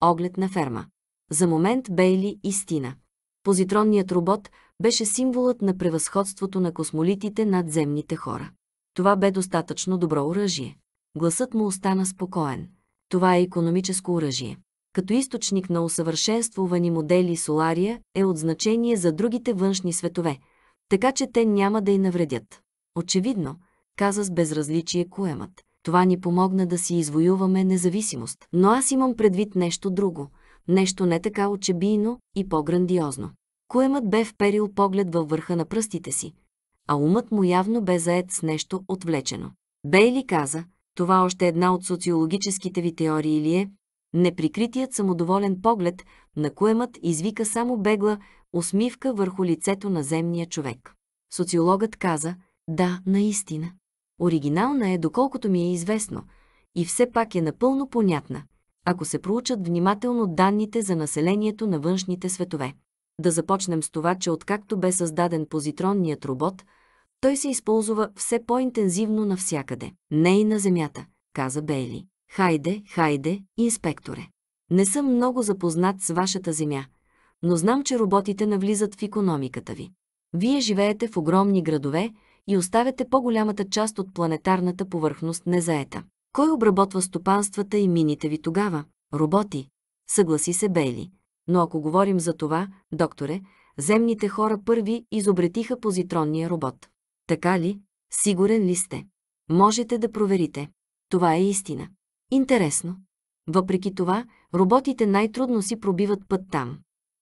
Оглед на ферма. За момент Бейли истина. Позитронният робот беше символът на превъзходството на космолитите над земните хора. Това бе достатъчно добро оръжие. Гласът му остана спокоен. Това е економическо оръжие. Като източник на усъвършенствувани модели Солария е от значение за другите външни светове, така че те няма да й навредят. Очевидно, каза с безразличие Куемът. Това ни помогна да си извоюваме независимост. Но аз имам предвид нещо друго. Нещо не така очебийно и по-грандиозно. Коемът бе вперил поглед във върха на пръстите си, а умът му явно бе заед с нещо отвлечено. Бейли каза, това още една от социологическите ви теории ли е, неприкритият самодоволен поглед на коемът извика само бегла усмивка върху лицето на земния човек. Социологът каза, да, наистина. Оригинална е, доколкото ми е известно, и все пак е напълно понятна, ако се проучат внимателно данните за населението на външните светове. Да започнем с това, че откакто бе създаден позитронният робот, той се използва все по-интензивно навсякъде. Не и на Земята, каза Бейли. Хайде, хайде, инспекторе. Не съм много запознат с вашата земя, но знам, че роботите навлизат в економиката ви. Вие живеете в огромни градове, и оставяте по-голямата част от планетарната повърхност незаета. Кой обработва стопанствата и мините ви тогава? Роботи. Съгласи се Бейли. Но ако говорим за това, докторе, земните хора първи изобретиха позитронния робот. Така ли? Сигурен ли сте? Можете да проверите. Това е истина. Интересно. Въпреки това, роботите най-трудно си пробиват път там.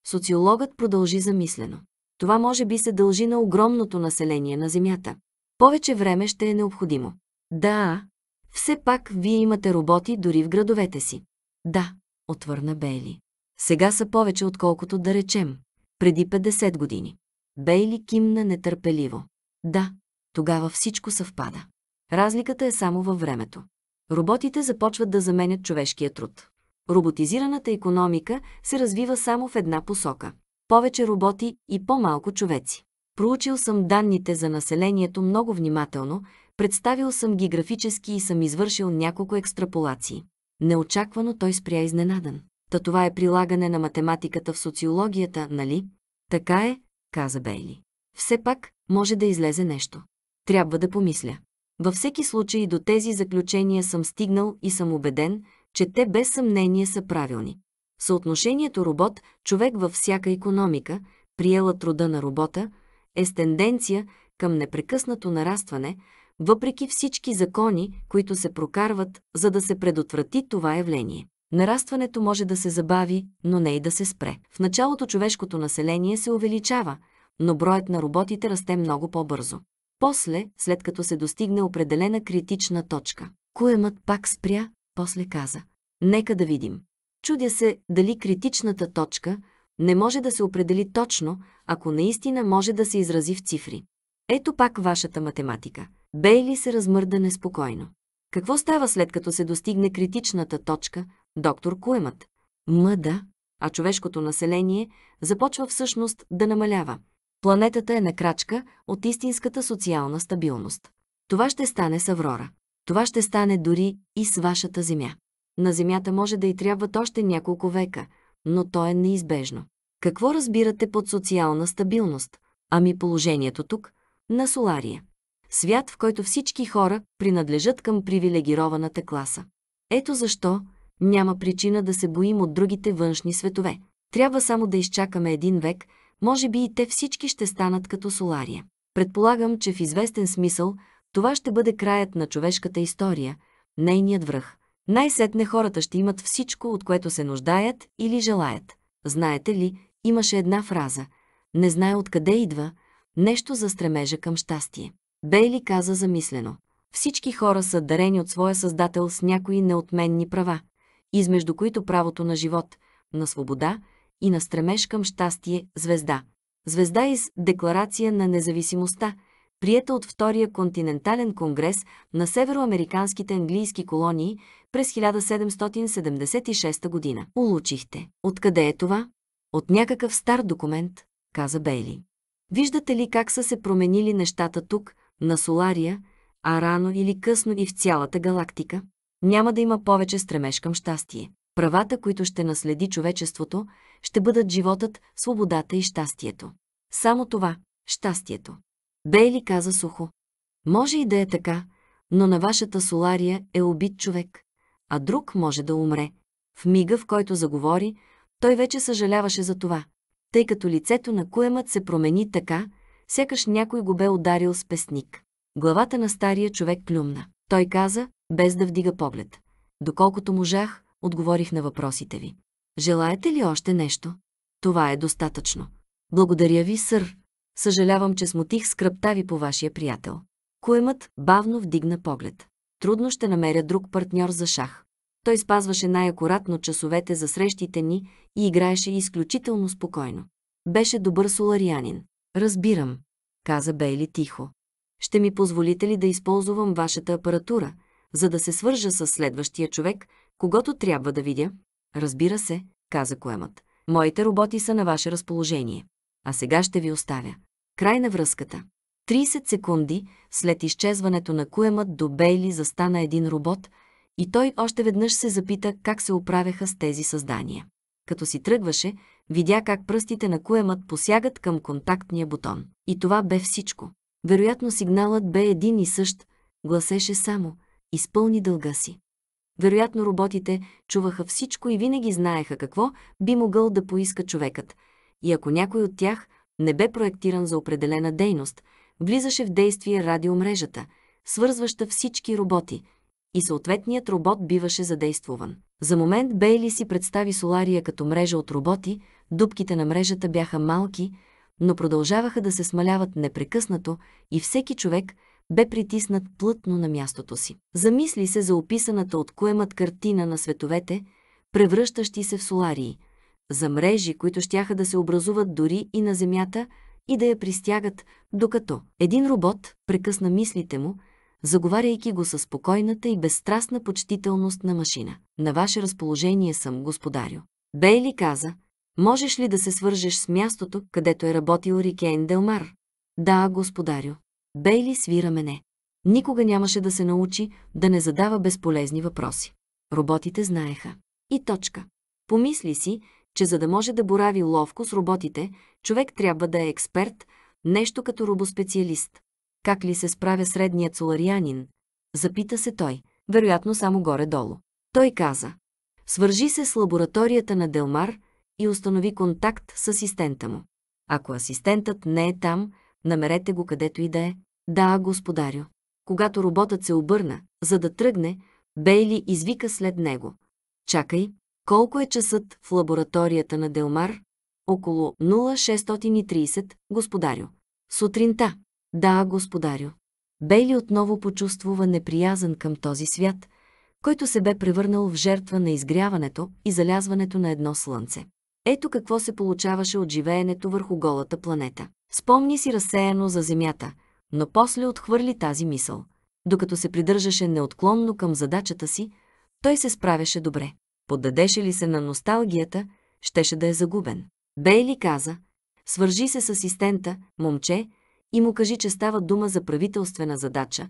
Социологът продължи замислено. Това може би се дължи на огромното население на Земята. Повече време ще е необходимо. Да, все пак вие имате роботи дори в градовете си. Да, отвърна Бейли. Сега са повече, отколкото да речем, преди 50 години. Бейли кимна нетърпеливо. Да, тогава всичко съвпада. Разликата е само във времето. Роботите започват да заменят човешкия труд. Роботизираната економика се развива само в една посока повече роботи и по-малко човеци. Проучил съм данните за населението много внимателно, представил съм ги графически и съм извършил няколко екстраполации. Неочаквано той спря изненадан. Та това е прилагане на математиката в социологията, нали? Така е, каза Бейли. Все пак може да излезе нещо. Трябва да помисля. Във всеки случай до тези заключения съм стигнал и съм убеден, че те без съмнение са правилни. Съотношението робот-човек във всяка економика, приела труда на робота, е с тенденция към непрекъснато нарастване, въпреки всички закони, които се прокарват, за да се предотврати това явление. Нарастването може да се забави, но не и да се спре. В началото човешкото население се увеличава, но броят на роботите расте много по-бързо. После, след като се достигне определена критична точка, Куемът пак спря, после каза. Нека да видим. Чудя се дали критичната точка не може да се определи точно, ако наистина може да се изрази в цифри. Ето пак вашата математика. Бейли се размърда неспокойно. Какво става след като се достигне критичната точка, доктор Куемът? Мъда, а човешкото население започва всъщност да намалява. Планетата е на крачка от истинската социална стабилност. Това ще стане с Аврора. Това ще стане дори и с вашата Земя. На Земята може да и трябват още няколко века, но то е неизбежно. Какво разбирате под социална стабилност? Ами положението тук, на Солария. Свят, в който всички хора принадлежат към привилегированата класа. Ето защо няма причина да се боим от другите външни светове. Трябва само да изчакаме един век, може би и те всички ще станат като Солария. Предполагам, че в известен смисъл това ще бъде краят на човешката история, нейният връх. Най-сетне хората ще имат всичко, от което се нуждаят или желаят. Знаете ли, имаше една фраза «Не знае откъде идва», нещо за стремежа към щастие. Бейли каза замислено. Всички хора са дарени от своя Създател с някои неотменни права, измежду които правото на живот, на свобода и на стремеж към щастие – звезда. Звезда из Декларация на независимостта – прията от Втория континентален конгрес на североамериканските английски колонии през 1776 година. Улучихте. Откъде е това? От някакъв стар документ, каза Бейли. Виждате ли как са се променили нещата тук, на Солария, а рано или късно и в цялата галактика? Няма да има повече стремеж към щастие. Правата, които ще наследи човечеството, ще бъдат животът, свободата и щастието. Само това – щастието. Бейли каза сухо. Може и да е така, но на вашата солария е убит човек, а друг може да умре. В мига, в който заговори, той вече съжаляваше за това, тъй като лицето на куемът се промени така, сякаш някой го бе ударил с песник. Главата на стария човек клюмна. Той каза, без да вдига поглед. Доколкото можах, отговорих на въпросите ви. Желаете ли още нещо? Това е достатъчно. Благодаря ви, сър, Съжалявам, че смутих скръпта ви по вашия приятел. Коемът бавно вдигна поглед. Трудно ще намеря друг партньор за шах. Той спазваше най-акуратно часовете за срещите ни и играеше изключително спокойно. Беше добър соларианин. Разбирам, каза Бейли тихо. Ще ми позволите ли да използвам вашата апаратура, за да се свържа с следващия човек, когато трябва да видя? Разбира се, каза Коемът. Моите роботи са на ваше разположение. А сега ще ви оставя. Край на връзката. 30 секунди след изчезването на куемът до Бейли застана един робот и той още веднъж се запита как се оправяха с тези създания. Като си тръгваше, видя как пръстите на куемът посягат към контактния бутон. И това бе всичко. Вероятно сигналът бе един и същ, гласеше само «Изпълни дълга си». Вероятно роботите чуваха всичко и винаги знаеха какво би могъл да поиска човекът. И ако някой от тях не бе проектиран за определена дейност, влизаше в действие радиомрежата, свързваща всички роботи, и съответният робот биваше задействуван. За момент Бейли си представи Солария като мрежа от роботи, дубките на мрежата бяха малки, но продължаваха да се смаляват непрекъснато и всеки човек бе притиснат плътно на мястото си. Замисли се за описаната от коемат картина на световете, превръщащи се в соларии – за мрежи, които щяха да се образуват дори и на Земята и да я пристягат, докато един робот прекъсна мислите му, заговаряйки го със спокойната и безстрастна почтителност на машина. На ваше разположение съм, господарю. Бейли каза, можеш ли да се свържеш с мястото, където е работил Рикейн Делмар? Да, господарю. Бейли свира мене. Никога нямаше да се научи да не задава безполезни въпроси. Роботите знаеха. И точка. Помисли си, че за да може да борави ловко с роботите, човек трябва да е експерт, нещо като робоспециалист. Как ли се справя средният соларианин? Запита се той, вероятно само горе-долу. Той каза, свържи се с лабораторията на Делмар и установи контакт с асистента му. Ако асистентът не е там, намерете го където и да е. Да, господарю. Когато роботът се обърна, за да тръгне, Бейли извика след него. Чакай, колко е часът в лабораторията на Делмар? Около 0630, господарю. Сутринта. Да, господарю. Бейли отново почувствува неприязан към този свят, който се бе превърнал в жертва на изгряването и залязването на едно слънце. Ето какво се получаваше от живеенето върху голата планета. Спомни си разсеяно за Земята, но после отхвърли тази мисъл. Докато се придържаше неотклонно към задачата си, той се справяше добре. Поддадеше ли се на носталгията, щеше да е загубен. Бейли каза, свържи се с асистента, момче, и му кажи, че става дума за правителствена задача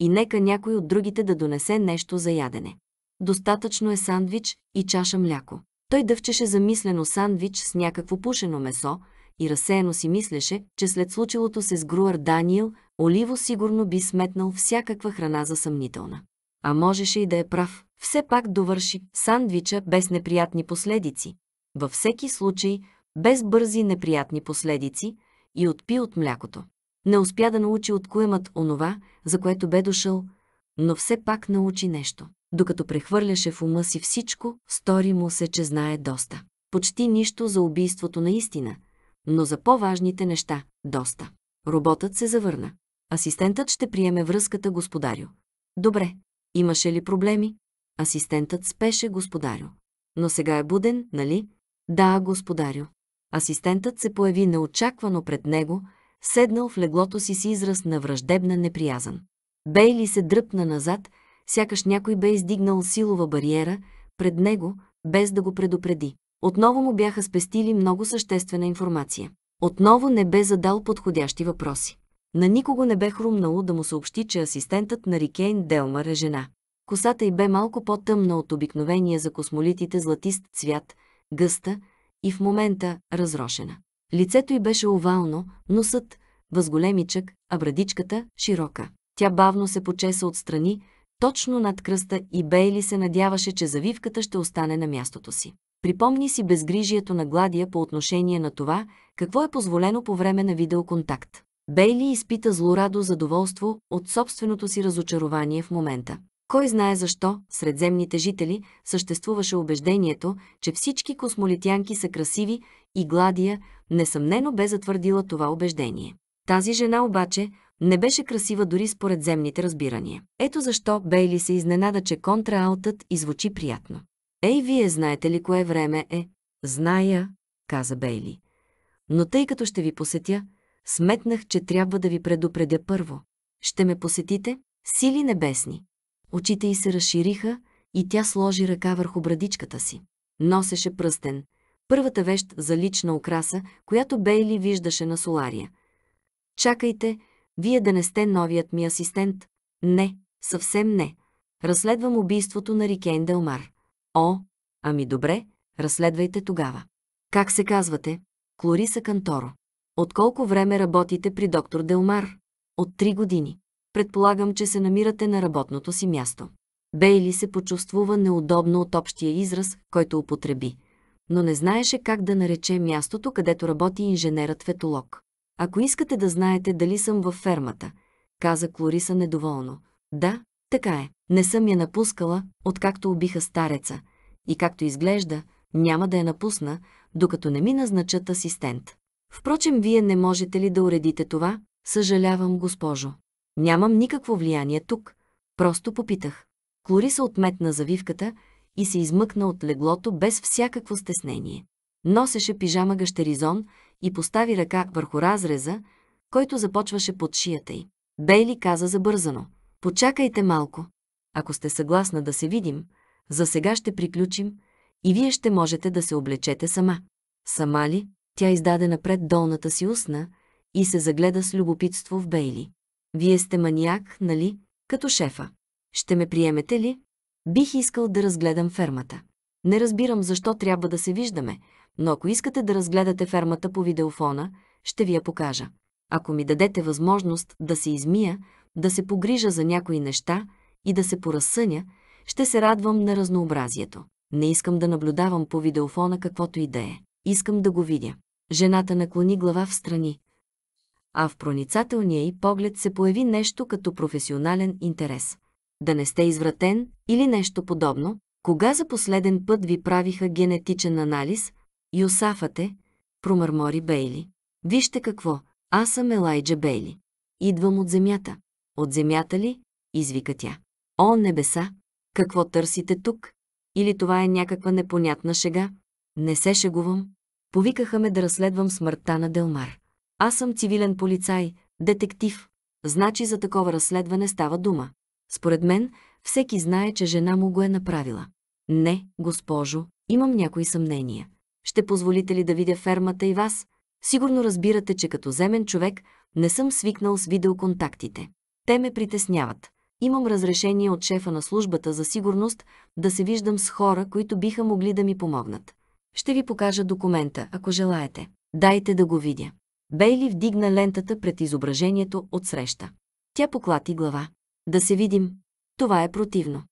и нека някой от другите да донесе нещо за ядене. Достатъчно е сандвич и чаша мляко. Той дъвчеше замислено сандвич с някакво пушено месо и разсеяно си мислеше, че след случилото се с Груър Даниел, Оливо сигурно би сметнал всякаква храна за съмнителна. А можеше и да е прав все пак довърши сандвича без неприятни последици, във всеки случай без бързи неприятни последици и отпи от млякото. Не успя да научи от коемът онова, за което бе дошъл, но все пак научи нещо. Докато прехвърляше в ума си всичко, стори му се, че знае доста. Почти нищо за убийството наистина, но за по-важните неща – доста. Роботът се завърна. Асистентът ще приеме връзката, господарю. Добре. Имаше ли проблеми? Асистентът спеше господарю. Но сега е буден, нали? Да, господарю. Асистентът се появи неочаквано пред него, седнал в леглото си с израз на враждебна неприязан. Бейли се дръпна назад, сякаш някой бе издигнал силова бариера пред него, без да го предупреди. Отново му бяха спестили много съществена информация. Отново не бе задал подходящи въпроси. На никого не бе хрумнало да му съобщи, че асистентът на Рикейн Делмар е жена. Косата й бе малко по-тъмна от обикновения за космолитите златист цвят, гъста и в момента разрошена. Лицето й беше овално, носът – възголемичък, а брадичката – широка. Тя бавно се почеса отстрани, точно над кръста и Бейли се надяваше, че завивката ще остане на мястото си. Припомни си безгрижието на Гладия по отношение на това, какво е позволено по време на видеоконтакт. Бейли изпита злорадо задоволство от собственото си разочарование в момента. Кой знае защо, сред земните жители съществуваше убеждението, че всички космолитянки са красиви и Гладия несъмнено бе затвърдила това убеждение. Тази жена обаче не беше красива дори според земните разбирания. Ето защо Бейли се изненада, че контраалтът извучи приятно. Ей, вие знаете ли кое време е? Зная, каза Бейли. Но тъй като ще ви посетя, сметнах, че трябва да ви предупредя първо. Ще ме посетите? Сили небесни! очите й се разшириха и тя сложи ръка върху брадичката си. Носеше пръстен, първата вещ за лична украса, която Бейли виждаше на солария. Чакайте, вие да не сте новият ми асистент. Не, съвсем не. Разследвам убийството на Рикейн Делмар. О, ами добре, разследвайте тогава. Как се казвате? Клориса Канторо. От колко време работите при доктор Делмар? От три години. Предполагам, че се намирате на работното си място. Бейли се почувствува неудобно от общия израз, който употреби, но не знаеше как да нарече мястото, където работи инженерът фетолог. Ако искате да знаете дали съм във фермата, каза Клориса недоволно. Да, така е. Не съм я напускала, откакто убиха стареца. И както изглежда, няма да я напусна, докато не ми назначат асистент. Впрочем, вие не можете ли да уредите това? Съжалявам, госпожо. Нямам никакво влияние тук, просто попитах. Клориса отметна завивката и се измъкна от леглото без всякакво стеснение. Носеше пижама гъщеризон и постави ръка върху разреза, който започваше под шията й. Бейли каза забързано. Почакайте малко. Ако сте съгласна да се видим, за сега ще приключим и вие ще можете да се облечете сама. Сама ли? Тя издаде напред долната си устна и се загледа с любопитство в Бейли. Вие сте маниак, нали? Като шефа. Ще ме приемете ли? Бих искал да разгледам фермата. Не разбирам защо трябва да се виждаме, но ако искате да разгледате фермата по видеофона, ще ви я покажа. Ако ми дадете възможност да се измия, да се погрижа за някои неща и да се поразсъня, ще се радвам на разнообразието. Не искам да наблюдавам по видеофона каквото и да е. Искам да го видя. Жената наклони глава в страни а в проницателния й поглед се появи нещо като професионален интерес. Да не сте извратен или нещо подобно, кога за последен път ви правиха генетичен анализ, Йосафате, промърмори Бейли. Вижте какво, аз съм Елайджа Бейли. Идвам от земята. От земята ли? Извика тя. О, небеса! Какво търсите тук? Или това е някаква непонятна шега? Не се шегувам. Повикаха ме да разследвам смъртта на Делмар. Аз съм цивилен полицай, детектив. Значи за такова разследване става дума. Според мен, всеки знае, че жена му го е направила. Не, госпожо, имам някои съмнения. Ще позволите ли да видя фермата и вас? Сигурно разбирате, че като земен човек не съм свикнал с видеоконтактите. Те ме притесняват. Имам разрешение от шефа на службата за сигурност да се виждам с хора, които биха могли да ми помогнат. Ще ви покажа документа, ако желаете. Дайте да го видя. Бейли вдигна лентата пред изображението от среща. Тя поклати глава. Да се видим. Това е противно.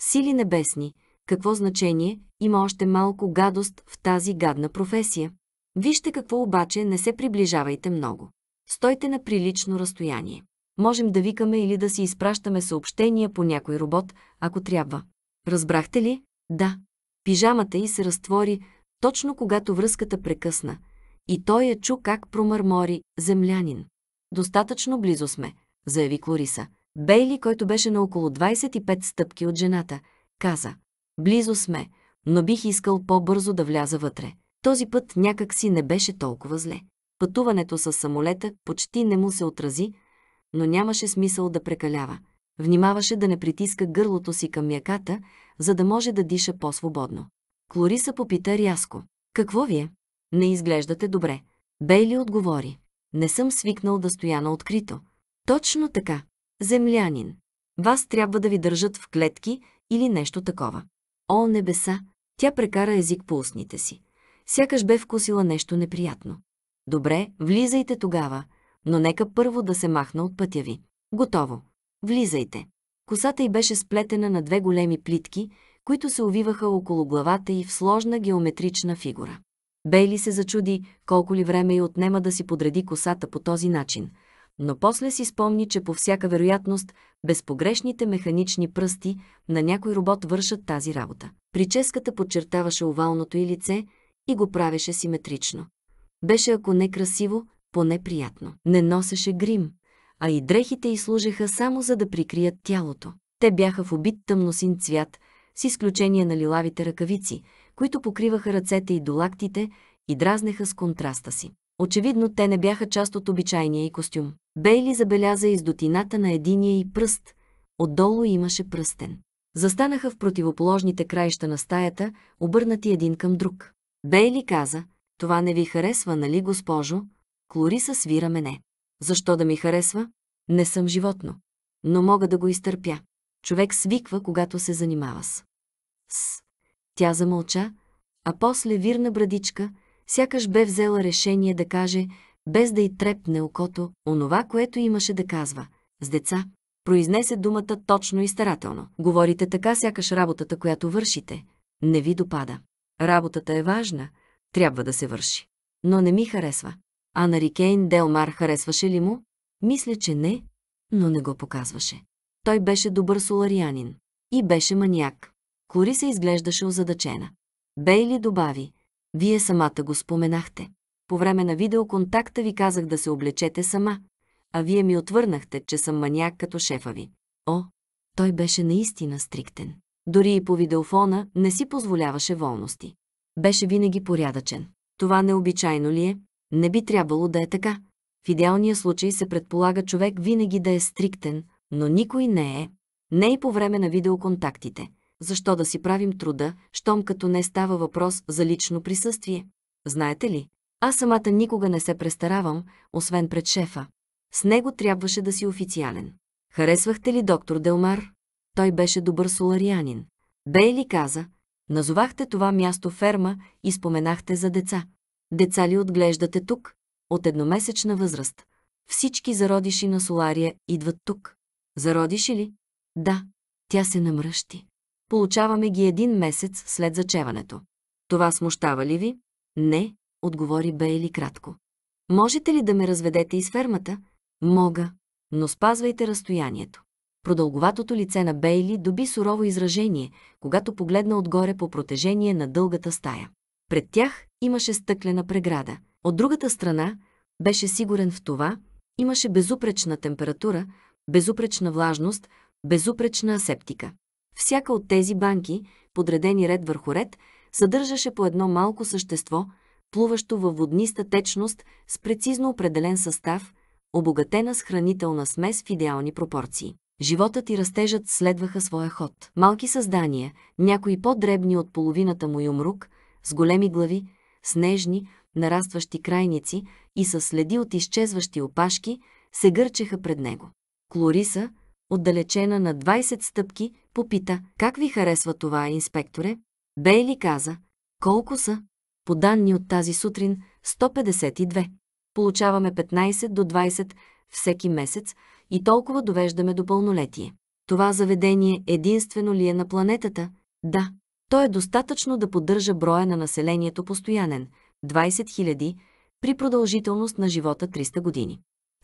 Сили небесни, какво значение, има още малко гадост в тази гадна професия. Вижте какво обаче, не се приближавайте много. Стойте на прилично разстояние. Можем да викаме или да си изпращаме съобщения по някой робот, ако трябва. Разбрахте ли? Да. Пижамата й се разтвори, точно когато връзката прекъсна – и той я чу как промърмори «Землянин». Достатъчно близо сме, заяви Клориса. Бейли, който беше на около 25 стъпки от жената, каза «Близо сме, но бих искал по-бързо да вляза вътре». Този път някак си не беше толкова зле. Пътуването с самолета почти не му се отрази, но нямаше смисъл да прекалява. Внимаваше да не притиска гърлото си към мяката, за да може да диша по-свободно. Клориса попита рязко. Какво ви е? Не изглеждате добре. Бейли отговори. Не съм свикнал да стоя на открито. Точно така. Землянин. Вас трябва да ви държат в клетки или нещо такова. О, небеса! Тя прекара език по устните си. Сякаш бе вкусила нещо неприятно. Добре, влизайте тогава, но нека първо да се махна от пътя ви. Готово. Влизайте. Косата й беше сплетена на две големи плитки, които се увиваха около главата й в сложна геометрична фигура. Бейли се зачуди колко ли време и отнема да си подреди косата по този начин, но после си спомни, че по всяка вероятност безпогрешните механични пръсти на някой робот вършат тази работа. Прическата подчертаваше овалното й лице и го правеше симетрично. Беше ако не красиво, поне приятно. Не носеше грим, а и дрехите й служеха само за да прикрият тялото. Те бяха в убит тъмносин цвят, с изключение на лилавите ръкавици, които покриваха ръцете и долактите и дразнеха с контраста си. Очевидно, те не бяха част от обичайния и костюм. Бейли забеляза издотината на единия и пръст. Отдолу имаше пръстен. Застанаха в противоположните краища на стаята, обърнати един към друг. Бейли каза, «Това не ви харесва, нали, госпожо? Клориса свира мене. Защо да ми харесва? Не съм животно. Но мога да го изтърпя. Човек свиква, когато се занимава с. С. Тя замълча, а после вирна брадичка, сякаш бе взела решение да каже, без да й трепне окото, онова, което имаше да казва. С деца. Произнесе думата точно и старателно. Говорите така, сякаш работата, която вършите, не ви допада. Работата е важна, трябва да се върши. Но не ми харесва. А на Рикейн Делмар харесваше ли му? Мисля, че не, но не го показваше. Той беше добър соларианин. И беше маньяк. Кориса изглеждаше озадачена. Бейли добави. Вие самата го споменахте. По време на видеоконтакта ви казах да се облечете сама, а вие ми отвърнахте, че съм маняк като шефа ви. О, той беше наистина стриктен. Дори и по видеофона не си позволяваше волности. Беше винаги порядъчен. Това необичайно ли е? Не би трябвало да е така. В идеалния случай се предполага човек винаги да е стриктен, но никой не е. Не и по време на видеоконтактите защо да си правим труда, щом като не става въпрос за лично присъствие? Знаете ли, аз самата никога не се престаравам, освен пред шефа. С него трябваше да си официален. Харесвахте ли доктор Делмар? Той беше добър соларианин. Бейли е каза, назовахте това място ферма и споменахте за деца. Деца ли отглеждате тук? От едномесечна възраст. Всички зародиши на солария идват тук. Зародиши ли? Да. Тя се намръщи. Получаваме ги един месец след зачеването. Това смущава ли ви? Не, отговори Бейли кратко. Можете ли да ме разведете из фермата? Мога, но спазвайте разстоянието. Продълговатото лице на Бейли доби сурово изражение, когато погледна отгоре по протежение на дългата стая. Пред тях имаше стъклена преграда. От другата страна беше сигурен в това, имаше безупречна температура, безупречна влажност, безупречна асептика. Всяка от тези банки, подредени ред върху ред, съдържаше по едно малко същество, плуващо във водниста течност с прецизно определен състав, обогатена с хранителна смес в идеални пропорции. Животът и растежът следваха своя ход. Малки създания, някои по-дребни от половината му юмрук, с големи глави, с нежни, нарастващи крайници и с следи от изчезващи опашки, се гърчеха пред него. Клориса, отдалечена на 20 стъпки, Попита, как ви харесва това, инспекторе? Бейли каза, колко са? По данни от тази сутрин, 152. Получаваме 15 до 20 всеки месец и толкова довеждаме до пълнолетие. Това заведение единствено ли е на планетата? Да. То е достатъчно да поддържа броя на населението постоянен – 20 000, при продължителност на живота 300 години.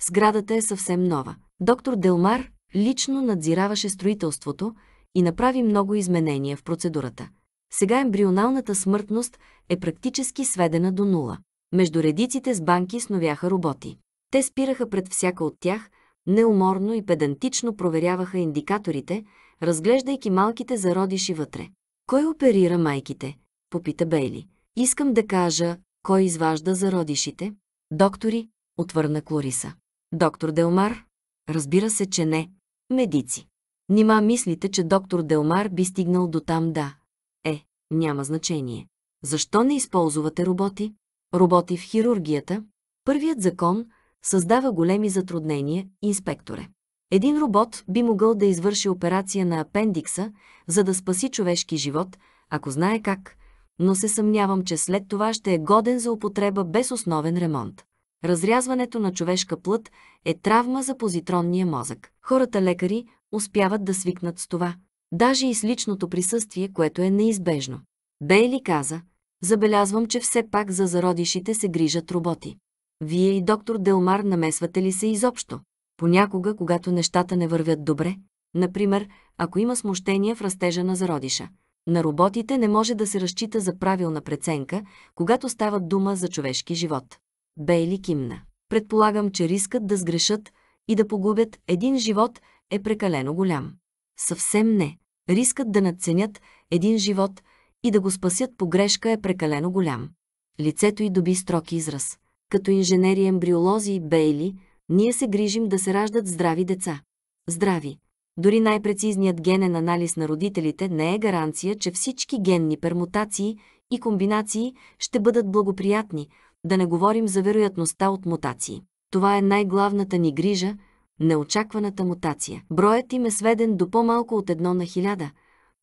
Сградата е съвсем нова. Доктор Делмар лично надзираваше строителството – и направи много изменения в процедурата. Сега ембрионалната смъртност е практически сведена до нула. Между редиците с банки сновяха роботи. Те спираха пред всяка от тях, неуморно и педантично проверяваха индикаторите, разглеждайки малките зародиши вътре. Кой оперира майките? Попита Бейли. Искам да кажа, кой изважда зародишите? Доктори, отвърна Клориса. Доктор Делмар? Разбира се, че не. Медици. Нима мислите, че доктор Делмар би стигнал до там да. Е, няма значение. Защо не използвате роботи? Роботи в хирургията? Първият закон създава големи затруднения, инспекторе. Един робот би могъл да извърши операция на апендикса, за да спаси човешки живот, ако знае как, но се съмнявам, че след това ще е годен за употреба без основен ремонт. Разрязването на човешка плът е травма за позитронния мозък. Хората лекари успяват да свикнат с това, даже и с личното присъствие, което е неизбежно. Бейли каза, забелязвам, че все пак за зародишите се грижат роботи. Вие и доктор Делмар намесвате ли се изобщо? Понякога, когато нещата не вървят добре, например, ако има смущение в растежа на зародиша. На роботите не може да се разчита за правилна преценка, когато става дума за човешки живот. Бейли кимна. Предполагам, че рискът да сгрешат и да погубят един живот е прекалено голям. Съвсем не. Рискът да надценят един живот и да го спасят по грешка е прекалено голям. Лицето й доби строг израз. Като инженери ембриолози и бейли, ние се грижим да се раждат здрави деца. Здрави. Дори най-прецизният генен анализ на родителите не е гаранция, че всички генни пермутации и комбинации ще бъдат благоприятни, да не говорим за вероятността от мутации. Това е най-главната ни грижа – неочакваната мутация. Броят им е сведен до по-малко от едно на хиляда,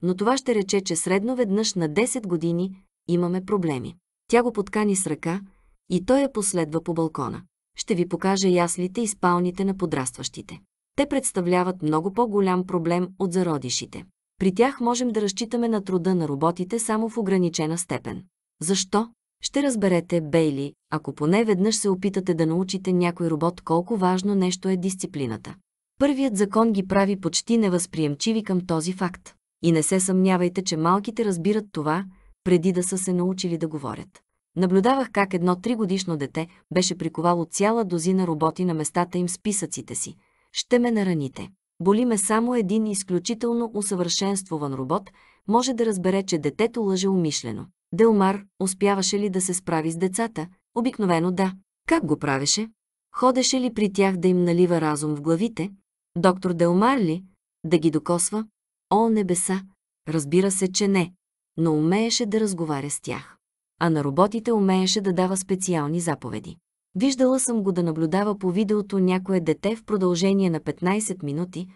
но това ще рече, че средно веднъж на 10 години имаме проблеми. Тя го подкани с ръка и той я последва по балкона. Ще ви покажа яслите и спалните на подрастващите. Те представляват много по-голям проблем от зародишите. При тях можем да разчитаме на труда на роботите само в ограничена степен. Защо? Ще разберете, Бейли, ако поне веднъж се опитате да научите някой робот колко важно нещо е дисциплината. Първият закон ги прави почти невъзприемчиви към този факт. И не се съмнявайте, че малките разбират това, преди да са се научили да говорят. Наблюдавах как едно тригодишно дете беше приковало цяла дозина роботи на местата им с писъците си. Ще ме нараните. Боли ме само един изключително усъвършенствован робот може да разбере, че детето лъже умишлено. Делмар, успяваше ли да се справи с децата? Обикновено да. Как го правеше? Ходеше ли при тях да им налива разум в главите? Доктор Делмар ли? Да ги докосва? О, небеса! Разбира се, че не. Но умееше да разговаря с тях. А на роботите умееше да дава специални заповеди. Виждала съм го да наблюдава по видеото някое дете в продължение на 15 минути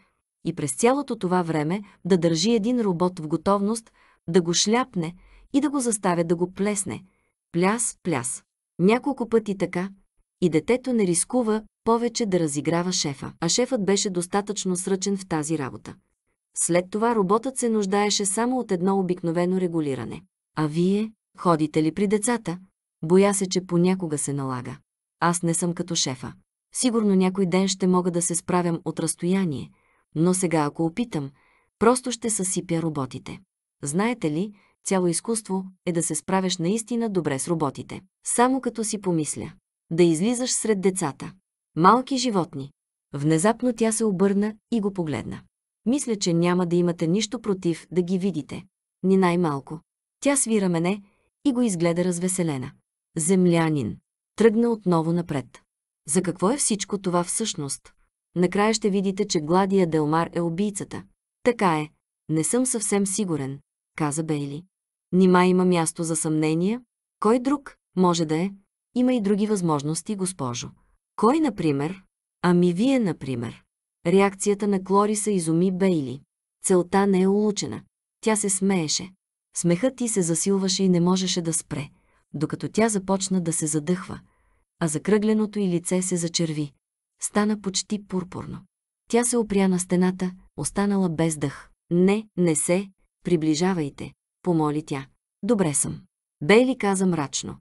и през цялото това време да държи един робот в готовност да го шляпне, и да го заставя да го плесне. Пляс, пляс. Няколко пъти така, и детето не рискува повече да разиграва шефа, а шефът беше достатъчно сръчен в тази работа. След това роботът се нуждаеше само от едно обикновено регулиране. А вие, ходите ли при децата? Боя се, че понякога се налага. Аз не съм като шефа. Сигурно някой ден ще мога да се справям от разстояние, но сега ако опитам, просто ще съсипя роботите. Знаете ли, цяло изкуство е да се справяш наистина добре с роботите. Само като си помисля. Да излизаш сред децата. Малки животни. Внезапно тя се обърна и го погледна. Мисля, че няма да имате нищо против да ги видите. Ни най-малко. Тя свира мене и го изгледа развеселена. Землянин. Тръгна отново напред. За какво е всичко това всъщност? Накрая ще видите, че Гладия Делмар е убийцата. Така е. Не съм съвсем сигурен, каза Бейли. Нима има място за съмнение? Кой друг? Може да е. Има и други възможности, госпожо. Кой, например? Ами вие, например. Реакцията на Клориса изуми Бейли. Целта не е улучена. Тя се смееше. Смехът ти се засилваше и не можеше да спре, докато тя започна да се задъхва, а закръгленото й лице се зачерви. Стана почти пурпурно. Тя се опря на стената, останала без дъх. Не, не се, приближавайте, помоли тя. Добре съм. Бейли каза мрачно.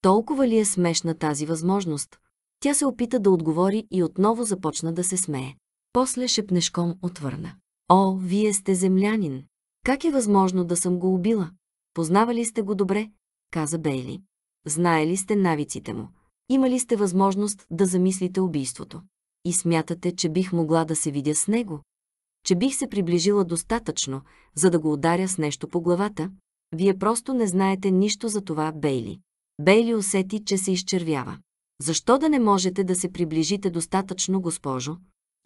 Толкова ли е смешна тази възможност? Тя се опита да отговори и отново започна да се смее. После шепнешком отвърна. О, вие сте землянин! Как е възможно да съм го убила? Познавали сте го добре? Каза Бейли. Знаели сте навиците му. Имали сте възможност да замислите убийството. И смятате, че бих могла да се видя с него? че бих се приближила достатъчно, за да го ударя с нещо по главата, вие просто не знаете нищо за това, Бейли. Бейли усети, че се изчервява. Защо да не можете да се приближите достатъчно, госпожо?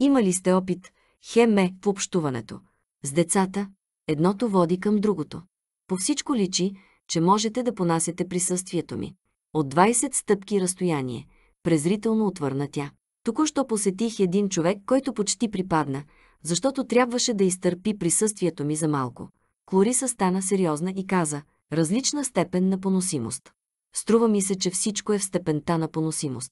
Има ли сте опит, хеме, в общуването? С децата едното води към другото. По всичко личи, че можете да понасете присъствието ми. От 20 стъпки разстояние, презрително отвърна тя. Току-що посетих един човек, който почти припадна – защото трябваше да изтърпи присъствието ми за малко. Клориса стана сериозна и каза – различна степен на поносимост. Струва ми се, че всичко е в степента на поносимост.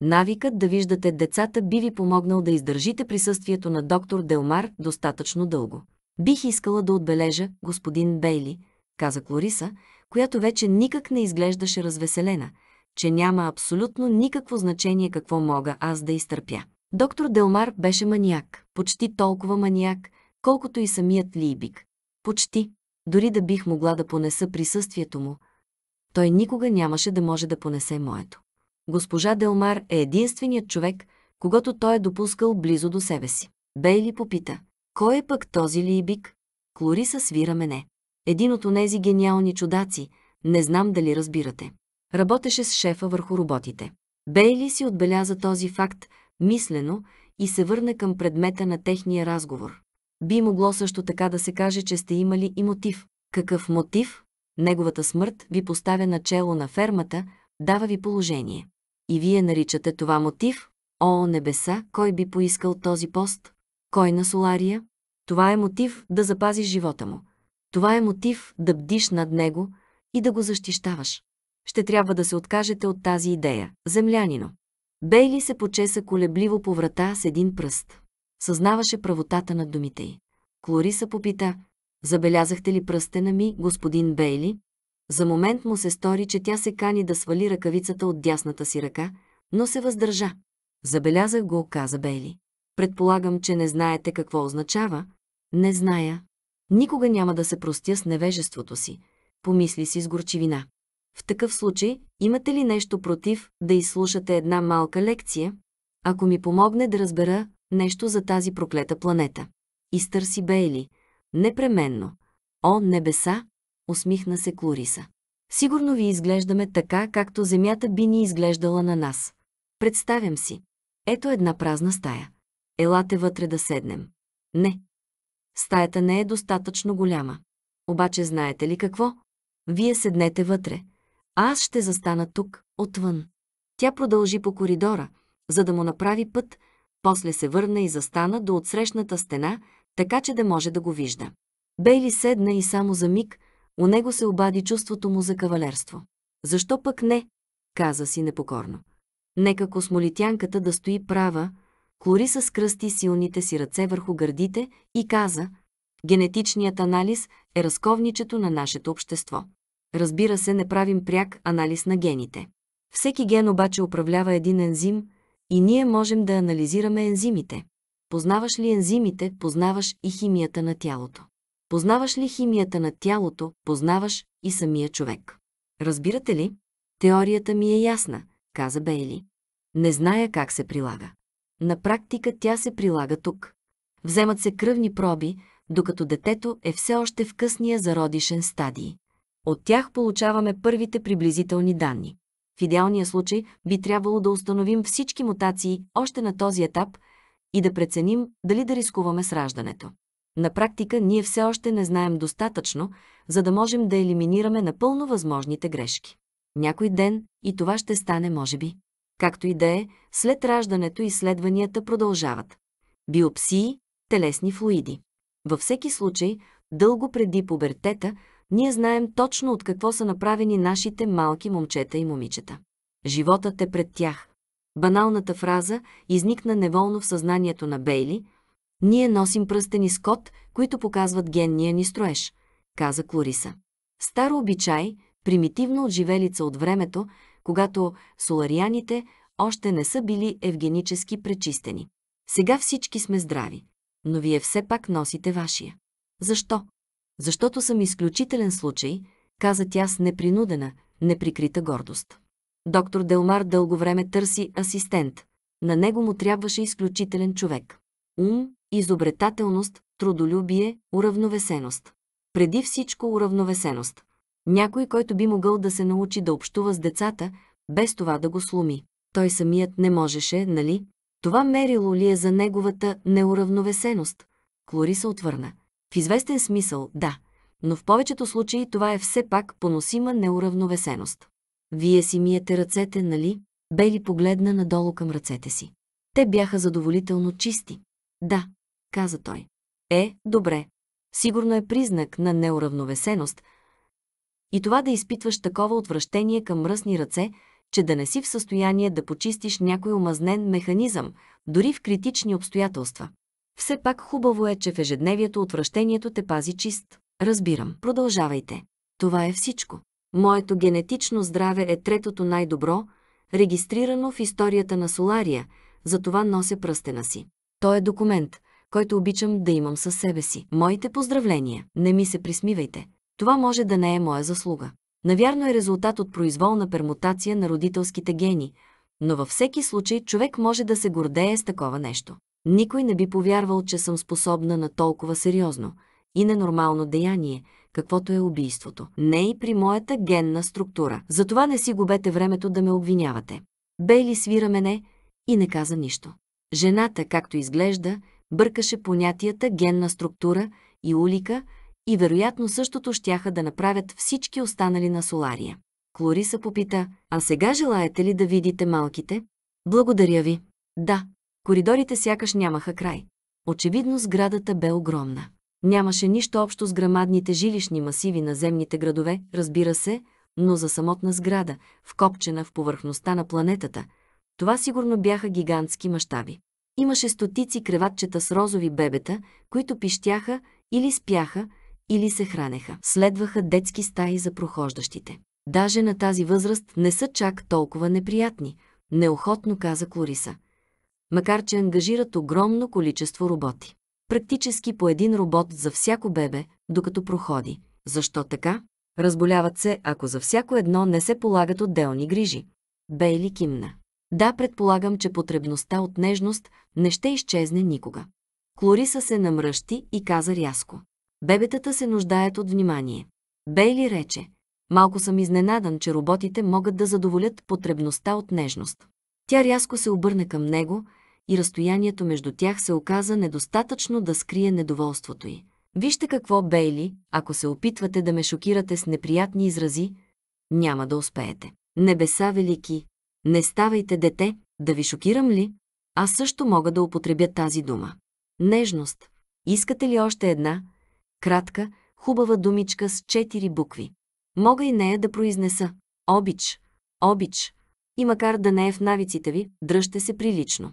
Навикът да виждате децата би ви помогнал да издържите присъствието на доктор Делмар достатъчно дълго. Бих искала да отбележа, господин Бейли, каза Клориса, която вече никак не изглеждаше развеселена, че няма абсолютно никакво значение какво мога аз да изтърпя. Доктор Делмар беше маниак, почти толкова маниак, колкото и самият Лийбик. Почти. Дори да бих могла да понеса присъствието му, той никога нямаше да може да понесе моето. Госпожа Делмар е единственият човек, когато той е допускал близо до себе си. Бейли попита, кой е пък този либик? Клориса свира мене. Един от онези гениални чудаци, не знам дали разбирате. Работеше с шефа върху роботите. Бейли си отбеляза този факт, мислено и се върне към предмета на техния разговор. Би могло също така да се каже, че сте имали и мотив. Какъв мотив? Неговата смърт ви поставя начало на фермата, дава ви положение. И вие наричате това мотив? О, небеса, кой би поискал този пост? Кой на солария? Това е мотив да запазиш живота му. Това е мотив да бдиш над него и да го защищаваш. Ще трябва да се откажете от тази идея, землянино. Бейли се почеса колебливо по врата с един пръст. Съзнаваше правотата на думите й. Клориса попита, забелязахте ли пръстена ми, господин Бейли? За момент му се стори, че тя се кани да свали ръкавицата от дясната си ръка, но се въздържа. Забелязах го, каза Бейли. Предполагам, че не знаете какво означава. Не зная. Никога няма да се простя с невежеството си, помисли си с горчивина. В такъв случай, имате ли нещо против да изслушате една малка лекция, ако ми помогне да разбера нещо за тази проклета планета? Изтърси Бейли. Непременно. О, небеса! Усмихна се Клориса. Сигурно ви изглеждаме така, както Земята би ни изглеждала на нас. Представям си. Ето една празна стая. Елате вътре да седнем. Не. Стаята не е достатъчно голяма. Обаче знаете ли какво? Вие седнете вътре а аз ще застана тук, отвън. Тя продължи по коридора, за да му направи път, после се върна и застана до отсрещната стена, така че да може да го вижда. Бейли седна и само за миг, у него се обади чувството му за кавалерство. Защо пък не? каза си непокорно. Нека космолитянката да стои права, Клориса скръсти силните си ръце върху гърдите и каза, генетичният анализ е разковничето на нашето общество. Разбира се, не правим пряк анализ на гените. Всеки ген обаче управлява един ензим и ние можем да анализираме ензимите. Познаваш ли ензимите, познаваш и химията на тялото. Познаваш ли химията на тялото, познаваш и самия човек. Разбирате ли? Теорията ми е ясна, каза Бейли. Не зная как се прилага. На практика тя се прилага тук. Вземат се кръвни проби, докато детето е все още в късния зародишен стадий. От тях получаваме първите приблизителни данни. В идеалния случай би трябвало да установим всички мутации още на този етап и да преценим дали да рискуваме с раждането. На практика ние все още не знаем достатъчно, за да можем да елиминираме напълно възможните грешки. Някой ден и това ще стане, може би. Както и да е, след раждането изследванията продължават. Биопсии, телесни флуиди. Във всеки случай, дълго преди пубертета, ние знаем точно от какво са направени нашите малки момчета и момичета. Животът е пред тях. Баналната фраза изникна неволно в съзнанието на Бейли. Ние носим пръстени с които показват генния ни строеж, каза Клориса. Старо обичай, примитивно отживелица от времето, когато соларианите още не са били евгенически пречистени. Сега всички сме здрави, но вие все пак носите вашия. Защо? Защото съм изключителен случай, каза тя с непринудена, неприкрита гордост. Доктор Делмар дълго време търси асистент. На него му трябваше изключителен човек. Ум, изобретателност, трудолюбие, уравновесеност. Преди всичко уравновесеност. Някой, който би могъл да се научи да общува с децата, без това да го сломи. Той самият не можеше, нали? Това мерило ли е за неговата неуравновесеност? Клориса отвърна. В известен смисъл, да, но в повечето случаи това е все пак поносима неуравновесеност. Вие си миете ръцете, нали? Бели погледна надолу към ръцете си. Те бяха задоволително чисти. Да, каза той. Е, добре. Сигурно е признак на неуравновесеност. И това да изпитваш такова отвращение към мръсни ръце, че да не си в състояние да почистиш някой омазнен механизъм, дори в критични обстоятелства. Все пак хубаво е, че в ежедневието отвращението те пази чист. Разбирам, продължавайте. Това е всичко. Моето генетично здраве е третото най-добро, регистрирано в историята на Солария, затова нося пръстена си. Той е документ, който обичам да имам със себе си. Моите поздравления, не ми се присмивайте. Това може да не е моя заслуга. Навярно е резултат от произволна пермутация на родителските гени, но във всеки случай човек може да се гордее с такова нещо. Никой не би повярвал, че съм способна на толкова сериозно и ненормално деяние, каквото е убийството. Не и при моята генна структура. Затова не си губете времето да ме обвинявате. Бейли свира мене и не каза нищо. Жената, както изглежда, бъркаше понятията генна структура и улика и вероятно същото щяха да направят всички останали на Солария. Клориса попита, а сега желаете ли да видите малките? Благодаря ви. Да, Коридорите сякаш нямаха край. Очевидно сградата бе огромна. Нямаше нищо общо с грамадните жилищни масиви на земните градове, разбира се, но за самотна сграда, вкопчена в повърхността на планетата, това сигурно бяха гигантски мащаби. Имаше стотици креватчета с розови бебета, които пищяха или спяха, или се хранеха. Следваха детски стаи за прохождащите. Даже на тази възраст не са чак толкова неприятни, неохотно каза Клориса макар че ангажират огромно количество роботи. Практически по един робот за всяко бебе, докато проходи. Защо така? Разболяват се, ако за всяко едно не се полагат отделни грижи. Бейли кимна. Да, предполагам, че потребността от нежност не ще изчезне никога. Клориса се намръщи и каза рязко. Бебетата се нуждаят от внимание. Бейли рече. Малко съм изненадан, че роботите могат да задоволят потребността от нежност. Тя рязко се обърна към него и разстоянието между тях се оказа недостатъчно да скрие недоволството й. Вижте какво, Бейли, ако се опитвате да ме шокирате с неприятни изрази, няма да успеете. Небеса велики, не ставайте дете, да ви шокирам ли? Аз също мога да употребя тази дума. Нежност. Искате ли още една? Кратка, хубава думичка с четири букви. Мога и нея да произнеса. Обич. Обич. И макар да не е в навиците ви, дръжте се прилично.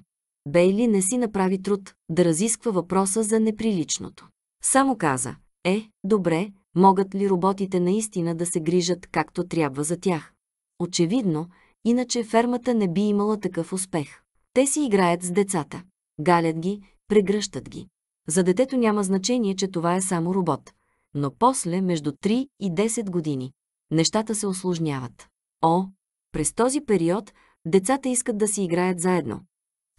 Бейли не си направи труд да разисква въпроса за неприличното. Само каза, е, добре, могат ли роботите наистина да се грижат както трябва за тях? Очевидно, иначе фермата не би имала такъв успех. Те си играят с децата. Галят ги, прегръщат ги. За детето няма значение, че това е само робот. Но после, между 3 и 10 години, нещата се осложняват. О, през този период децата искат да си играят заедно,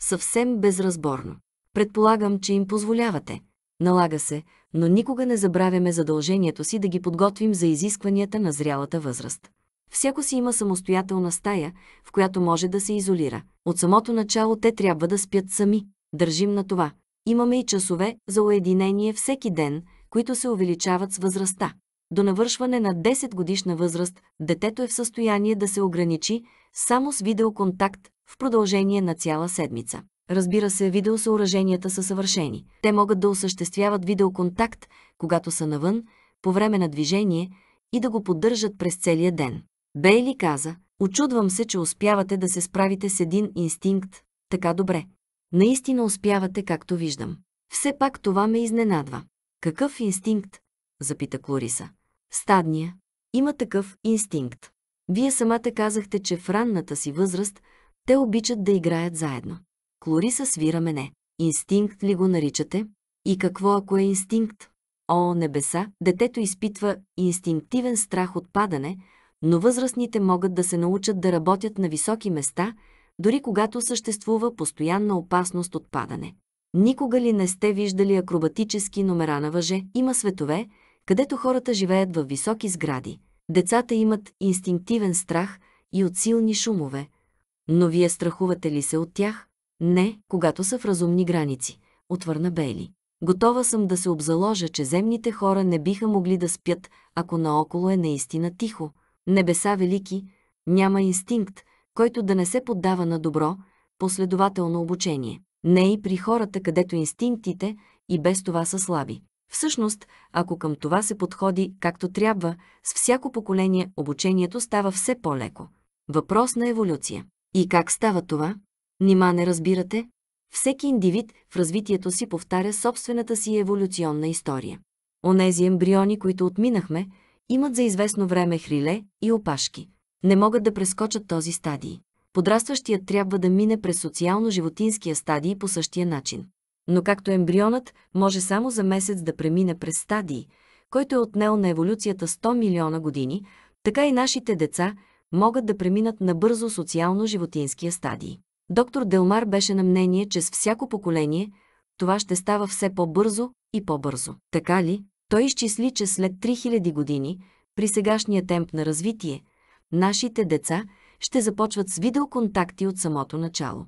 съвсем безразборно. Предполагам, че им позволявате. Налага се, но никога не забравяме задължението си да ги подготвим за изискванията на зрялата възраст. Всяко си има самостоятелна стая, в която може да се изолира. От самото начало те трябва да спят сами. Държим на това. Имаме и часове за уединение всеки ден, които се увеличават с възрастта. До навършване на 10 годишна възраст детето е в състояние да се ограничи само с видеоконтакт в продължение на цяла седмица. Разбира се, видеосъоръженията са съвършени. Те могат да осъществяват видеоконтакт, когато са навън, по време на движение и да го поддържат през целия ден. Бейли каза, очудвам се, че успявате да се справите с един инстинкт така добре. Наистина успявате, както виждам. Все пак това ме изненадва. Какъв инстинкт? Запита Клориса. Стадния. Има такъв инстинкт. Вие самата казахте, че в ранната си възраст – те обичат да играят заедно. Клориса свира мене. Инстинкт ли го наричате? И какво ако е инстинкт? О, небеса, детето изпитва инстинктивен страх от падане, но възрастните могат да се научат да работят на високи места, дори когато съществува постоянна опасност от падане. Никога ли не сте виждали акробатически номера на въже? Има светове, където хората живеят в високи сгради. Децата имат инстинктивен страх и от силни шумове, но вие страхувате ли се от тях? Не, когато са в разумни граници, отвърна Бейли. Готова съм да се обзаложа, че земните хора не биха могли да спят, ако наоколо е наистина тихо. Небеса велики, няма инстинкт, който да не се поддава на добро, последователно обучение. Не и при хората, където инстинктите и без това са слаби. Всъщност, ако към това се подходи както трябва, с всяко поколение обучението става все по-леко. Въпрос на еволюция. И как става това? Нима не разбирате? Всеки индивид в развитието си повтаря собствената си еволюционна история. Онези ембриони, които отминахме, имат за известно време хриле и опашки. Не могат да прескочат този стадий. Подрастващият трябва да мине през социално-животинския стадий по същия начин. Но както ембрионът може само за месец да премине през стадии, който е отнел на еволюцията 100 милиона години, така и нашите деца – могат да преминат набързо социално-животинския стадий. Доктор Делмар беше на мнение, че с всяко поколение това ще става все по-бързо и по-бързо. Така ли? Той изчисли, че след 3000 години, при сегашния темп на развитие, нашите деца ще започват с видеоконтакти от самото начало.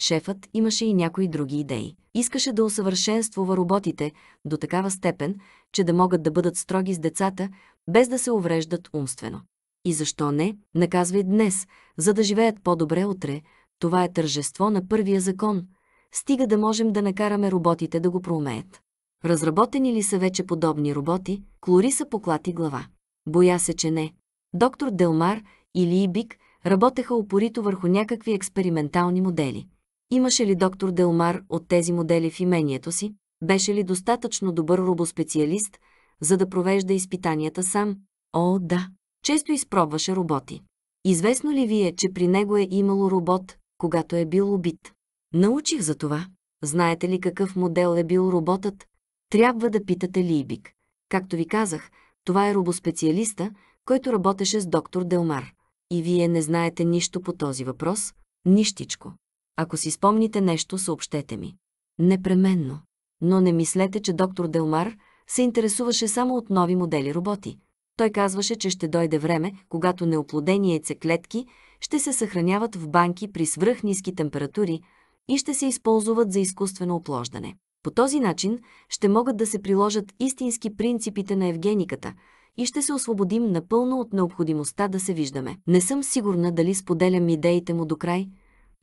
Шефът имаше и някои други идеи. Искаше да усъвършенствува роботите до такава степен, че да могат да бъдат строги с децата, без да се увреждат умствено и защо не, наказвай днес, за да живеят по-добре утре. Това е тържество на първия закон. Стига да можем да накараме роботите да го проумеят. Разработени ли са вече подобни роботи, Клориса поклати глава. Боя се, че не. Доктор Делмар или Ибик работеха упорито върху някакви експериментални модели. Имаше ли доктор Делмар от тези модели в имението си? Беше ли достатъчно добър робоспециалист, за да провежда изпитанията сам? О, да! Често изпробваше роботи. Известно ли ви е, че при него е имало робот, когато е бил убит? Научих за това. Знаете ли какъв модел е бил роботът? Трябва да питате Либик. Както ви казах, това е робоспециалиста, който работеше с доктор Делмар. И вие не знаете нищо по този въпрос? Нищичко. Ако си спомните нещо, съобщете ми. Непременно. Но не мислете, че доктор Делмар се интересуваше само от нови модели роботи. Той казваше, че ще дойде време, когато неоплодени яйцеклетки ще се съхраняват в банки при свръхниски температури и ще се използват за изкуствено оплождане. По този начин ще могат да се приложат истински принципите на евгениката и ще се освободим напълно от необходимостта да се виждаме. Не съм сигурна дали споделям идеите му до край,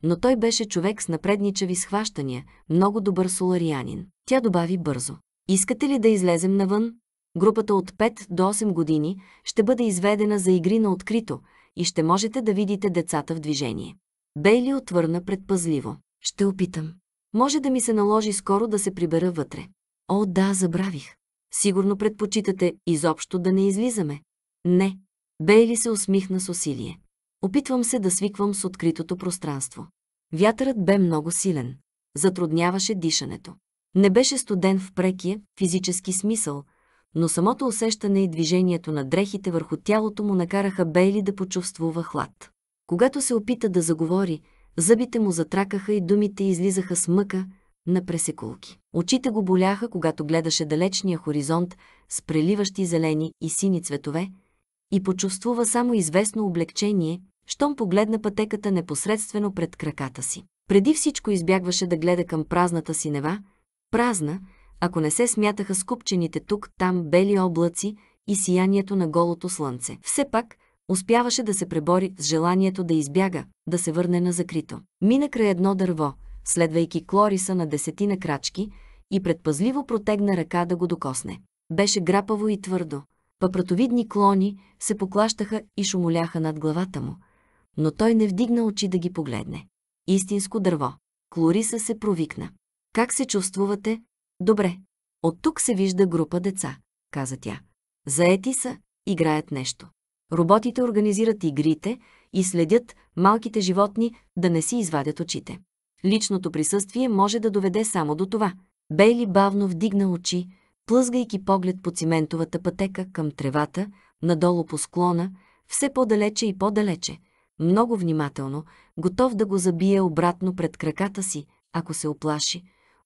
но той беше човек с напредничави схващания, много добър соларианин. Тя добави бързо. Искате ли да излезем навън? Групата от 5 до 8 години ще бъде изведена за игри на открито и ще можете да видите децата в движение. Бейли отвърна предпазливо. Ще опитам. Може да ми се наложи скоро да се прибера вътре. О, да, забравих. Сигурно предпочитате изобщо да не излизаме. Не. Бейли се усмихна с усилие. Опитвам се да свиквам с откритото пространство. Вятърът бе много силен. Затрудняваше дишането. Не беше студен в прекия, физически смисъл – но самото усещане и движението на дрехите върху тялото му накараха Бейли да почувствува хлад. Когато се опита да заговори, зъбите му затракаха и думите излизаха с мъка на пресекулки. Очите го боляха, когато гледаше далечния хоризонт с преливащи зелени и сини цветове и почувствува само известно облегчение, щом погледна пътеката непосредствено пред краката си. Преди всичко избягваше да гледа към празната синева, празна, ако не се смятаха скупчените тук-там бели облаци и сиянието на голото слънце. Все пак, успяваше да се пребори с желанието да избяга, да се върне на закрито. Мина край едно дърво, следвайки Клориса на десетина крачки, и предпазливо протегна ръка да го докосне. Беше грапаво и твърдо. Папратовидни клони се поклащаха и шумоляха над главата му, но той не вдигна очи да ги погледне. Истинско дърво. Клориса се провикна. Как се чувствувате, Добре. От тук се вижда група деца, каза тя. Заети са, играят нещо. Роботите организират игрите и следят малките животни да не си извадят очите. Личното присъствие може да доведе само до това. Бейли бавно вдигна очи, плъзгайки поглед по циментовата пътека към тревата, надолу по склона, все по-далече и по-далече, много внимателно, готов да го забие обратно пред краката си, ако се оплаши,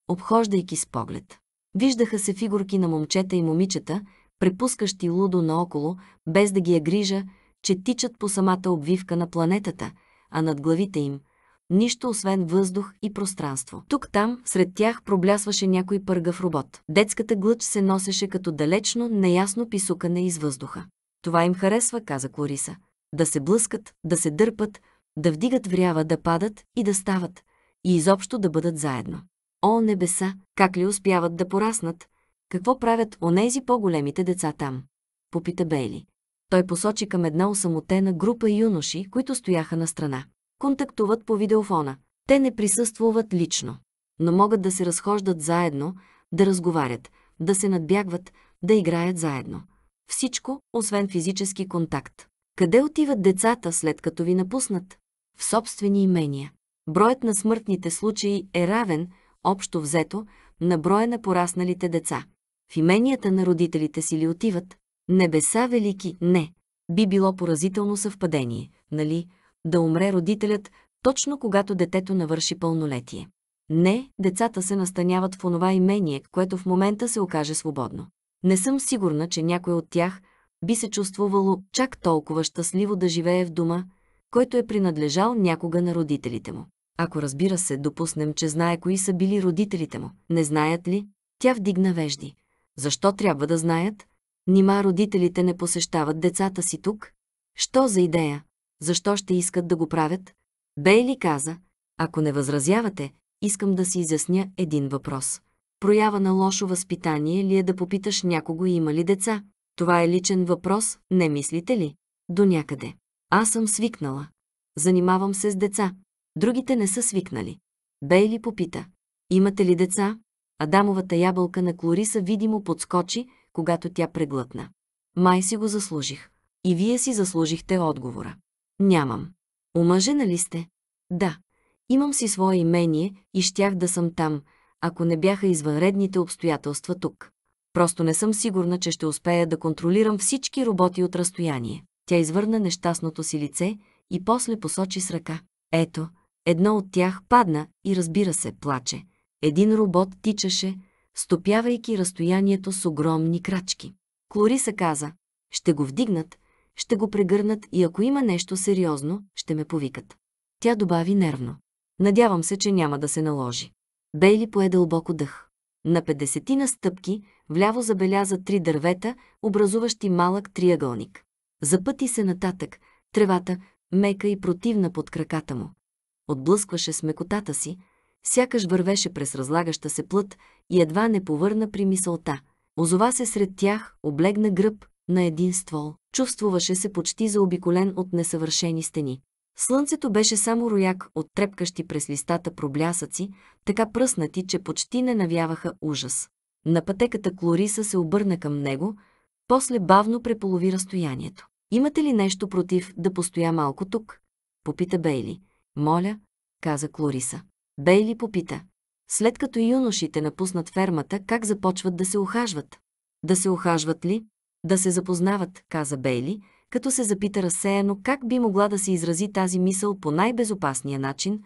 обхождайки с поглед. Виждаха се фигурки на момчета и момичета, препускащи лудо наоколо, без да ги е грижа, че тичат по самата обвивка на планетата, а над главите им – нищо освен въздух и пространство. Тук-там, сред тях проблясваше някой пъргав робот. Детската глъч се носеше като далечно, неясно писукане из въздуха. Това им харесва, каза Клориса. Да се блъскат, да се дърпат, да вдигат врява, да падат и да стават, и изобщо да бъдат заедно. О, небеса, как ли успяват да пораснат? Какво правят онези по-големите деца там? Попита Бейли. Той посочи към една осамотена група юноши, които стояха на страна. Контактуват по видеофона. Те не присъствуват лично, но могат да се разхождат заедно, да разговарят, да се надбягват, да играят заедно. Всичко, освен физически контакт. Къде отиват децата след като ви напуснат? В собствени имения. Броят на смъртните случаи е равен – общо взето, на броя на порасналите деца. В именията на родителите си ли отиват? Небеса велики? Не. Би било поразително съвпадение, нали, да умре родителят точно когато детето навърши пълнолетие. Не, децата се настаняват в онова имение, което в момента се окаже свободно. Не съм сигурна, че някой от тях би се чувствувало чак толкова щастливо да живее в дома, който е принадлежал някога на родителите му. Ако разбира се, допуснем, че знае кои са били родителите му. Не знаят ли? Тя вдигна вежди. Защо трябва да знаят? Нима родителите не посещават децата си тук? Що за идея? Защо ще искат да го правят? Бейли е каза, ако не възразявате, искам да си изясня един въпрос. Проява на лошо възпитание ли е да попиташ някого има ли деца? Това е личен въпрос, не мислите ли? До някъде. Аз съм свикнала. Занимавам се с деца. Другите не са свикнали. Бейли попита. Имате ли деца? Адамовата ябълка на Клориса видимо подскочи, когато тя преглътна. Май си го заслужих. И вие си заслужихте отговора. Нямам. Омъжена ли сте? Да. Имам си свое имение и щях да съм там, ако не бяха извънредните обстоятелства тук. Просто не съм сигурна, че ще успея да контролирам всички роботи от разстояние. Тя извърна нещастното си лице и после посочи с ръка. Ето, Едно от тях падна и, разбира се, плаче. Един робот тичаше, стопявайки разстоянието с огромни крачки. Клориса каза, ще го вдигнат, ще го прегърнат и ако има нещо сериозно, ще ме повикат. Тя добави нервно. Надявам се, че няма да се наложи. Бейли пое дълбоко дъх. На 50 на стъпки вляво забеляза три дървета, образуващи малък триъгълник. Запъти се нататък, тревата, мека и противна под краката му отблъскваше смекотата си, сякаш вървеше през разлагаща се плът и едва не повърна при мисълта. Озова се сред тях, облегна гръб на един ствол. Чувствуваше се почти заобиколен от несъвършени стени. Слънцето беше само рояк от трепкащи през листата проблясъци, така пръснати, че почти не навяваха ужас. На пътеката Клориса се обърна към него, после бавно преполови разстоянието. «Имате ли нещо против да постоя малко тук?» попита Бейли. Моля, каза Клориса. Бейли попита. След като юношите напуснат фермата, как започват да се охажват? Да се охажват ли? Да се запознават, каза Бейли, като се запита разсеяно как би могла да се изрази тази мисъл по най-безопасния начин,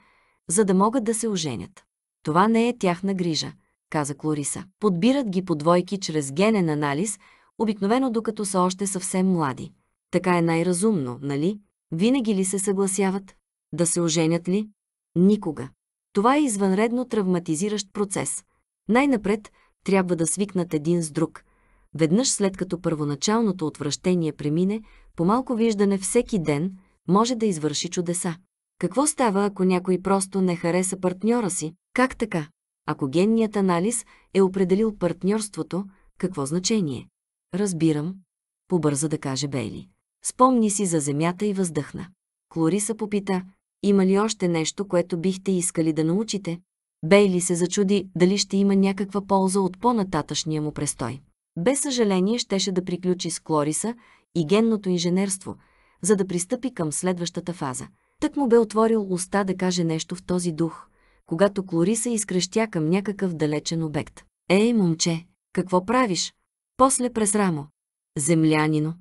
за да могат да се оженят. Това не е тяхна грижа, каза Клориса. Подбират ги по двойки чрез генен анализ, обикновено докато са още съвсем млади. Така е най-разумно, нали? Винаги ли се съгласяват? Да се оженят ли? Никога. Това е извънредно травматизиращ процес. Най-напред трябва да свикнат един с друг. Веднъж след като първоначалното отвращение премине, по малко виждане всеки ден може да извърши чудеса. Какво става, ако някой просто не хареса партньора си? Как така? Ако генният анализ е определил партньорството, какво значение? Разбирам, побърза да каже Бейли. Спомни си за земята и въздъхна. Клориса попита, има ли още нещо, което бихте искали да научите? Бейли се зачуди дали ще има някаква полза от по-нататъчния му престой. Без съжаление щеше да приключи с Клориса и генното инженерство, за да пристъпи към следващата фаза. Тък му бе отворил уста да каже нещо в този дух, когато Клориса изкръщя към някакъв далечен обект. «Ей, момче, какво правиш?» После през рамо. «Землянино!»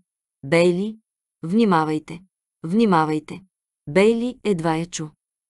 «Бейли, внимавайте! Внимавайте!» Бейли едва я чу.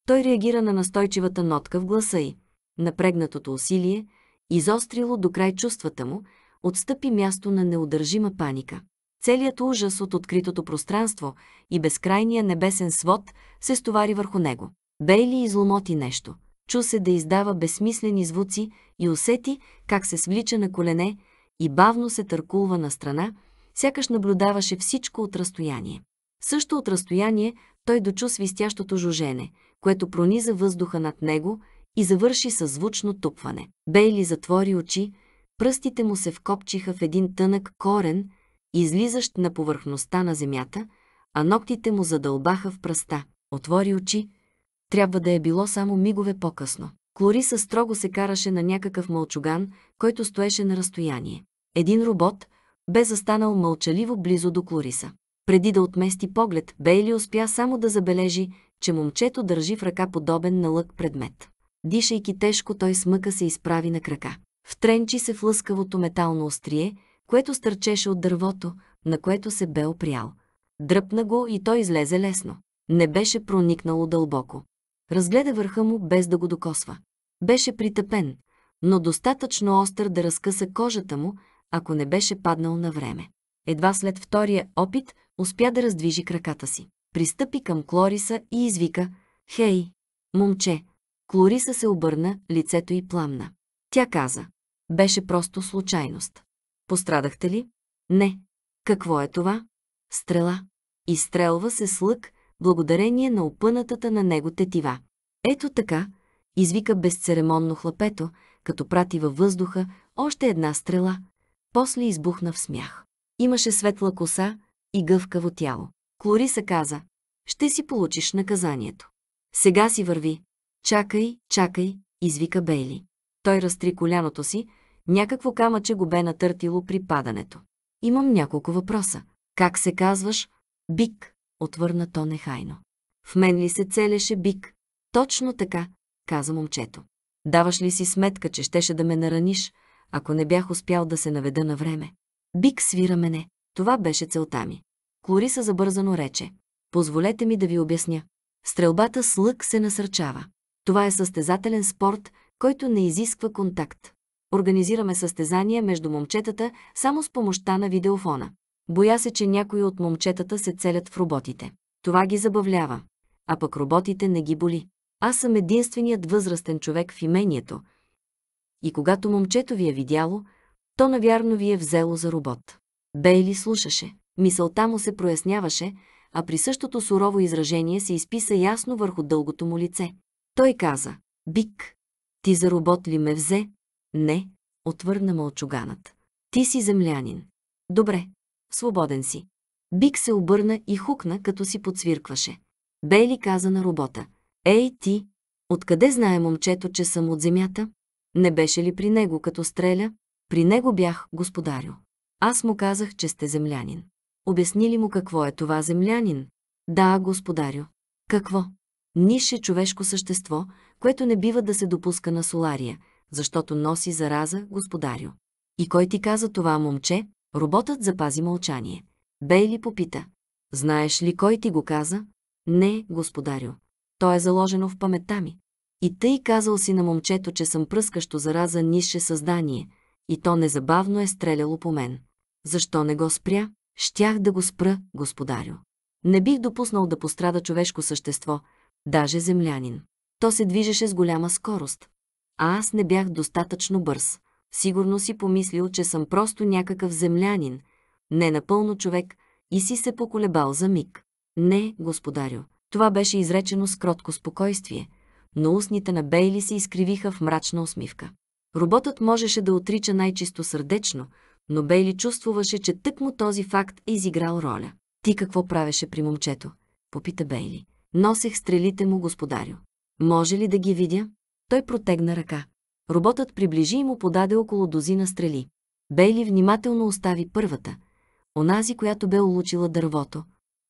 Той реагира на настойчивата нотка в гласа й. Напрегнатото усилие, изострило до край чувствата му, отстъпи място на неудържима паника. Целият ужас от откритото пространство и безкрайния небесен свод се стовари върху него. Бейли изломоти нещо. Чу се да издава безсмислени звуци и усети как се свлича на колене и бавно се търкулва на страна, сякаш наблюдаваше всичко от разстояние. Също от разстояние той дочу свистящото жужене, което прониза въздуха над него и завърши със звучно тупване. Бейли затвори очи, пръстите му се вкопчиха в един тънък корен, излизащ на повърхността на земята, а ногтите му задълбаха в пръста. Отвори очи, трябва да е било само мигове по-късно. Клориса строго се караше на някакъв мълчуган, който стоеше на разстояние. Един робот бе застанал мълчаливо близо до Клориса. Преди да отмести поглед, Бейли успя само да забележи, че момчето държи в ръка подобен на лък предмет. Дишайки тежко, той смъка се изправи на крака. Втренчи се в лъскавото метално острие, което стърчеше от дървото, на което се бе опрял. Дръпна го и той излезе лесно. Не беше проникнало дълбоко. Разгледа върха му, без да го докосва. Беше притъпен, но достатъчно остър да разкъса кожата му, ако не беше паднал на време. Едва след втория опит, успя да раздвижи краката си. Пристъпи към Клориса и извика «Хей, момче!» Клориса се обърна, лицето й пламна. Тя каза «Беше просто случайност. Пострадахте ли?» «Не. Какво е това?» «Стрела». Изстрелва се с лък, благодарение на опънатата на него тетива. Ето така, извика безцеремонно хлапето, като прати във въздуха още една стрела. После избухна в смях. Имаше светла коса, и гъвкаво тяло. Клориса каза, ще си получиш наказанието. Сега си върви. Чакай, чакай, извика Бейли. Той разтри коляното си, някакво камъче го бе натъртило при падането. Имам няколко въпроса. Как се казваш? Бик, отвърна то нехайно. В мен ли се целеше бик? Точно така, каза момчето. Даваш ли си сметка, че щеше да ме нараниш, ако не бях успял да се наведа на време? Бик свира мене. Това беше целта ми. Клориса забързано рече. Позволете ми да ви обясня. Стрелбата с лък се насърчава. Това е състезателен спорт, който не изисква контакт. Организираме състезания между момчетата само с помощта на видеофона. Боя се, че някои от момчетата се целят в роботите. Това ги забавлява, а пък роботите не ги боли. Аз съм единственият възрастен човек в имението. И когато момчето ви е видяло, то навярно ви е взело за робот. Бейли слушаше. Мисълта му се проясняваше, а при същото сурово изражение се изписа ясно върху дългото му лице. Той каза, «Бик, ти за робот ли ме взе?» «Не», отвърна мълчуганът. «Ти си землянин. Добре, свободен си». Бик се обърна и хукна, като си подсвиркваше. Бейли каза на робота, «Ей, ти, откъде знае момчето, че съм от земята? Не беше ли при него като стреля? При него бях господарю. Аз му казах, че сте землянин. Обяснили му какво е това землянин? Да, господарю. Какво? Нише човешко същество, което не бива да се допуска на солария, защото носи зараза, господарю. И кой ти каза това, момче? Роботът запази мълчание. Бейли попита. Знаеш ли кой ти го каза? Не, господарю. То е заложено в паметта ми. И тъй казал си на момчето, че съм пръскащо зараза нише създание, и то незабавно е стреляло по мен. Защо не го спря? Щях да го спра, господарю. Не бих допуснал да пострада човешко същество, даже землянин. То се движеше с голяма скорост. А аз не бях достатъчно бърз. Сигурно си помислил, че съм просто някакъв землянин, не напълно човек, и си се поколебал за миг. Не, господарю. Това беше изречено с кротко спокойствие, но устните на Бейли се изкривиха в мрачна усмивка. Роботът можеше да отрича най-чисто сърдечно, но Бейли чувствуваше, че тъкмо този факт е изиграл роля. Ти какво правеше при момчето? Попита Бейли. Носех стрелите му, господарю. Може ли да ги видя? Той протегна ръка. Роботът приближи и му подаде около дозина стрели. Бейли внимателно остави първата, онази, която бе улучила дървото,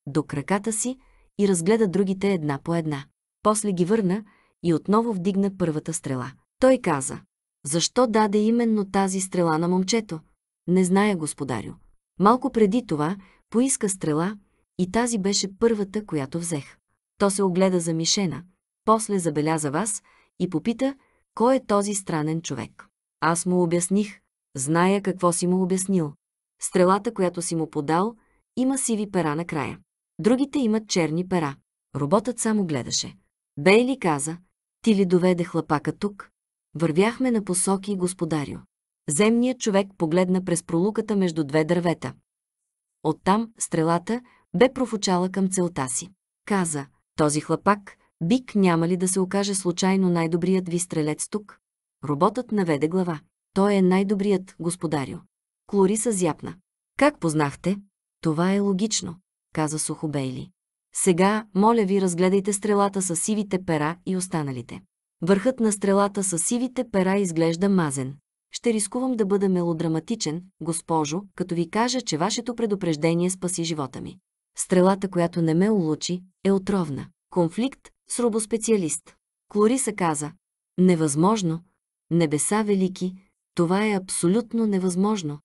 до краката си и разгледа другите една по една. После ги върна и отново вдигна първата стрела. Той каза, защо даде именно тази стрела на момчето? не зная господарю. Малко преди това поиска стрела и тази беше първата, която взех. То се огледа за мишена, после забеляза вас и попита, кой е този странен човек. Аз му обясних, зная какво си му обяснил. Стрелата, която си му подал, има сиви пера на края. Другите имат черни пера. Роботът само гледаше. Бейли каза, ти ли доведе хлапака тук? Вървяхме на посоки, господарю. Земният човек погледна през пролуката между две дървета. Оттам стрелата бе профучала към целта си. Каза, този хлапак, бик няма ли да се окаже случайно най-добрият ви стрелец тук? Роботът наведе глава. Той е най-добрият, господарю. Клориса зяпна. Как познахте? Това е логично, каза сухо Бейли. Сега, моля ви, разгледайте стрелата с сивите пера и останалите. Върхът на стрелата с сивите пера изглежда мазен. Ще рискувам да бъда мелодраматичен, госпожо, като ви кажа, че вашето предупреждение спаси живота ми. Стрелата, която не ме улучи, е отровна. Конфликт с робоспециалист. Клориса каза, невъзможно, небеса велики, това е абсолютно невъзможно.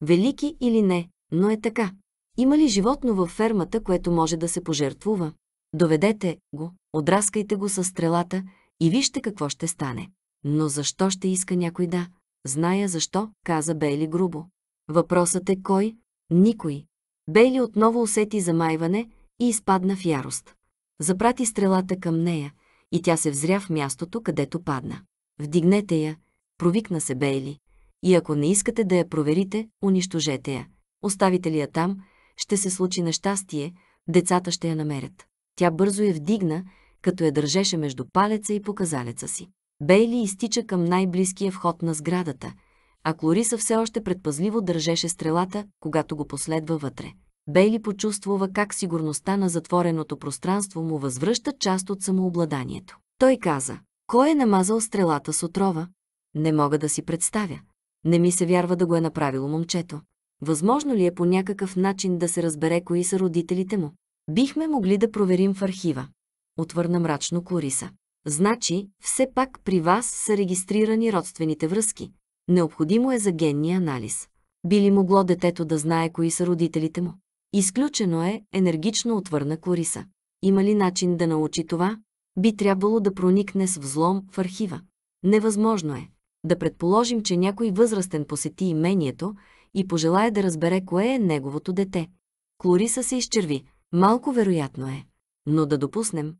Велики или не, но е така. Има ли животно във фермата, което може да се пожертвува? Доведете го, отраскайте го с стрелата и вижте какво ще стане. Но защо ще иска някой да? Зная защо, каза Бейли грубо. Въпросът е кой? Никой. Бейли отново усети замайване и изпадна в ярост. Запрати стрелата към нея и тя се взря в мястото, където падна. Вдигнете я, провикна се Бейли. И ако не искате да я проверите, унищожете я. Оставите ли я там, ще се случи нещастие, децата ще я намерят. Тя бързо я вдигна, като я държеше между палеца и показалеца си. Бейли изтича към най-близкия вход на сградата, а Клориса все още предпазливо държеше стрелата, когато го последва вътре. Бейли почувствува как сигурността на затвореното пространство му възвръща част от самообладанието. Той каза, кой е намазал стрелата с отрова? Не мога да си представя. Не ми се вярва да го е направило момчето. Възможно ли е по някакъв начин да се разбере кои са родителите му? Бихме могли да проверим в архива. Отвърна мрачно Клориса. Значи, все пак при вас са регистрирани родствените връзки. Необходимо е за генния анализ. Би ли могло детето да знае кои са родителите му? Изключено е, енергично отвърна Кориса. Има ли начин да научи това? Би трябвало да проникне с взлом в архива. Невъзможно е. Да предположим, че някой възрастен посети имението и пожелая да разбере кое е неговото дете. Клориса се изчерви. Малко вероятно е. Но да допуснем,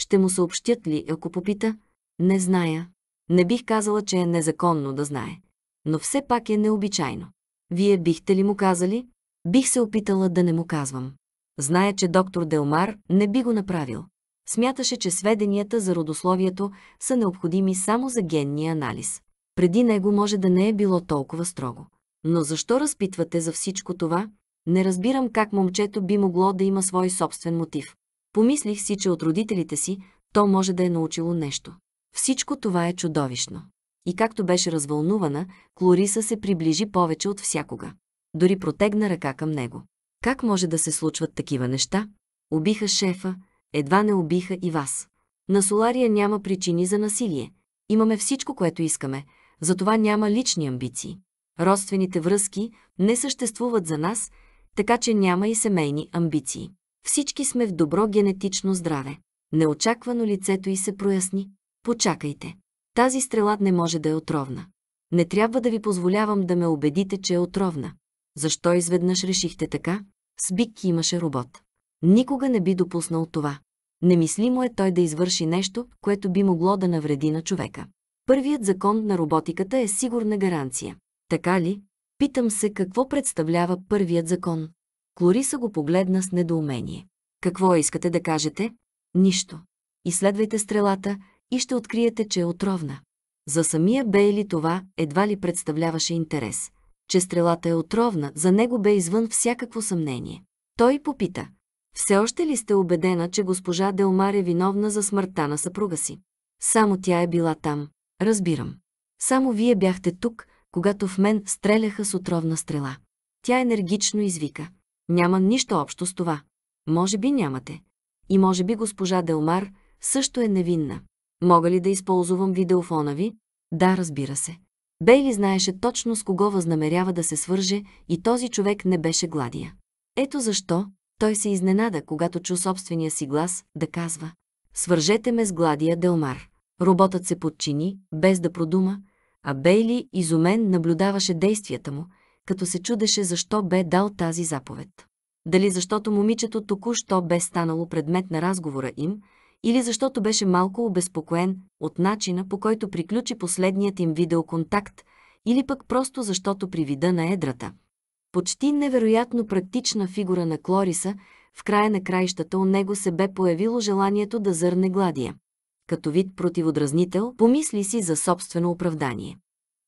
ще му съобщят ли, ако попита? Не зная. Не бих казала, че е незаконно да знае. Но все пак е необичайно. Вие бихте ли му казали? Бих се опитала да не му казвам. Зная, че доктор Делмар не би го направил. Смяташе, че сведенията за родословието са необходими само за генния анализ. Преди него може да не е било толкова строго. Но защо разпитвате за всичко това? Не разбирам как момчето би могло да има свой собствен мотив. Помислих си, че от родителите си то може да е научило нещо. Всичко това е чудовищно. И както беше развълнувана, Клориса се приближи повече от всякога. Дори протегна ръка към него. Как може да се случват такива неща? Убиха шефа, едва не убиха и вас. На Солария няма причини за насилие. Имаме всичко, което искаме, затова няма лични амбиции. Родствените връзки не съществуват за нас, така че няма и семейни амбиции. Всички сме в добро генетично здраве. Неочаквано лицето й се проясни. Почакайте. Тази стрела не може да е отровна. Не трябва да ви позволявам да ме убедите, че е отровна. Защо изведнъж решихте така? С бик имаше робот. Никога не би допуснал това. Немислимо е той да извърши нещо, което би могло да навреди на човека. Първият закон на роботиката е сигурна гаранция. Така ли? Питам се какво представлява първият закон. Клориса го погледна с недоумение. Какво искате да кажете? Нищо. Изследвайте стрелата и ще откриете, че е отровна. За самия Бейли това едва ли представляваше интерес. Че стрелата е отровна, за него бе извън всякакво съмнение. Той попита. Все още ли сте убедена, че госпожа Делмар е виновна за смъртта на съпруга си? Само тя е била там. Разбирам. Само вие бяхте тук, когато в мен стреляха с отровна стрела. Тя енергично извика. Няма нищо общо с това. Може би нямате. И може би госпожа Делмар също е невинна. Мога ли да използвам видеофона ви? Да, разбира се. Бейли знаеше точно с кого възнамерява да се свърже и този човек не беше гладия. Ето защо той се изненада, когато чу собствения си глас да казва «Свържете ме с гладия Делмар». Роботът се подчини, без да продума, а Бейли изумен наблюдаваше действията му – като се чудеше защо бе дал тази заповед. Дали защото момичето току-що бе станало предмет на разговора им, или защото беше малко обезпокоен от начина, по който приключи последният им видеоконтакт, или пък просто защото при вида на едрата. Почти невероятно практична фигура на Клориса, в края на краищата у него се бе появило желанието да зърне гладия. Като вид противодразнител, помисли си за собствено оправдание.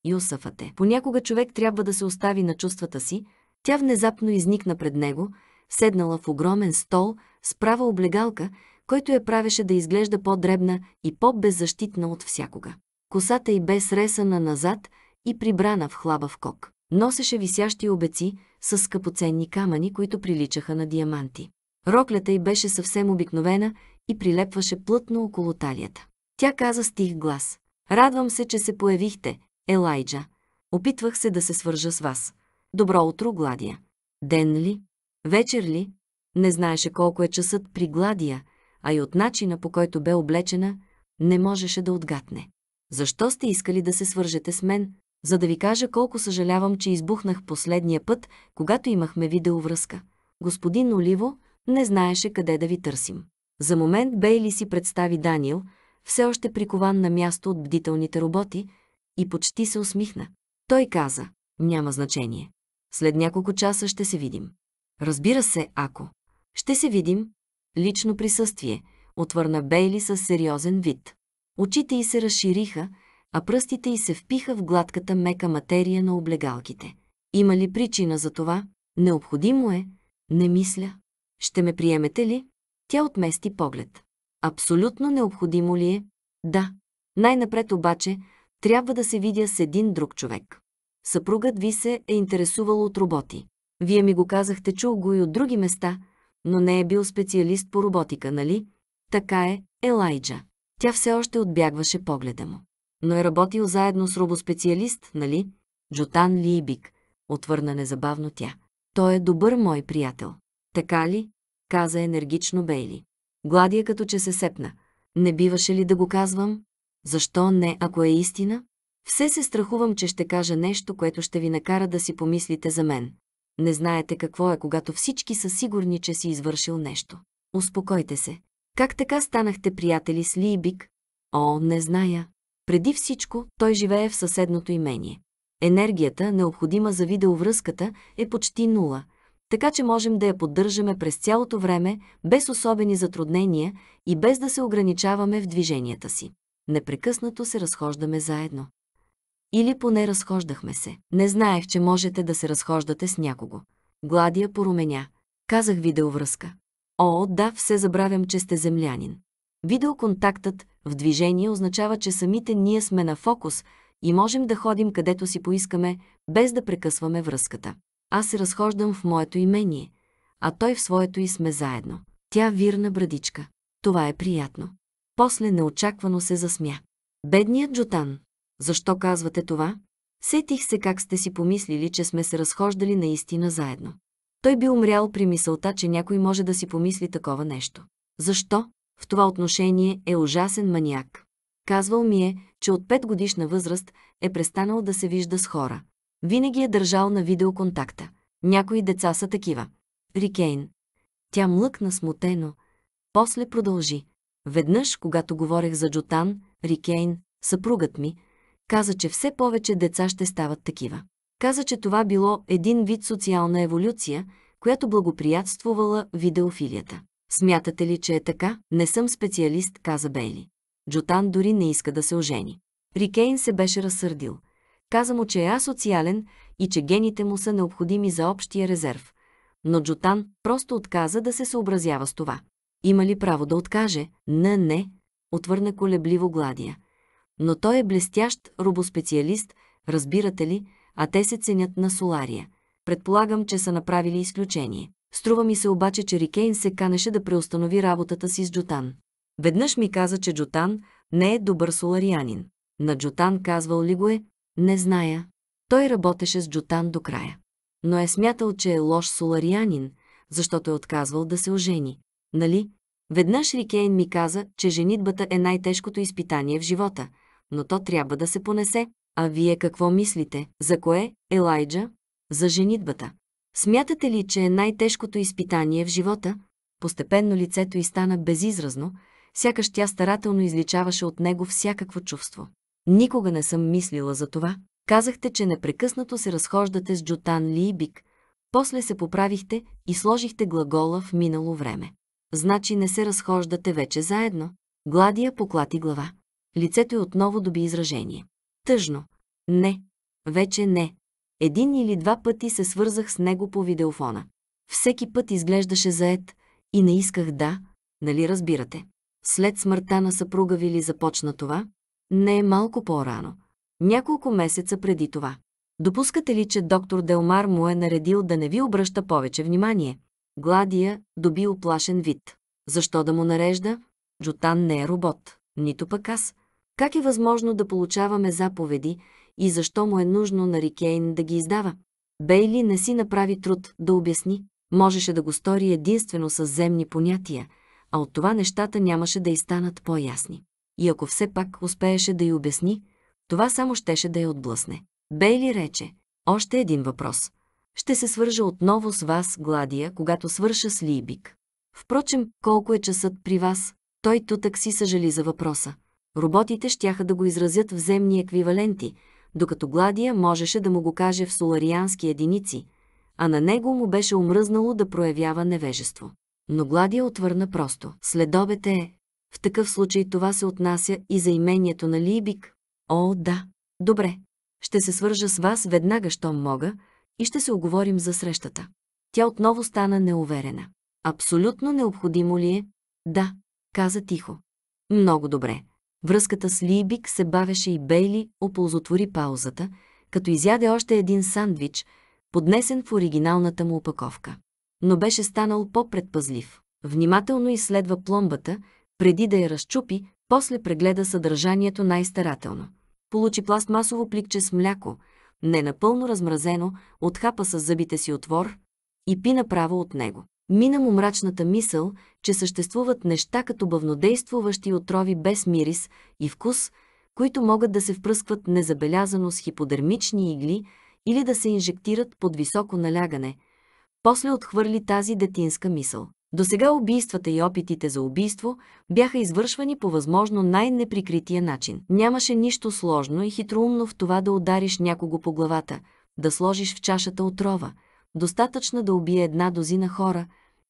Юсъфът е. Понякога човек трябва да се остави на чувствата си, тя внезапно изникна пред него, седнала в огромен стол, с права облегалка, който я правеше да изглежда по-дребна и по-беззащитна от всякога. Косата й бе сресана назад и прибрана в хлаба в кок. Носеше висящи обеци с скъпоценни камъни, които приличаха на диаманти. Роклята й беше съвсем обикновена и прилепваше плътно около талията. Тя каза с тих глас. Радвам се, че се появихте, Елайджа. Опитвах се да се свържа с вас. Добро утро, Гладия. Ден ли? Вечер ли? Не знаеше колко е часът при Гладия, а и от начина по който бе облечена, не можеше да отгатне. Защо сте искали да се свържете с мен, за да ви кажа колко съжалявам, че избухнах последния път, когато имахме видеовръзка. Господин Оливо не знаеше къде да ви търсим. За момент Бейли си представи Даниел, все още прикован на място от бдителните роботи, и почти се усмихна. Той каза, няма значение. След няколко часа ще се видим. Разбира се, ако. Ще се видим. Лично присъствие, отвърна Бейли с сериозен вид. Очите й се разшириха, а пръстите й се впиха в гладката мека материя на облегалките. Има ли причина за това? Необходимо е. Не мисля. Ще ме приемете ли? Тя отмести поглед. Абсолютно необходимо ли е? Да. Най-напред обаче трябва да се видя с един друг човек. Съпругът ви се е интересувал от роботи. Вие ми го казахте, чул го и от други места, но не е бил специалист по роботика, нали? Така е, Елайджа. Тя все още отбягваше погледа му. Но е работил заедно с робоспециалист, нали? Джотан Либик, отвърна незабавно тя. Той е добър мой приятел. Така ли? каза енергично Бейли. Гладия като че се сепна. Не биваше ли да го казвам? Защо не, ако е истина? Все се страхувам, че ще кажа нещо, което ще ви накара да си помислите за мен. Не знаете какво е, когато всички са сигурни, че си извършил нещо. Успокойте се. Как така станахте приятели с Либик? О, не зная. Преди всичко, той живее в съседното имение. Енергията, необходима за видеовръзката, е почти нула, така че можем да я поддържаме през цялото време, без особени затруднения и без да се ограничаваме в движенията си. Непрекъснато се разхождаме заедно. Или поне разхождахме се. Не знаех, че можете да се разхождате с някого. Гладия поруменя. Казах видеовръзка. О, да, все забравям, че сте землянин. Видеоконтактът в движение означава, че самите ние сме на фокус и можем да ходим където си поискаме, без да прекъсваме връзката. Аз се разхождам в моето имение, а той в своето и сме заедно. Тя вирна брадичка. Това е приятно. После неочаквано се засмя. Бедният Джотан. Защо казвате това? Сетих се как сте си помислили, че сме се разхождали наистина заедно. Той би умрял при мисълта, че някой може да си помисли такова нещо. Защо? В това отношение е ужасен маниак. Казвал ми е, че от 5 годишна възраст е престанал да се вижда с хора. Винаги е държал на видеоконтакта. Някои деца са такива. Рикейн. Тя млъкна смутено. После продължи. Веднъж, когато говорех за Джотан, Рикейн, съпругът ми, каза, че все повече деца ще стават такива. Каза, че това било един вид социална еволюция, която благоприятствувала видеофилията. Смятате ли, че е така? Не съм специалист, каза Бейли. Джотан дори не иска да се ожени. Рикейн се беше разсърдил. Каза му, че е асоциален и че гените му са необходими за общия резерв. Но Джотан просто отказа да се съобразява с това. Има ли право да откаже? Не, не, отвърна колебливо Гладия. Но той е блестящ робоспециалист, разбирате ли, а те се ценят на Солария. Предполагам, че са направили изключение. Струва ми се обаче, че Рикейн се канеше да преустанови работата си с Джотан. Веднъж ми каза, че Джотан не е добър соларианин. На Джотан казвал ли го е? Не зная. Той работеше с Джотан до края. Но е смятал, че е лош соларианин, защото е отказвал да се ожени нали? Веднъж Рикейн ми каза, че женитбата е най-тежкото изпитание в живота, но то трябва да се понесе. А вие какво мислите? За кое, Елайджа? За женитбата. Смятате ли, че е най-тежкото изпитание в живота? Постепенно лицето й стана безизразно, сякаш тя старателно изличаваше от него всякакво чувство. Никога не съм мислила за това. Казахте, че непрекъснато се разхождате с Джотан Либик. После се поправихте и сложихте глагола в минало време. Значи не се разхождате вече заедно. Гладия поклати глава. Лицето й е отново доби изражение. Тъжно. Не. Вече не. Един или два пъти се свързах с него по видеофона. Всеки път изглеждаше заед и не исках да, нали разбирате. След смъртта на съпруга ви ли започна това? Не е малко по-рано. Няколко месеца преди това. Допускате ли, че доктор Делмар му е наредил да не ви обръща повече внимание? Гладия доби оплашен вид. Защо да му нарежда? Джотан не е робот, нито пък аз. Как е възможно да получаваме заповеди и защо му е нужно на Рикейн да ги издава? Бейли не си направи труд да обясни. Можеше да го стори единствено с земни понятия, а от това нещата нямаше да и станат по-ясни. И ако все пак успееше да й обясни, това само щеше да я отблъсне. Бейли рече, още един въпрос – ще се свържа отново с вас, Гладия, когато свърша с Либик. Впрочем, колко е часът при вас? Той тутък си съжали за въпроса. Роботите щяха да го изразят в земни еквиваленти, докато Гладия можеше да му го каже в солариански единици, а на него му беше омръзнало да проявява невежество. Но Гладия отвърна просто. Следобед е. В такъв случай това се отнася и за имението на Либик. О, да. Добре. Ще се свържа с вас веднага, щом мога, и ще се оговорим за срещата. Тя отново стана неуверена. Абсолютно необходимо ли е? Да, каза тихо. Много добре. Връзката с Либик се бавеше и Бейли оползотвори паузата, като изяде още един сандвич, поднесен в оригиналната му опаковка. Но беше станал по-предпазлив. Внимателно изследва пломбата, преди да я разчупи, после прегледа съдържанието най-старателно. Получи пластмасово пликче с мляко – ненапълно размразено, отхапа с зъбите си отвор и пи направо от него. Мина му мрачната мисъл, че съществуват неща като бавнодействуващи отрови без мирис и вкус, които могат да се впръскват незабелязано с хиподермични игли или да се инжектират под високо налягане. После отхвърли тази детинска мисъл. До сега убийствата и опитите за убийство бяха извършвани по възможно най-неприкрития начин. Нямаше нищо сложно и хитроумно в това да удариш някого по главата, да сложиш в чашата отрова, достатъчно да убие една дозина хора,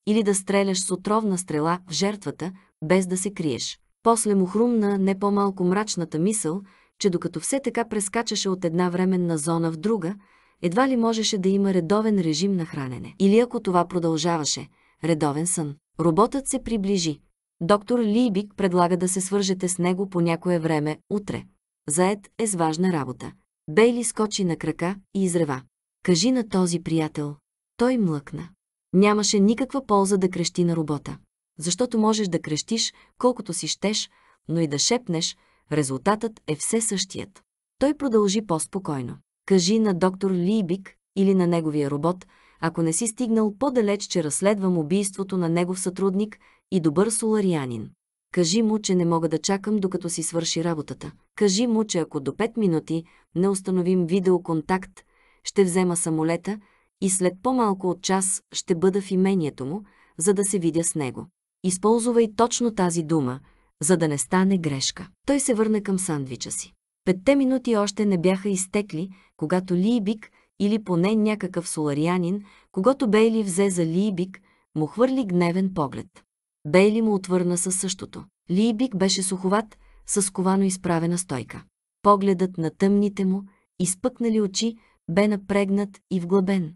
или да стреляш с отровна стрела в жертвата, без да се криеш. После му хрумна не по-малко мрачната мисъл, че докато все така прескачаше от една временна зона в друга, едва ли можеше да има редовен режим на хранене. Или ако това продължаваше – редовен сън. Роботът се приближи. Доктор Либик предлага да се свържете с него по някое време, утре. Заед е с важна работа. Бейли скочи на крака и изрева. Кажи на този приятел. Той млъкна. Нямаше никаква полза да крещи на робота. Защото можеш да крещиш колкото си щеш, но и да шепнеш, резултатът е все същият. Той продължи по-спокойно. Кажи на доктор Либик или на неговия робот – ако не си стигнал по-далеч, че разследвам убийството на негов сътрудник и добър соларианин. Кажи му, че не мога да чакам, докато си свърши работата. Кажи му, че ако до 5 минути не установим видеоконтакт, ще взема самолета и след по-малко от час ще бъда в имението му, за да се видя с него. Използвай точно тази дума, за да не стане грешка. Той се върна към сандвича си. Петте минути още не бяха изтекли, когато Лийбик или поне някакъв соларианин, когато Бейли взе за Либик, му хвърли гневен поглед. Бейли му отвърна със същото. Либик беше суховат, с ковано изправена стойка. Погледът на тъмните му, изпъкнали очи, бе напрегнат и вглъбен.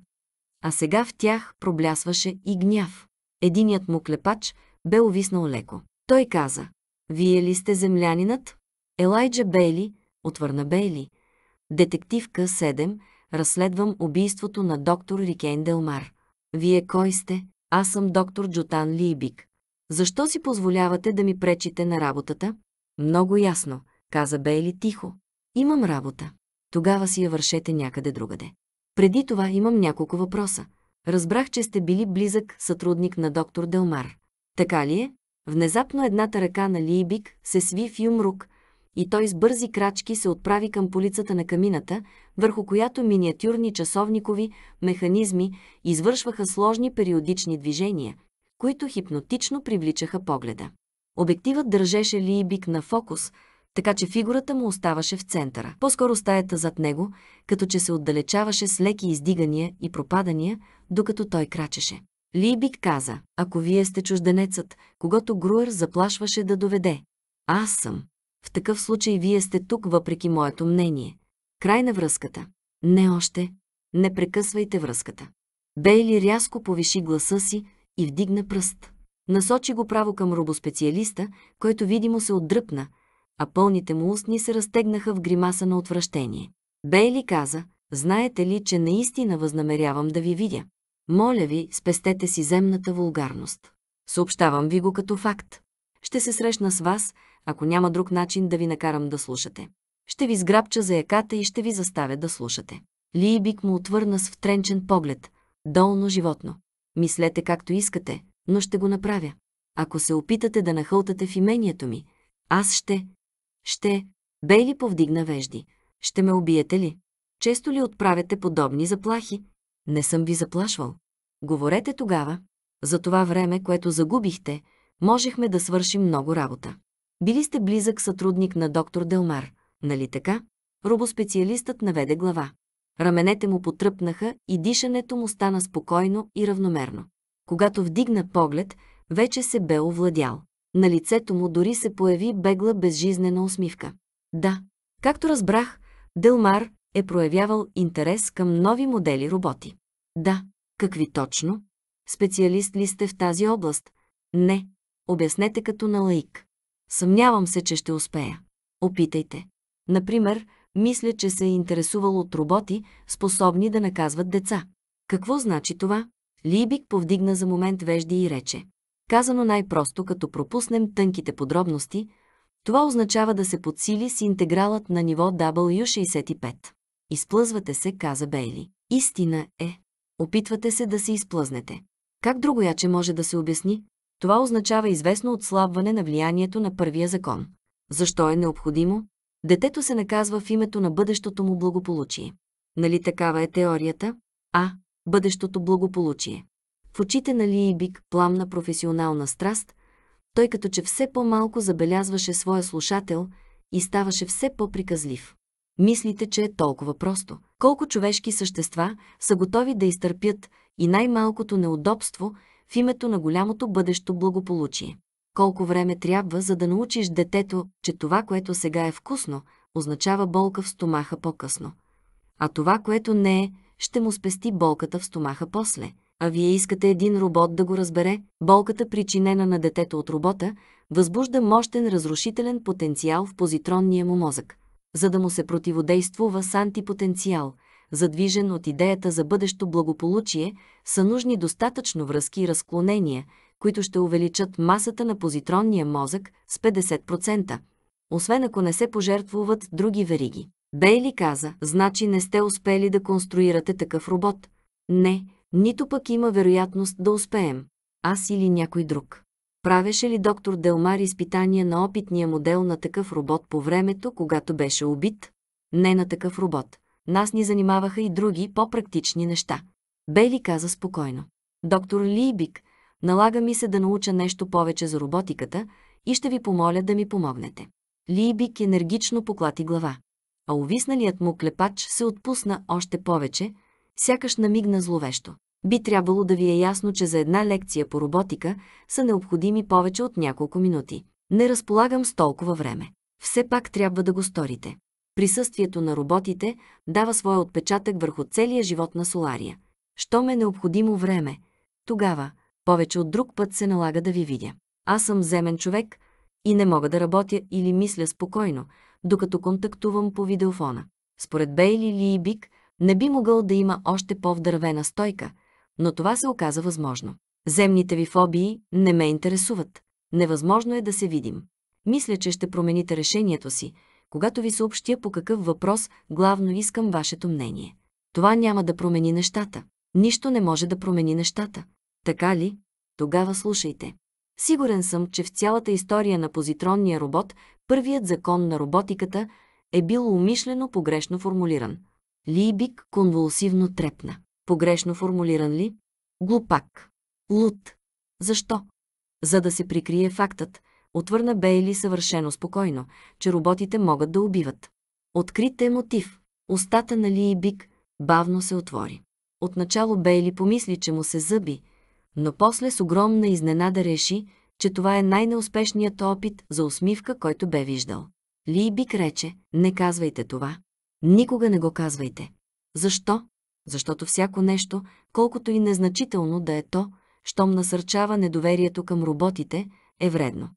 А сега в тях проблясваше и гняв. Единият му клепач бе увиснал леко. Той каза, «Вие ли сте землянинът?» Елайджа Бейли, отвърна Бейли, детективка 7, Разследвам убийството на доктор Рикен Делмар. Вие кой сте? Аз съм доктор Джотан Либик. Защо си позволявате да ми пречите на работата? Много ясно, каза Бейли тихо. Имам работа. Тогава си я вършете някъде другаде. Преди това имам няколко въпроса. Разбрах, че сте били близък сътрудник на доктор Делмар. Така ли е? Внезапно едната ръка на Либик се сви в юмрук, и той с бързи крачки се отправи към полицата на камината, върху която миниатюрни часовникови механизми извършваха сложни периодични движения, които хипнотично привличаха погледа. Обективът държеше либик на фокус, така че фигурата му оставаше в центъра. По-скоро стаята зад него, като че се отдалечаваше с леки издигания и пропадания, докато той крачеше. Либик каза, ако вие сте чужденецът, когато Груер заплашваше да доведе. Аз съм. В такъв случай вие сте тук въпреки моето мнение. Край на връзката. Не още. Не прекъсвайте връзката. Бейли рязко повиши гласа си и вдигна пръст. Насочи го право към робоспециалиста, който видимо се отдръпна, а пълните му устни се разтегнаха в гримаса на отвращение. Бейли каза, знаете ли, че наистина възнамерявам да ви видя. Моля ви, спестете си земната вулгарност. Съобщавам ви го като факт. Ще се срещна с вас, ако няма друг начин да ви накарам да слушате. Ще ви сграбча за яката и ще ви заставя да слушате. Лиибик му отвърна с втренчен поглед. Долно животно. Мислете както искате, но ще го направя. Ако се опитате да нахълтате в имението ми, аз ще... Ще... Бейли повдигна вежди. Ще ме убиете ли? Често ли отправяте подобни заплахи? Не съм ви заплашвал. Говорете тогава. За това време, което загубихте, можехме да свършим много работа. Били сте близък сътрудник на доктор Делмар, нали така? Робоспециалистът наведе глава. Раменете му потръпнаха и дишането му стана спокойно и равномерно. Когато вдигна поглед, вече се бе овладял. На лицето му дори се появи бегла безжизнена усмивка. Да, както разбрах, Делмар е проявявал интерес към нови модели роботи. Да, какви точно? Специалист ли сте в тази област? Не, обяснете като на лаик. Съмнявам се, че ще успея. Опитайте. Например, мисля, че се е интересувал от роботи, способни да наказват деца. Какво значи това? Либик повдигна за момент вежди и рече. Казано най-просто, като пропуснем тънките подробности, това означава да се подсили с интегралът на ниво W65. Изплъзвате се, каза Бейли. Истина е. Опитвате се да се изплъзнете. Как другояче може да се обясни? Това означава известно отслабване на влиянието на първия закон. Защо е необходимо? Детето се наказва в името на бъдещото му благополучие. Нали такава е теорията? А. Бъдещото благополучие. В очите на Лиибик пламна професионална страст, той като че все по-малко забелязваше своя слушател и ставаше все по-приказлив. Мислите, че е толкова просто. Колко човешки същества са готови да изтърпят и най-малкото неудобство в името на голямото бъдещо благополучие. Колко време трябва, за да научиш детето, че това, което сега е вкусно, означава болка в стомаха по-късно. А това, което не е, ще му спести болката в стомаха после. А вие искате един робот да го разбере, болката причинена на детето от робота, възбужда мощен разрушителен потенциал в позитронния му мозък. За да му се противодействува с антипотенциал – задвижен от идеята за бъдещо благополучие, са нужни достатъчно връзки и разклонения, които ще увеличат масата на позитронния мозък с 50%, освен ако не се пожертвуват други вериги. Бейли каза, значи не сте успели да конструирате такъв робот. Не, нито пък има вероятност да успеем. Аз или някой друг. Правеше ли доктор Делмар изпитания на опитния модел на такъв робот по времето, когато беше убит? Не на такъв робот нас ни занимаваха и други по-практични неща. Бейли каза спокойно. Доктор Либик, налага ми се да науча нещо повече за роботиката и ще ви помоля да ми помогнете. Лийбик енергично поклати глава. А увисналият му клепач се отпусна още повече, сякаш намигна зловещо. Би трябвало да ви е ясно, че за една лекция по роботика са необходими повече от няколко минути. Не разполагам с толкова време. Все пак трябва да го сторите. Присъствието на роботите дава своя отпечатък върху целия живот на Солария. Щом е необходимо време, тогава повече от друг път се налага да ви видя. Аз съм земен човек и не мога да работя или мисля спокойно, докато контактувам по видеофона. Според Бейли Ли Бик, не би могъл да има още по-вдървена стойка, но това се оказа възможно. Земните ви фобии не ме интересуват. Невъзможно е да се видим. Мисля, че ще промените решението си, когато ви съобщя по какъв въпрос главно искам вашето мнение. Това няма да промени нещата. Нищо не може да промени нещата. Така ли? Тогава слушайте. Сигурен съм, че в цялата история на позитронния робот първият закон на роботиката е бил умишлено погрешно формулиран. Либик конвулсивно трепна. Погрешно формулиран ли? Глупак. Луд. Защо? За да се прикрие фактът, отвърна Бейли съвършено спокойно, че роботите могат да убиват. Открит е мотив. Остата на Ли и Бик бавно се отвори. Отначало Бейли помисли, че му се зъби, но после с огромна изненада реши, че това е най-неуспешният опит за усмивка, който бе виждал. Ли и Бик рече, не казвайте това. Никога не го казвайте. Защо? Защото всяко нещо, колкото и незначително да е то, щом насърчава недоверието към роботите, е вредно.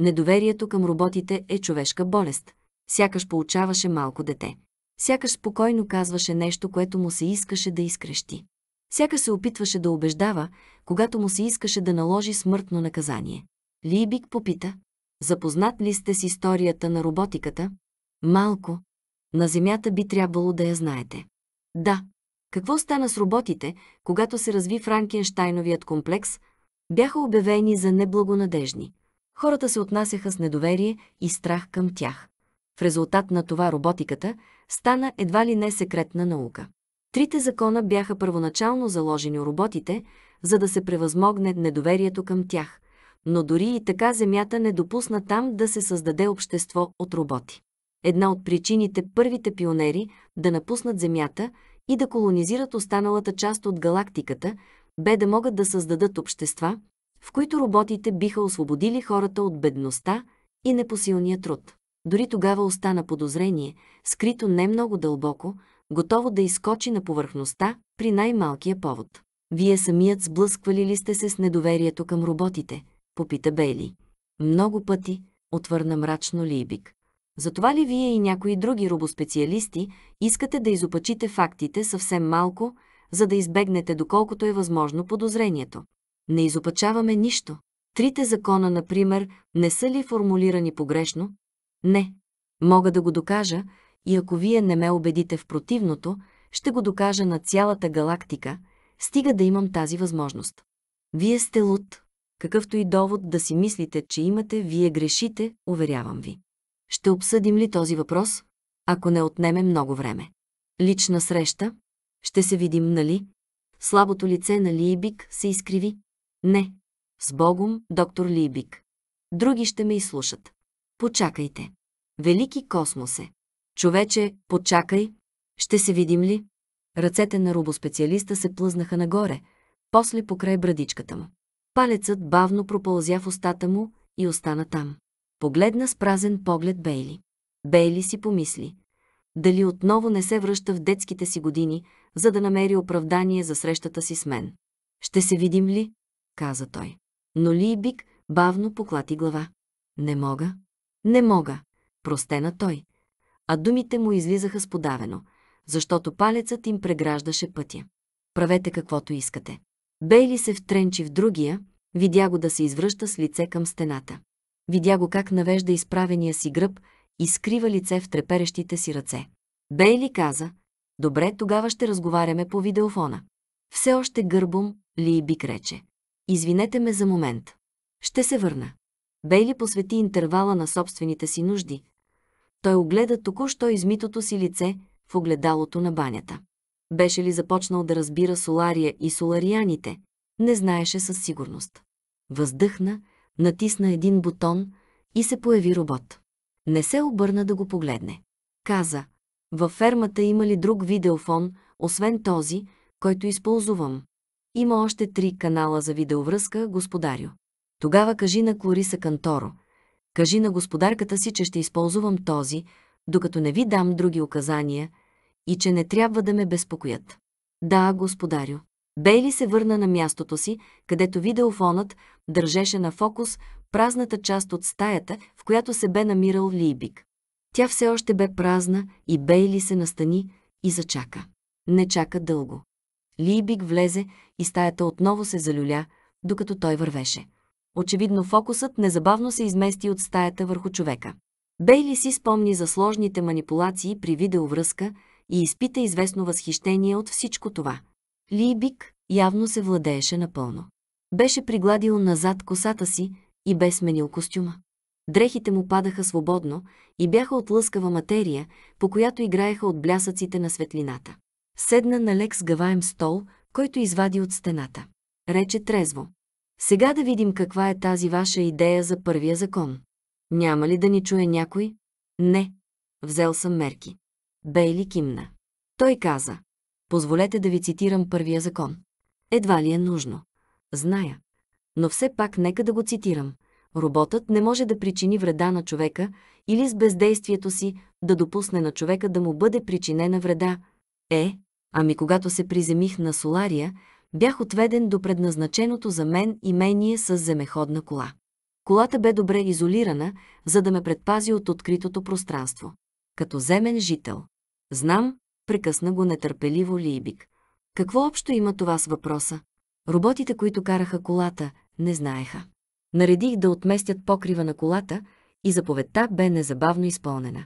Недоверието към роботите е човешка болест. Сякаш получаваше малко дете. Сякаш спокойно казваше нещо, което му се искаше да изкрещи. Сякаш се опитваше да убеждава, когато му се искаше да наложи смъртно наказание. Либик попита, запознат ли сте с историята на роботиката? Малко. На Земята би трябвало да я знаете. Да. Какво стана с роботите, когато се разви Франкенштайновият комплекс? Бяха обявени за неблагонадежни хората се отнасяха с недоверие и страх към тях. В резултат на това роботиката стана едва ли не секретна наука. Трите закона бяха първоначално заложени у роботите, за да се превъзмогне недоверието към тях, но дори и така Земята не допусна там да се създаде общество от роботи. Една от причините първите пионери да напуснат Земята и да колонизират останалата част от галактиката, бе да могат да създадат общества, в които роботите биха освободили хората от бедността и непосилния труд. Дори тогава остана подозрение, скрито не много дълбоко, готово да изкочи на повърхността при най-малкия повод. Вие самият сблъсквали ли сте се с недоверието към роботите? Попита Бейли. Много пъти, отвърна мрачно Либик. Затова ли вие и някои други робоспециалисти искате да изопачите фактите съвсем малко, за да избегнете доколкото е възможно подозрението? не изопачаваме нищо. Трите закона, например, не са ли формулирани погрешно? Не. Мога да го докажа и ако вие не ме убедите в противното, ще го докажа на цялата галактика, стига да имам тази възможност. Вие сте луд. Какъвто и довод да си мислите, че имате, вие грешите, уверявам ви. Ще обсъдим ли този въпрос, ако не отнеме много време? Лична среща? Ще се видим, нали? Слабото лице на Лиебик се изкриви. Не. С Богом, доктор Либик. Други ще ме изслушат. Почакайте. Велики космосе. Човече, почакай. Ще се видим ли? Ръцете на робоспециалиста се плъзнаха нагоре, после покрай брадичката му. Палецът бавно пропълзя в устата му и остана там. Погледна с празен поглед Бейли. Бейли си помисли. Дали отново не се връща в детските си години, за да намери оправдание за срещата си с мен. Ще се видим ли? каза той. Но Либик бавно поклати глава. Не мога. Не мога. Простена той. А думите му излизаха сподавено, защото палецът им преграждаше пътя. Правете каквото искате. Бейли се втренчи в другия, видя го да се извръща с лице към стената. Видя го как навежда изправения си гръб и скрива лице в треперещите си ръце. Бейли каза, «Добре, тогава ще разговаряме по видеофона». Все още гърбом Ли Бик рече, Извинете ме за момент. Ще се върна. Бейли посвети интервала на собствените си нужди. Той огледа току-що измитото си лице в огледалото на банята. Беше ли започнал да разбира солария и соларияните? не знаеше със сигурност. Въздъхна, натисна един бутон и се появи робот. Не се обърна да го погледне. Каза, във фермата има ли друг видеофон, освен този, който използвам? Има още три канала за видеовръзка, господарю. Тогава кажи на Клориса Канторо. Кажи на господарката си, че ще използвам този, докато не ви дам други указания и че не трябва да ме безпокоят. Да, господарю. Бейли се върна на мястото си, където видеофонът държеше на фокус празната част от стаята, в която се бе намирал Либик. Тя все още бе празна и Бейли се настани и зачака. Не чака дълго. Лийбик влезе и стаята отново се залюля, докато той вървеше. Очевидно фокусът незабавно се измести от стаята върху човека. Бейли си спомни за сложните манипулации при видеовръзка и изпита известно възхищение от всичко това. Лийбик явно се владееше напълно. Беше пригладил назад косата си и бе сменил костюма. Дрехите му падаха свободно и бяха от лъскава материя, по която играеха от блясъците на светлината. Седна на лек сгъваем стол, който извади от стената. Рече трезво. Сега да видим каква е тази ваша идея за първия закон. Няма ли да ни чуе някой? Не. Взел съм мерки. Бейли кимна. Той каза. Позволете да ви цитирам първия закон. Едва ли е нужно. Зная. Но все пак нека да го цитирам. Роботът не може да причини вреда на човека или с бездействието си да допусне на човека да му бъде причинена вреда. Е, Ами когато се приземих на Солария, бях отведен до предназначеното за мен имение с земеходна кола. Колата бе добре изолирана, за да ме предпази от откритото пространство. Като земен жител. Знам, прекъсна го нетърпеливо Либик. Какво общо има това с въпроса? Роботите, които караха колата, не знаеха. Наредих да отместят покрива на колата и заповедта бе незабавно изпълнена.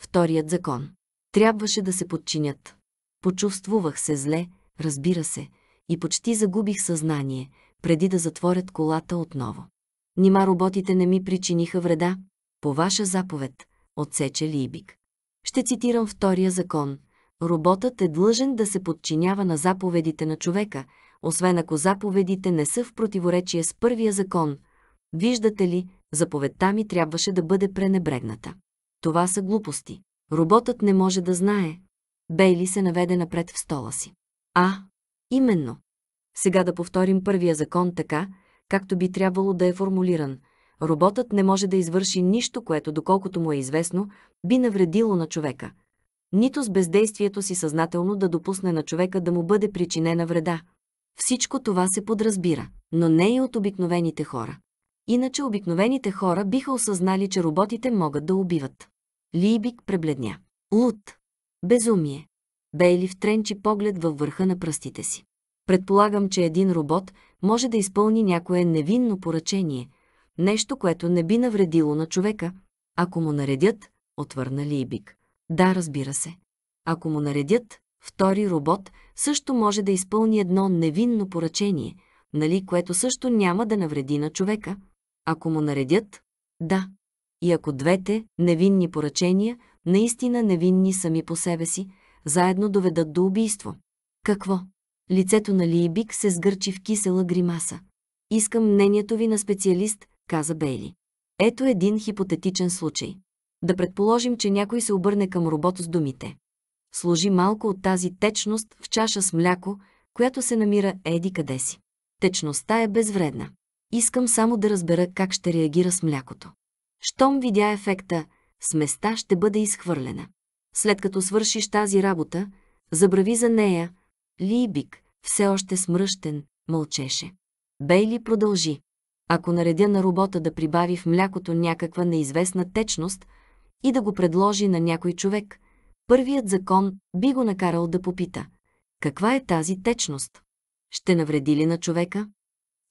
Вторият закон. Трябваше да се подчинят. Почувствувах се зле, разбира се, и почти загубих съзнание, преди да затворят колата отново. Нима роботите не ми причиниха вреда? По ваша заповед, отсече Либик. Ще цитирам втория закон. Роботът е длъжен да се подчинява на заповедите на човека, освен ако заповедите не са в противоречие с първия закон. Виждате ли, заповедта ми трябваше да бъде пренебрегната. Това са глупости. Роботът не може да знае, Бейли се наведе напред в стола си. А, именно. Сега да повторим първия закон така, както би трябвало да е формулиран. Роботът не може да извърши нищо, което, доколкото му е известно, би навредило на човека. Нито с бездействието си съзнателно да допусне на човека да му бъде причинена вреда. Всичко това се подразбира, но не и от обикновените хора. Иначе обикновените хора биха осъзнали, че роботите могат да убиват. Либик пребледня. Лут. Безумие. Бейли втренчи поглед във върха на пръстите си. Предполагам, че един робот може да изпълни някое невинно поръчение, нещо, което не би навредило на човека, ако му наредят, отвърна Либик. Да, разбира се. Ако му наредят, втори робот също може да изпълни едно невинно поръчение, нали, което също няма да навреди на човека. Ако му наредят, да. И ако двете невинни поръчения наистина невинни сами по себе си, заедно доведат до убийство. Какво? Лицето на Лиибик се сгърчи в кисела гримаса. Искам мнението ви на специалист, каза Бейли. Ето един хипотетичен случай. Да предположим, че някой се обърне към робот с думите. Служи малко от тази течност в чаша с мляко, която се намира еди къде си. Течността е безвредна. Искам само да разбера как ще реагира с млякото. Щом видя ефекта с места ще бъде изхвърлена. След като свършиш тази работа, забрави за нея. Либик, все още смръщен, мълчеше. Бейли продължи. Ако наредя на робота да прибави в млякото някаква неизвестна течност и да го предложи на някой човек, първият закон би го накарал да попита. Каква е тази течност? Ще навреди ли на човека?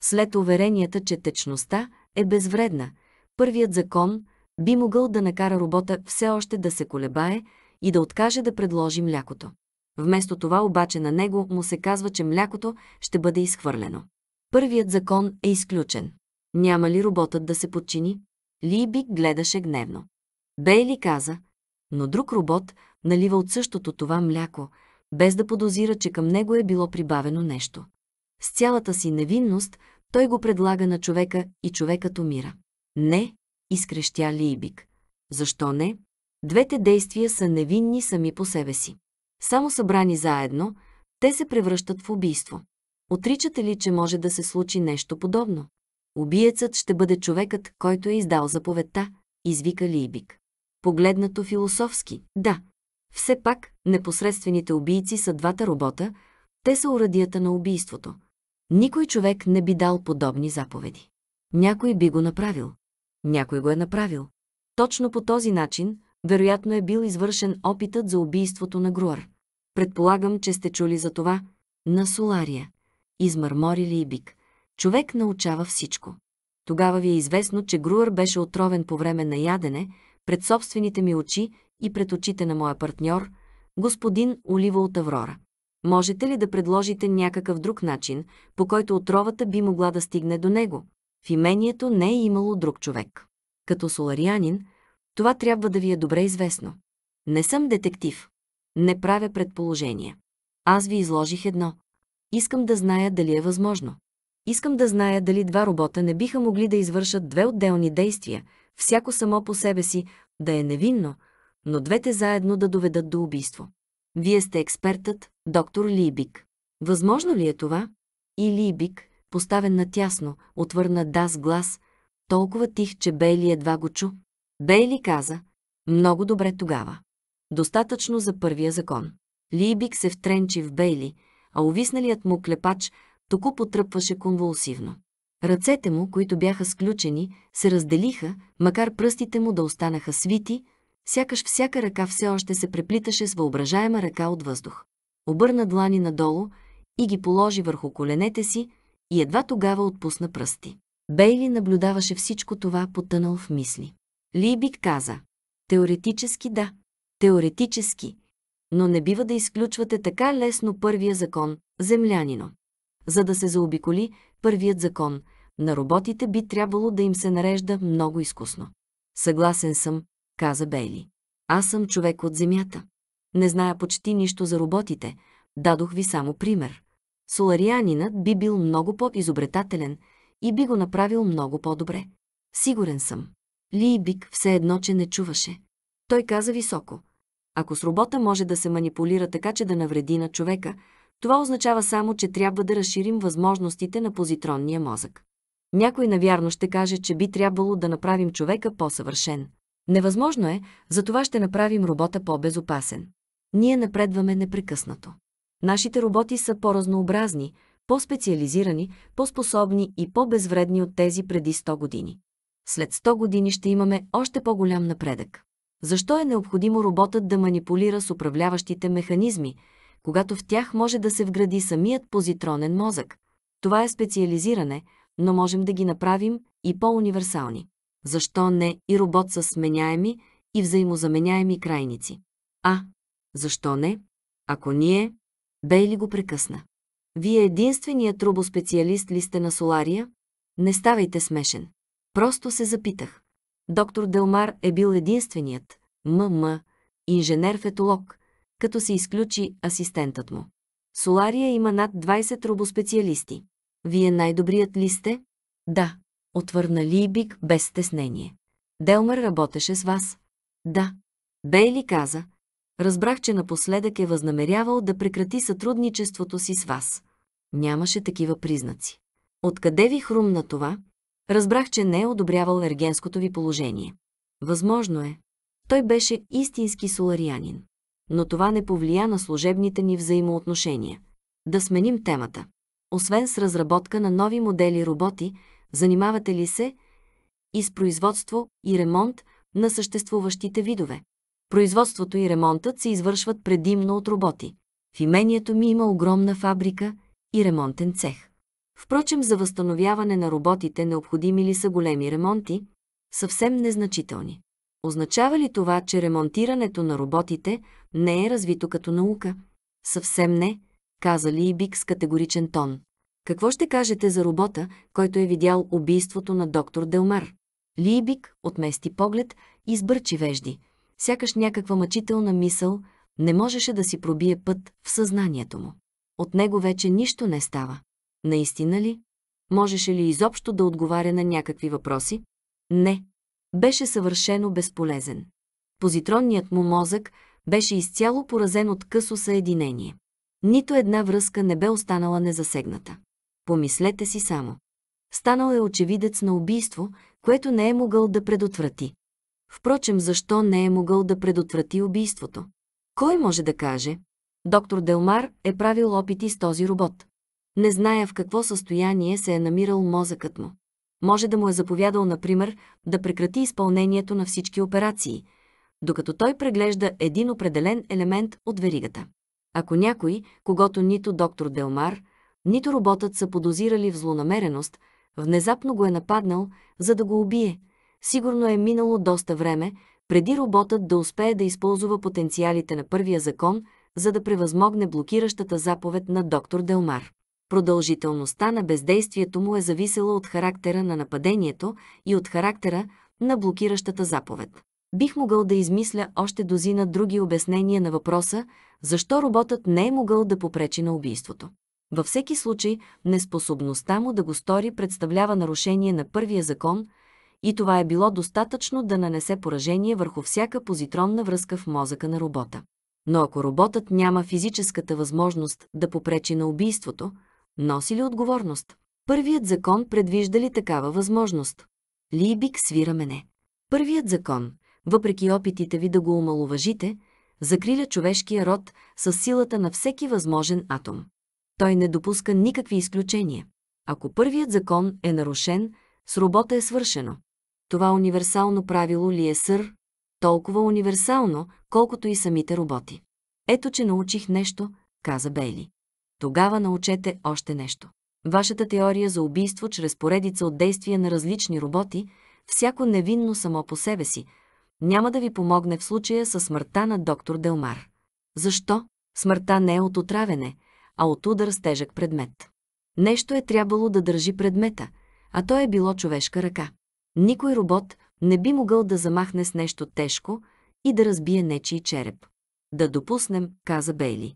След уверенията, че течността е безвредна, първият закон би могъл да накара робота все още да се колебае и да откаже да предложи млякото. Вместо това обаче на него му се казва, че млякото ще бъде изхвърлено. Първият закон е изключен. Няма ли роботът да се подчини? Либи гледаше гневно. Бейли каза, но друг робот налива от същото това мляко, без да подозира, че към него е било прибавено нещо. С цялата си невинност той го предлага на човека и човекът умира. Не, изкрещя либик. Защо не? Двете действия са невинни сами по себе си. Само събрани заедно, те се превръщат в убийство. Отричате ли, че може да се случи нещо подобно? Убиецът ще бъде човекът, който е издал заповедта, извика либик. Погледнато философски, да. Все пак, непосредствените убийци са двата робота, те са урадията на убийството. Никой човек не би дал подобни заповеди. Някой би го направил. Някой го е направил. Точно по този начин, вероятно е бил извършен опитът за убийството на Груар. Предполагам, че сте чули за това. На Солария. Измърмори ли и бик. Човек научава всичко. Тогава ви е известно, че Груар беше отровен по време на ядене, пред собствените ми очи и пред очите на моя партньор, господин Олива от Аврора. Можете ли да предложите някакъв друг начин, по който отровата би могла да стигне до него? В имението не е имало друг човек. Като соларианин, това трябва да ви е добре известно. Не съм детектив. Не правя предположения. Аз ви изложих едно. Искам да зная дали е възможно. Искам да зная дали два робота не биха могли да извършат две отделни действия, всяко само по себе си да е невинно, но двете заедно да доведат до убийство. Вие сте експертът, доктор Либик. Възможно ли е това? И Либик, поставен на тясно, отвърна да с глас, толкова тих, че Бейли едва го чу. Бейли каза, много добре тогава. Достатъчно за първия закон. Либик се втренчи в Бейли, а увисналият му клепач току потръпваше конвулсивно. Ръцете му, които бяха сключени, се разделиха, макар пръстите му да останаха свити, сякаш всяка ръка все още се преплиташе с въображаема ръка от въздух. Обърна длани надолу и ги положи върху коленете си, и едва тогава отпусна пръсти. Бейли наблюдаваше всичко това, потънал в мисли. Либик каза, теоретически да, теоретически, но не бива да изключвате така лесно първия закон, землянино. За да се заобиколи първият закон, на роботите би трябвало да им се нарежда много изкусно. Съгласен съм, каза Бейли. Аз съм човек от земята. Не зная почти нищо за роботите, дадох ви само пример. Соларианинът би бил много по-изобретателен и би го направил много по-добре. Сигурен съм. Лийбик все едно, че не чуваше. Той каза високо. Ако с робота може да се манипулира така, че да навреди на човека, това означава само, че трябва да разширим възможностите на позитронния мозък. Някой навярно ще каже, че би трябвало да направим човека по-съвършен. Невъзможно е, затова ще направим робота по-безопасен. Ние напредваме непрекъснато. Нашите роботи са по-разнообразни, по-специализирани, по-способни и по-безвредни от тези преди 100 години. След 100 години ще имаме още по-голям напредък. Защо е необходимо роботът да манипулира с управляващите механизми, когато в тях може да се вгради самият позитронен мозък? Това е специализиране, но можем да ги направим и по-универсални. Защо не и робот с сменяеми и взаимозаменяеми крайници? А, защо не? Ако ние, Бейли го прекъсна. Вие единственият трубоспециалист ли сте на Солария? Не ставайте смешен. Просто се запитах. Доктор Делмар е бил единственият, ММ, инженер-фетолог, като се изключи асистентът му. Солария има над 20 трубоспециалисти. Вие най-добрият ли сте? Да, отвърна Либик без стеснение. Делмар работеше с вас. Да. Бейли каза, Разбрах, че напоследък е възнамерявал да прекрати сътрудничеството си с вас. Нямаше такива признаци. Откъде ви хрумна това? Разбрах, че не е одобрявал ергенското ви положение. Възможно е. Той беше истински соларианин. Но това не повлия на служебните ни взаимоотношения. Да сменим темата. Освен с разработка на нови модели роботи, занимавате ли се и с производство и ремонт на съществуващите видове? Производството и ремонтът се извършват предимно от роботи. В имението ми има огромна фабрика и ремонтен цех. Впрочем, за възстановяване на роботите необходими ли са големи ремонти? Съвсем незначителни. Означава ли това, че ремонтирането на роботите не е развито като наука? Съвсем не, каза ли и Бик с категоричен тон. Какво ще кажете за робота, който е видял убийството на доктор Делмар? Либик отмести поглед и сбърчи вежди – сякаш някаква мъчителна мисъл не можеше да си пробие път в съзнанието му. От него вече нищо не става. Наистина ли? Можеше ли изобщо да отговаря на някакви въпроси? Не. Беше съвършено безполезен. Позитронният му мозък беше изцяло поразен от късо съединение. Нито една връзка не бе останала незасегната. Помислете си само. Станал е очевидец на убийство, което не е могъл да предотврати. Впрочем, защо не е могъл да предотврати убийството? Кой може да каже? Доктор Делмар е правил опити с този робот. Не зная в какво състояние се е намирал мозъкът му. Може да му е заповядал, например, да прекрати изпълнението на всички операции, докато той преглежда един определен елемент от веригата. Ако някой, когато нито доктор Делмар, нито роботът са подозирали в злонамереност, внезапно го е нападнал, за да го убие – Сигурно е минало доста време, преди роботът да успее да използва потенциалите на първия закон, за да превъзмогне блокиращата заповед на доктор Делмар. Продължителността на бездействието му е зависела от характера на нападението и от характера на блокиращата заповед. Бих могъл да измисля още дозина други обяснения на въпроса, защо роботът не е могъл да попречи на убийството. Във всеки случай, неспособността му да го стори представлява нарушение на първия закон – и това е било достатъчно да нанесе поражение върху всяка позитронна връзка в мозъка на робота. Но ако роботът няма физическата възможност да попречи на убийството, носи ли отговорност? Първият закон предвижда ли такава възможност? Либик свира мене. Първият закон, въпреки опитите ви да го омалуважите, закриля човешкия род с силата на всеки възможен атом. Той не допуска никакви изключения. Ако първият закон е нарушен, с робота е свършено това универсално правило ли е сър, толкова универсално, колкото и самите роботи. Ето, че научих нещо, каза Бейли. Тогава научете още нещо. Вашата теория за убийство чрез поредица от действия на различни роботи, всяко невинно само по себе си, няма да ви помогне в случая със смъртта на доктор Делмар. Защо? Смъртта не е от отравене, а от удар с тежък предмет. Нещо е трябвало да държи предмета, а то е било човешка ръка. Никой робот не би могъл да замахне с нещо тежко и да разбие нечий череп. Да допуснем, каза Бейли,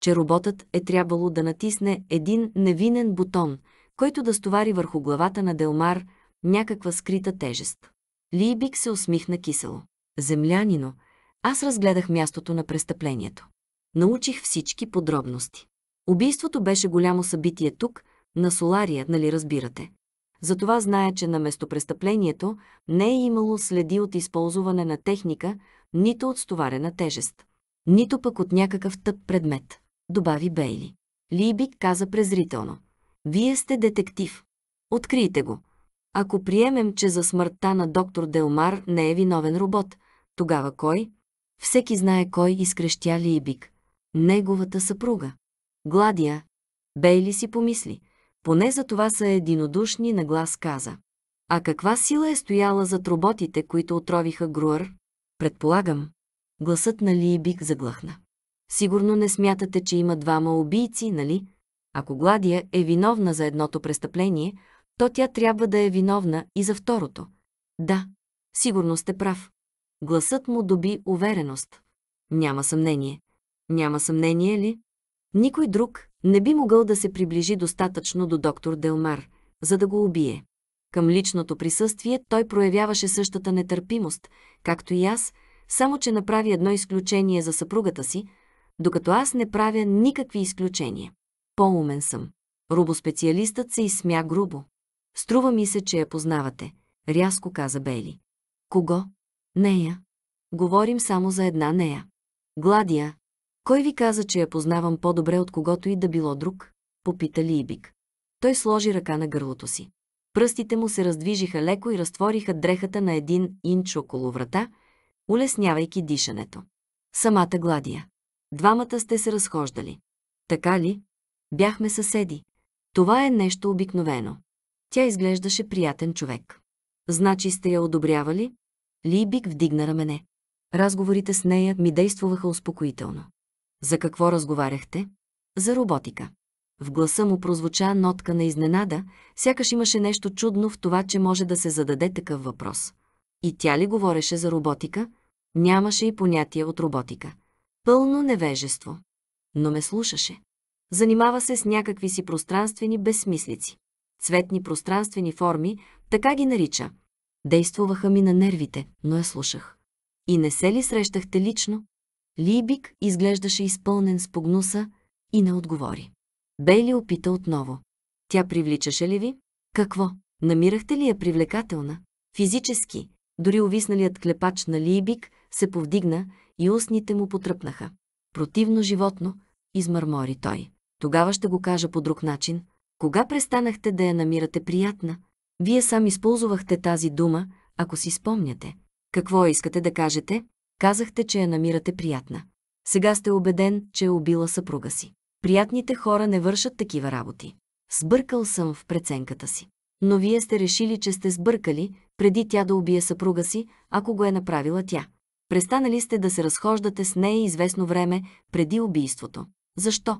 че роботът е трябвало да натисне един невинен бутон, който да стовари върху главата на Делмар някаква скрита тежест. Либик се усмихна кисело. Землянино, аз разгледах мястото на престъплението. Научих всички подробности. Убийството беше голямо събитие тук, на Солария, нали разбирате? Затова знае, че на местопрестъплението не е имало следи от използване на техника, нито от стоварена тежест, нито пък от някакъв тъп предмет, добави Бейли. Либик каза презрително. Вие сте детектив. Открийте го. Ако приемем, че за смъртта на доктор Делмар не е виновен робот, тогава кой? Всеки знае кой изкрещя Либик. Неговата съпруга. Гладия. Бейли си помисли – поне за това са единодушни на глас каза. А каква сила е стояла зад роботите, които отровиха Груър? Предполагам. Гласът на Лиебик заглъхна. Сигурно не смятате, че има двама убийци, нали? Ако Гладия е виновна за едното престъпление, то тя трябва да е виновна и за второто. Да, сигурно сте прав. Гласът му доби увереност. Няма съмнение. Няма съмнение ли? Никой друг, не би могъл да се приближи достатъчно до доктор Делмар, за да го убие. Към личното присъствие той проявяваше същата нетърпимост, както и аз, само че направи едно изключение за съпругата си, докато аз не правя никакви изключения. По-умен съм. Робоспециалистът се изсмя грубо. Струва ми се, че я познавате, рязко каза Бейли. Кого? Нея. Говорим само за една нея. Гладия, кой ви каза, че я познавам по-добре от когото и да било друг? Попита Либик. Той сложи ръка на гърлото си. Пръстите му се раздвижиха леко и разтвориха дрехата на един инч около врата, улеснявайки дишането. Самата Гладия. Двамата сте се разхождали. Така ли? Бяхме съседи. Това е нещо обикновено. Тя изглеждаше приятен човек. Значи сте я одобрявали? Либик вдигна рамене. Разговорите с нея ми действуваха успокоително. За какво разговаряхте? За роботика. В гласа му прозвуча нотка на изненада, сякаш имаше нещо чудно в това, че може да се зададе такъв въпрос. И тя ли говореше за роботика? Нямаше и понятие от роботика. Пълно невежество. Но ме слушаше. Занимава се с някакви си пространствени безсмислици. Цветни пространствени форми, така ги нарича. Действуваха ми на нервите, но я слушах. И не се ли срещахте лично? Либик изглеждаше изпълнен с погнуса и не отговори. Бейли опита отново. Тя привличаше ли ви? Какво? Намирахте ли я привлекателна? Физически, дори увисналият клепач на Либик се повдигна и устните му потръпнаха. Противно животно, измърмори той. Тогава ще го кажа по друг начин. Кога престанахте да я намирате приятна? Вие сам използвахте тази дума, ако си спомняте. Какво искате да кажете? Казахте, че я намирате приятна. Сега сте убеден, че е убила съпруга си. Приятните хора не вършат такива работи. Сбъркал съм в преценката си. Но вие сте решили, че сте сбъркали, преди тя да убие съпруга си, ако го е направила тя. Престанали сте да се разхождате с нея известно време преди убийството. Защо?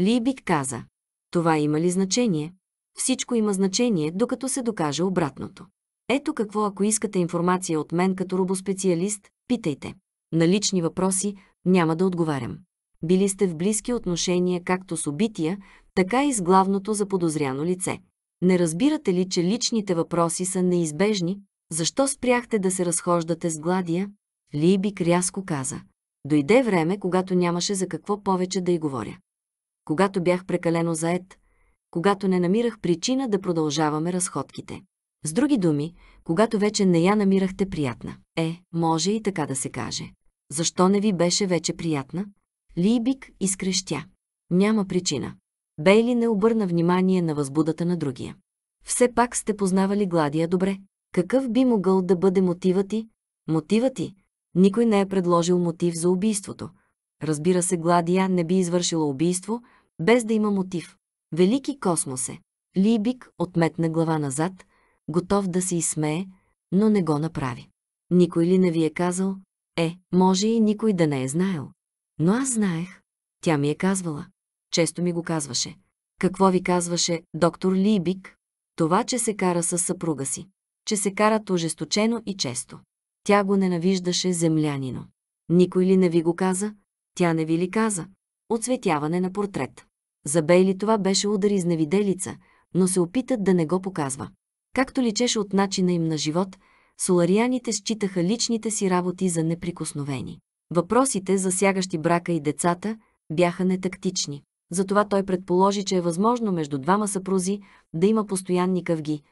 Либик каза. Това има ли значение? Всичко има значение, докато се докаже обратното. Ето какво, ако искате информация от мен като робоспециалист, Питайте. На лични въпроси няма да отговарям. Били сте в близки отношения както с убития, така и с главното заподозряно лице. Не разбирате ли, че личните въпроси са неизбежни? Защо спряхте да се разхождате с Гладия? Либик рязко каза. Дойде време, когато нямаше за какво повече да й говоря. Когато бях прекалено заед, когато не намирах причина да продължаваме разходките. С други думи, когато вече не я намирахте приятна. Е, може и така да се каже. Защо не ви беше вече приятна? Либик изкрещя. Няма причина. Бейли не обърна внимание на възбудата на другия. Все пак сте познавали Гладия добре. Какъв би могъл да бъде мотива ти? Мотива ти? Никой не е предложил мотив за убийството. Разбира се, Гладия не би извършила убийство, без да има мотив. Велики космосе. Либик отметна глава назад – готов да се изсмее, но не го направи. Никой ли не ви е казал, е, може и никой да не е знаел. Но аз знаех. Тя ми е казвала. Често ми го казваше. Какво ви казваше доктор Либик? Това, че се кара с съпруга си. Че се карат ожесточено и често. Тя го ненавиждаше землянино. Никой ли не ви го каза? Тя не ви ли каза? Оцветяване на портрет. За Бейли това беше удар из невиделица, но се опитат да не го показва. Както личеше от начина им на живот, соларияните считаха личните си работи за неприкосновени. Въпросите, засягащи брака и децата, бяха нетактични. Затова той предположи, че е възможно между двама съпрузи да има постоянни къвги,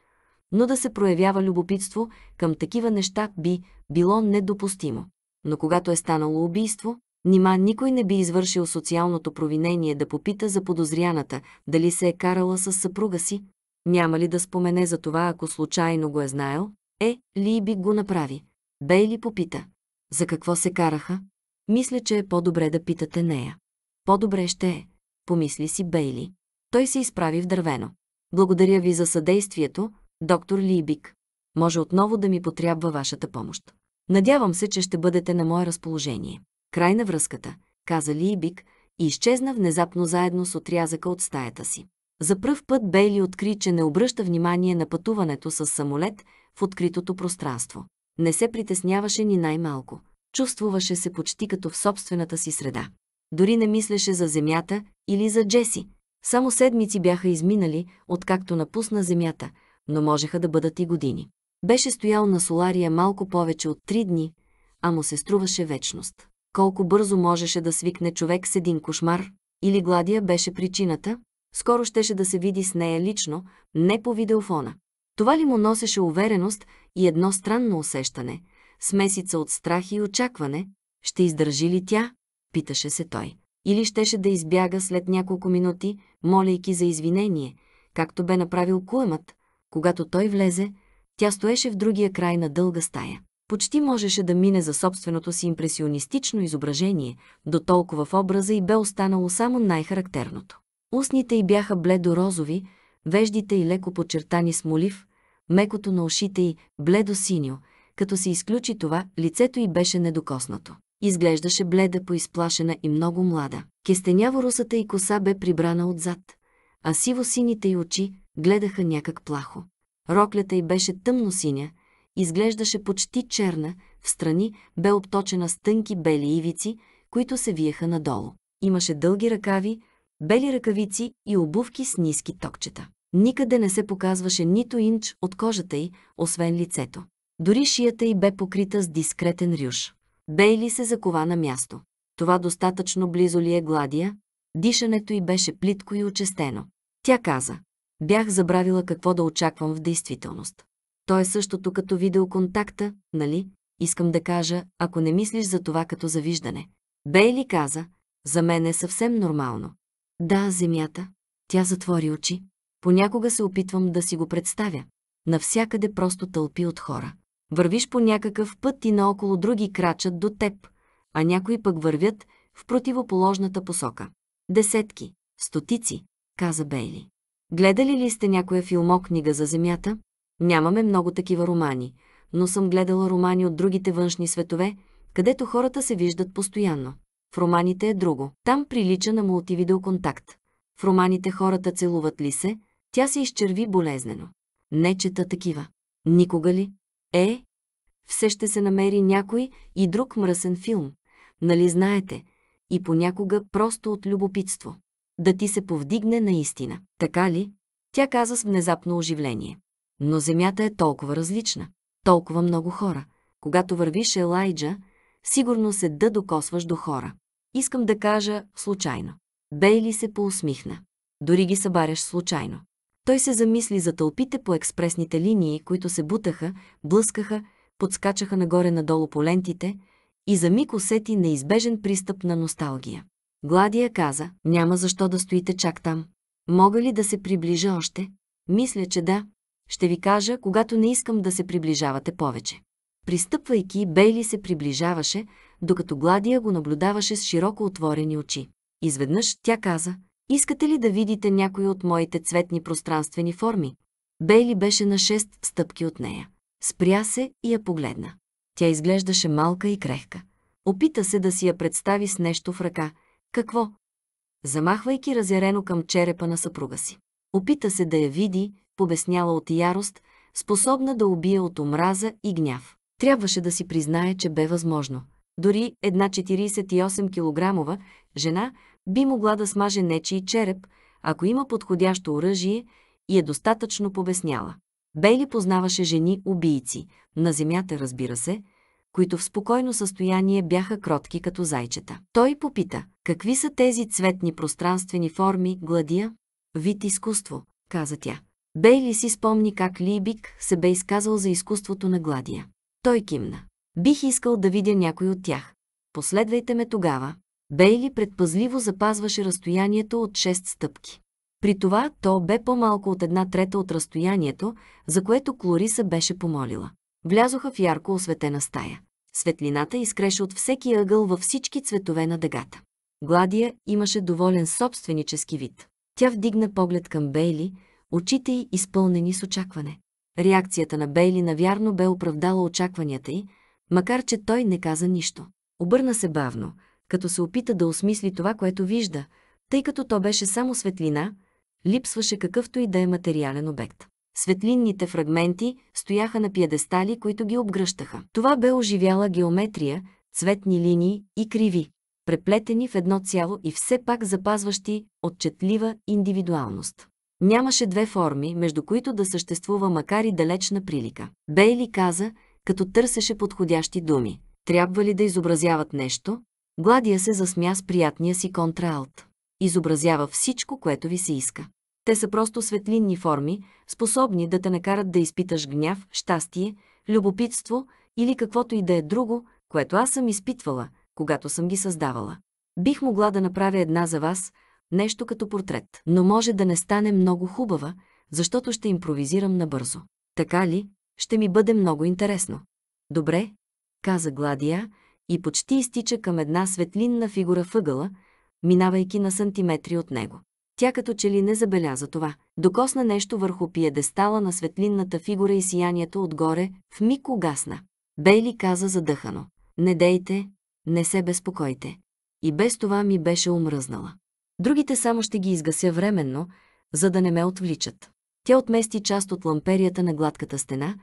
но да се проявява любопитство към такива неща би било недопустимо. Но когато е станало убийство, нима никой не би извършил социалното провинение да попита за подозряната дали се е карала с съпруга си, няма ли да спомене за това, ако случайно го е знаел? Е, ли би го направи? Бейли попита. За какво се караха? Мисля, че е по-добре да питате нея. По-добре ще е, помисли си Бейли. Той се изправи в дървено. Благодаря ви за съдействието, доктор Либик. Може отново да ми потрябва вашата помощ. Надявам се, че ще бъдете на мое разположение. Край на връзката, каза Либик и изчезна внезапно заедно с отрязъка от стаята си. За пръв път Бейли откри, че не обръща внимание на пътуването с самолет в откритото пространство. Не се притесняваше ни най-малко. Чувствуваше се почти като в собствената си среда. Дори не мислеше за земята или за Джеси. Само седмици бяха изминали, откакто напусна земята, но можеха да бъдат и години. Беше стоял на Солария малко повече от три дни, а му се струваше вечност. Колко бързо можеше да свикне човек с един кошмар, или гладия беше причината, скоро щеше да се види с нея лично, не по видеофона. Това ли му носеше увереност и едно странно усещане, смесица от страх и очакване, ще издържи ли тя, питаше се той. Или щеше да избяга след няколко минути, молейки за извинение, както бе направил куемът. Когато той влезе, тя стоеше в другия край на дълга стая. Почти можеше да мине за собственото си импресионистично изображение, до толкова в образа и бе останало само най-характерното. Устните й бяха бледо-розови, веждите й леко подчертани с молив, мекото на ушите й бледо-синьо, като се изключи това, лицето й беше недокоснато. Изглеждаше бледа, поизплашена и много млада. Кестеняво русата й коса бе прибрана отзад, а сиво-сините й очи гледаха някак плахо. Роклята й беше тъмно-синя, изглеждаше почти черна, в страни бе обточена с тънки бели ивици, които се виеха надолу. Имаше дълги ръкави, бели ръкавици и обувки с ниски токчета. Никъде не се показваше нито инч от кожата й, освен лицето. Дори шията й бе покрита с дискретен рюш. Бейли се закова на място. Това достатъчно близо ли е гладия? Дишането й беше плитко и очестено. Тя каза. Бях забравила какво да очаквам в действителност. То е същото като видеоконтакта, нали? Искам да кажа, ако не мислиш за това като завиждане. Бейли каза, за мен е съвсем нормално. Да, земята. Тя затвори очи. Понякога се опитвам да си го представя. Навсякъде просто тълпи от хора. Вървиш по някакъв път и наоколо други крачат до теб, а някои пък вървят в противоположната посока. Десетки, стотици, каза Бейли. Гледали ли сте някоя филмокнига за Земята? Нямаме много такива романи, но съм гледала романи от другите външни светове, където хората се виждат постоянно. В романите е друго. Там прилича на мултивидеоконтакт. В романите хората целуват ли се, тя се изчерви болезнено. Не чета такива. Никога ли? Е, все ще се намери някой и друг мръсен филм. Нали знаете? И понякога просто от любопитство. Да ти се повдигне наистина. Така ли? Тя каза с внезапно оживление. Но земята е толкова различна. Толкова много хора. Когато вървиш Елайджа, сигурно се да докосваш до хора. Искам да кажа случайно. Бейли се поусмихна. Дори ги събаряш случайно. Той се замисли за тълпите по експресните линии, които се бутаха, блъскаха, подскачаха нагоре-надолу по лентите и за миг усети неизбежен пристъп на носталгия. Гладия каза, няма защо да стоите чак там. Мога ли да се приближа още? Мисля, че да. Ще ви кажа, когато не искам да се приближавате повече. Пристъпвайки, Бейли се приближаваше, докато Гладия го наблюдаваше с широко отворени очи. Изведнъж тя каза, «Искате ли да видите някои от моите цветни пространствени форми?» Бейли беше на шест стъпки от нея. Спря се и я погледна. Тя изглеждаше малка и крехка. Опита се да си я представи с нещо в ръка. Какво? Замахвайки разярено към черепа на съпруга си. Опита се да я види, побесняла от ярост, способна да убие от омраза и гняв. Трябваше да си признае, че бе възможно. Дори една 48 кг жена би могла да смаже нечи череп, ако има подходящо оръжие и е достатъчно побесняла. Бейли познаваше жени убийци, на земята разбира се, които в спокойно състояние бяха кротки като зайчета. Той попита, какви са тези цветни пространствени форми, гладия? Вид изкуство, каза тя. Бейли си спомни как Либик се бе изказал за изкуството на гладия. Той кимна. Бих искал да видя някой от тях. Последвайте ме тогава. Бейли предпазливо запазваше разстоянието от 6 стъпки. При това то бе по-малко от една трета от разстоянието, за което Клориса беше помолила. Влязоха в ярко осветена стая. Светлината изкреше от всеки ъгъл във всички цветове на дъгата. Гладия имаше доволен собственически вид. Тя вдигна поглед към Бейли, очите й изпълнени с очакване. Реакцията на Бейли навярно бе оправдала очакванията й, макар че той не каза нищо. Обърна се бавно, като се опита да осмисли това, което вижда, тъй като то беше само светлина, липсваше какъвто и да е материален обект. Светлинните фрагменти стояха на пиедестали, които ги обгръщаха. Това бе оживяла геометрия, цветни линии и криви, преплетени в едно цяло и все пак запазващи отчетлива индивидуалност. Нямаше две форми, между които да съществува макар и далечна прилика. Бейли каза, като търсеше подходящи думи. Трябва ли да изобразяват нещо? Гладия се засмя с приятния си контраалт. Изобразява всичко, което ви се иска. Те са просто светлинни форми, способни да те накарат да изпиташ гняв, щастие, любопитство или каквото и да е друго, което аз съм изпитвала, когато съм ги създавала. Бих могла да направя една за вас, нещо като портрет, но може да не стане много хубава, защото ще импровизирам набързо. Така ли? Ще ми бъде много интересно. Добре, каза Гладия и почти изтича към една светлинна фигура въгъла, минавайки на сантиметри от него. Тя като че ли не забеляза това. Докосна нещо върху пиедестала на светлинната фигура и сиянието отгоре в миг угасна. Бейли каза задъхано. Не дейте, не се безпокойте. И без това ми беше умръзнала. Другите само ще ги изгася временно, за да не ме отвличат. Тя отмести част от ламперията на гладката стена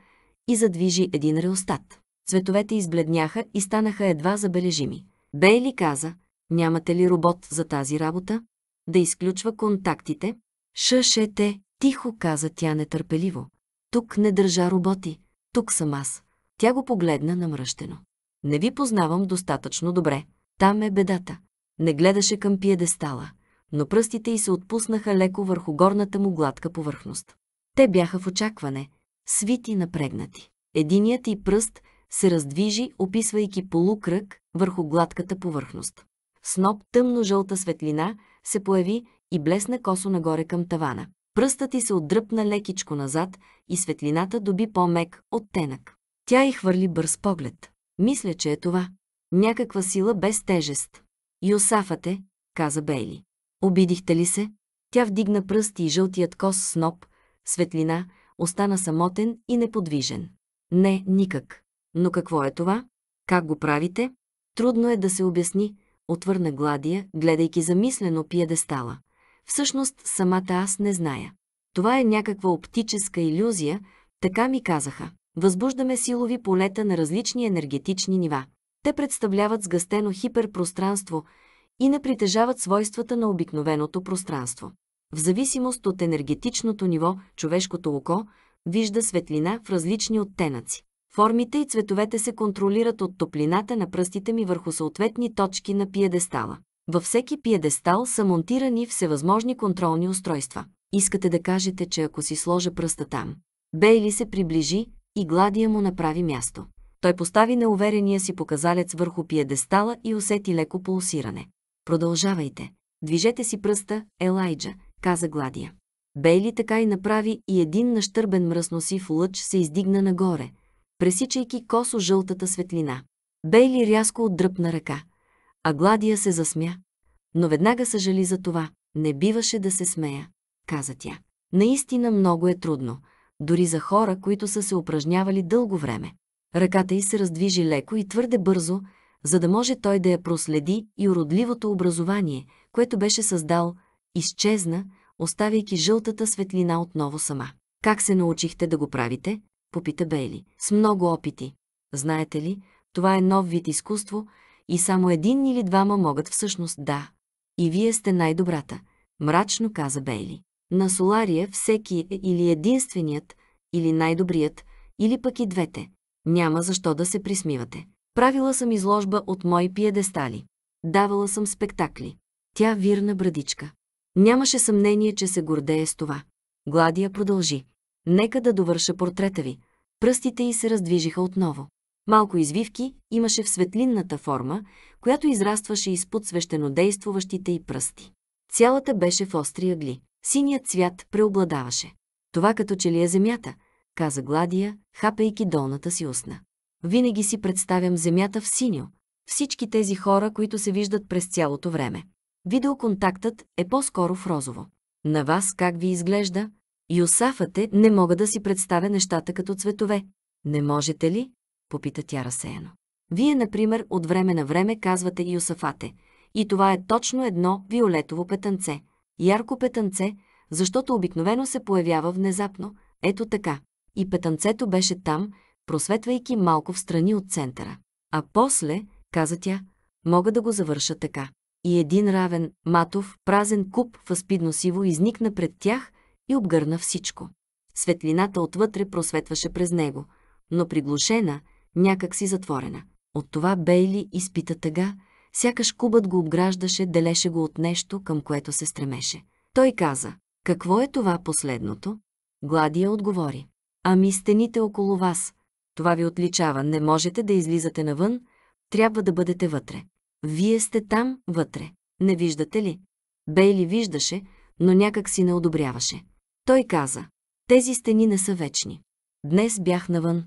и задвижи един реостат. Цветовете избледняха и станаха едва забележими. Бейли е каза, нямате ли робот за тази работа? Да изключва контактите? Шъшете, тихо каза тя нетърпеливо. Тук не държа роботи, тук съм аз. Тя го погледна намръщено. Не ви познавам достатъчно добре. Там е бедата. Не гледаше към пиедестала но пръстите й се отпуснаха леко върху горната му гладка повърхност. Те бяха в очакване, свити напрегнати. Единият й пръст се раздвижи, описвайки полукръг върху гладката повърхност. Сноп тъмно-жълта светлина се появи и блесна косо нагоре към тавана. Пръстът й се отдръпна лекичко назад и светлината доби по-мек оттенък. Тя й хвърли бърз поглед. Мисля, че е това. Някаква сила без тежест. Йосафът е, каза Бейли. Обидихте ли се? Тя вдигна пръст и жълтият кос сноп, светлина, остана самотен и неподвижен. Не, никак. Но какво е това? Как го правите? Трудно е да се обясни, отвърна Гладия, гледайки замислено пиедестала. Всъщност, самата аз не зная. Това е някаква оптическа иллюзия, така ми казаха. Възбуждаме силови полета на различни енергетични нива. Те представляват сгъстено хиперпространство, и не притежават свойствата на обикновеното пространство. В зависимост от енергетичното ниво, човешкото око вижда светлина в различни оттенъци. Формите и цветовете се контролират от топлината на пръстите ми върху съответни точки на пиедестала. Във всеки пиедестал са монтирани всевъзможни контролни устройства. Искате да кажете, че ако си сложа пръста там, Бейли се приближи и гладия му направи място. Той постави неуверения си показалец върху пиедестала и усети леко пулсиране. Продължавайте. Движете си пръста, Елайджа, каза Гладия. Бейли така и направи и един нащърбен мръсносив лъч се издигна нагоре, пресичайки косо жълтата светлина. Бейли рязко отдръпна ръка, а Гладия се засмя. Но веднага съжали за това. Не биваше да се смея, каза тя. Наистина много е трудно, дори за хора, които са се упражнявали дълго време. Ръката й се раздвижи леко и твърде бързо, за да може той да я проследи и уродливото образование, което беше създал, изчезна, оставяйки жълтата светлина отново сама. Как се научихте да го правите? Попита Бейли. С много опити. Знаете ли, това е нов вид изкуство и само един или двама могат всъщност да. И вие сте най-добрата, мрачно каза Бейли. На Солария всеки е или единственият, или най-добрият, или пък и двете. Няма защо да се присмивате. Правила съм изложба от мои пиедестали. Давала съм спектакли. Тя вирна брадичка. Нямаше съмнение, че се гордее с това. Гладия продължи. Нека да довърша портрета ви. Пръстите й се раздвижиха отново. Малко извивки имаше в светлинната форма, която израстваше изпод свещенодействуващите й пръсти. Цялата беше в остри ъгли. Синият цвят преобладаваше. Това като че ли е земята, каза Гладия, хапейки долната си устна. Винаги си представям земята в синьо. Всички тези хора, които се виждат през цялото време. Видеоконтактът е по-скоро в розово. На вас как ви изглежда? Йосафате, не мога да си представя нещата като цветове. Не можете ли? Попита тя разсеяно. Вие, например, от време на време казвате Йосафате. И това е точно едно виолетово петънце. Ярко петънце, защото обикновено се появява внезапно. Ето така. И петънцето беше там, просветвайки малко в страни от центъра. А после, каза тя, мога да го завърша така. И един равен, матов, празен куп възпидно сиво изникна пред тях и обгърна всичко. Светлината отвътре просветваше през него, но приглушена, някак си затворена. От това Бейли изпита тъга, сякаш кубът го обграждаше, делеше го от нещо, към което се стремеше. Той каза, какво е това последното? Гладия отговори. Ами стените около вас, това ви отличава. Не можете да излизате навън, трябва да бъдете вътре. Вие сте там, вътре. Не виждате ли? Бейли виждаше, но някак си не одобряваше. Той каза, тези стени не са вечни. Днес бях навън.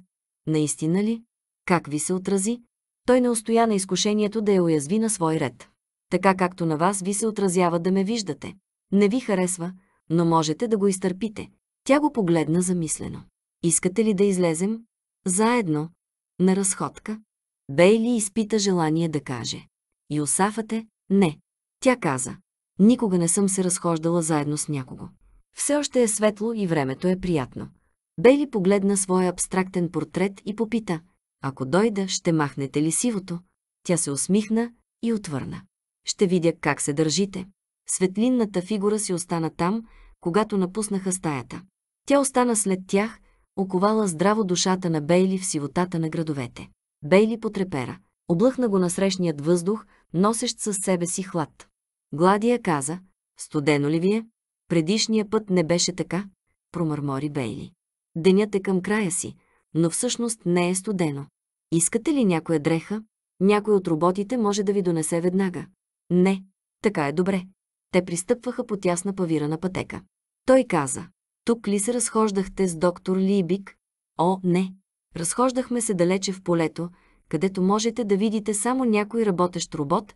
Наистина ли? Как ви се отрази? Той не устоя на изкушението да я уязви на свой ред. Така както на вас ви се отразява да ме виждате. Не ви харесва, но можете да го изтърпите. Тя го погледна замислено. Искате ли да излезем? Заедно, на разходка, Бейли изпита желание да каже. е не. Тя каза. Никога не съм се разхождала заедно с някого. Все още е светло и времето е приятно. Бейли погледна своя абстрактен портрет и попита. Ако дойда, ще махнете ли сивото? Тя се усмихна и отвърна. Ще видя как се държите. Светлинната фигура си остана там, когато напуснаха стаята. Тя остана след тях оковала здраво душата на Бейли в сивотата на градовете. Бейли потрепера. Облъхна го на срещният въздух, носещ със себе си хлад. Гладия каза, студено ли вие? Предишния път не беше така, промърмори Бейли. Денят е към края си, но всъщност не е студено. Искате ли някоя дреха? Някой от роботите може да ви донесе веднага. Не, така е добре. Те пристъпваха по тясна павирана пътека. Той каза, тук ли се разхождахте с доктор Либик? О, не! Разхождахме се далече в полето, където можете да видите само някой работещ робот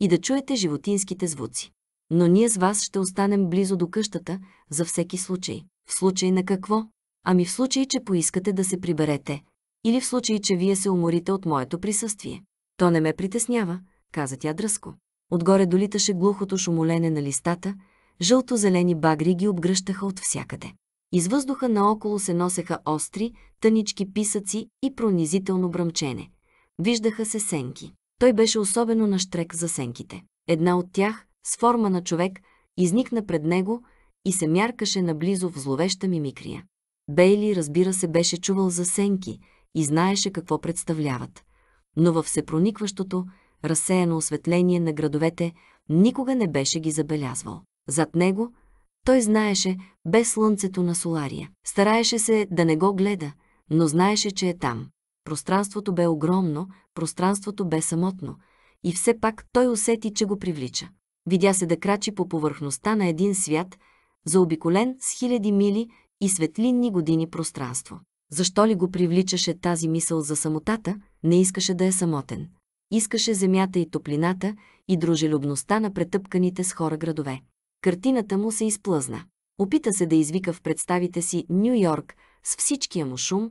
и да чуете животинските звуци. Но ние с вас ще останем близо до къщата за всеки случай. В случай на какво? Ами в случай, че поискате да се приберете. Или в случай, че вие се уморите от моето присъствие. То не ме притеснява, каза тя дръско. Отгоре долиташе глухото шумолене на листата – жълто-зелени багри ги обгръщаха от всякъде. Из въздуха наоколо се носеха остри, тънички писъци и пронизително бръмчене. Виждаха се сенки. Той беше особено наштрек за сенките. Една от тях, с форма на човек, изникна пред него и се мяркаше наблизо в зловеща мимикрия. Бейли, разбира се, беше чувал за сенки и знаеше какво представляват. Но във всепроникващото, разсеяно осветление на градовете никога не беше ги забелязвал. Зад него той знаеше без слънцето на солария. Стараеше се да не го гледа, но знаеше, че е там. Пространството бе огромно, пространството бе самотно и все пак той усети, че го привлича. Видя се да крачи по повърхността на един свят, заобиколен с хиляди мили и светлинни години пространство. Защо ли го привличаше тази мисъл за самотата, не искаше да е самотен. Искаше земята и топлината и дружелюбността на претъпканите с хора градове. Картината му се изплъзна. Опита се да извика в представите си Нью Йорк с всичкия му шум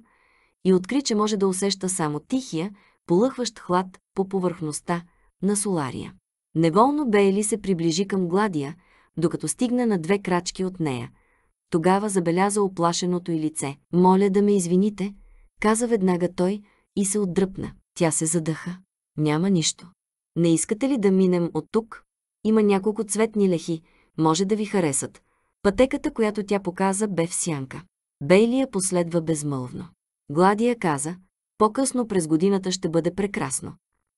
и откри, че може да усеща само тихия, полъхващ хлад по повърхността на солария. Неволно Бейли се приближи към Гладия, докато стигна на две крачки от нея. Тогава забеляза оплашеното й лице. «Моля да ме извините», каза веднага той и се отдръпна. Тя се задъха. «Няма нищо. Не искате ли да минем от тук? Има няколко цветни лехи, може да ви харесат. Пътеката, която тя показа, бе в сянка. Бейли я последва безмълвно. Гладия каза, по-късно през годината ще бъде прекрасно.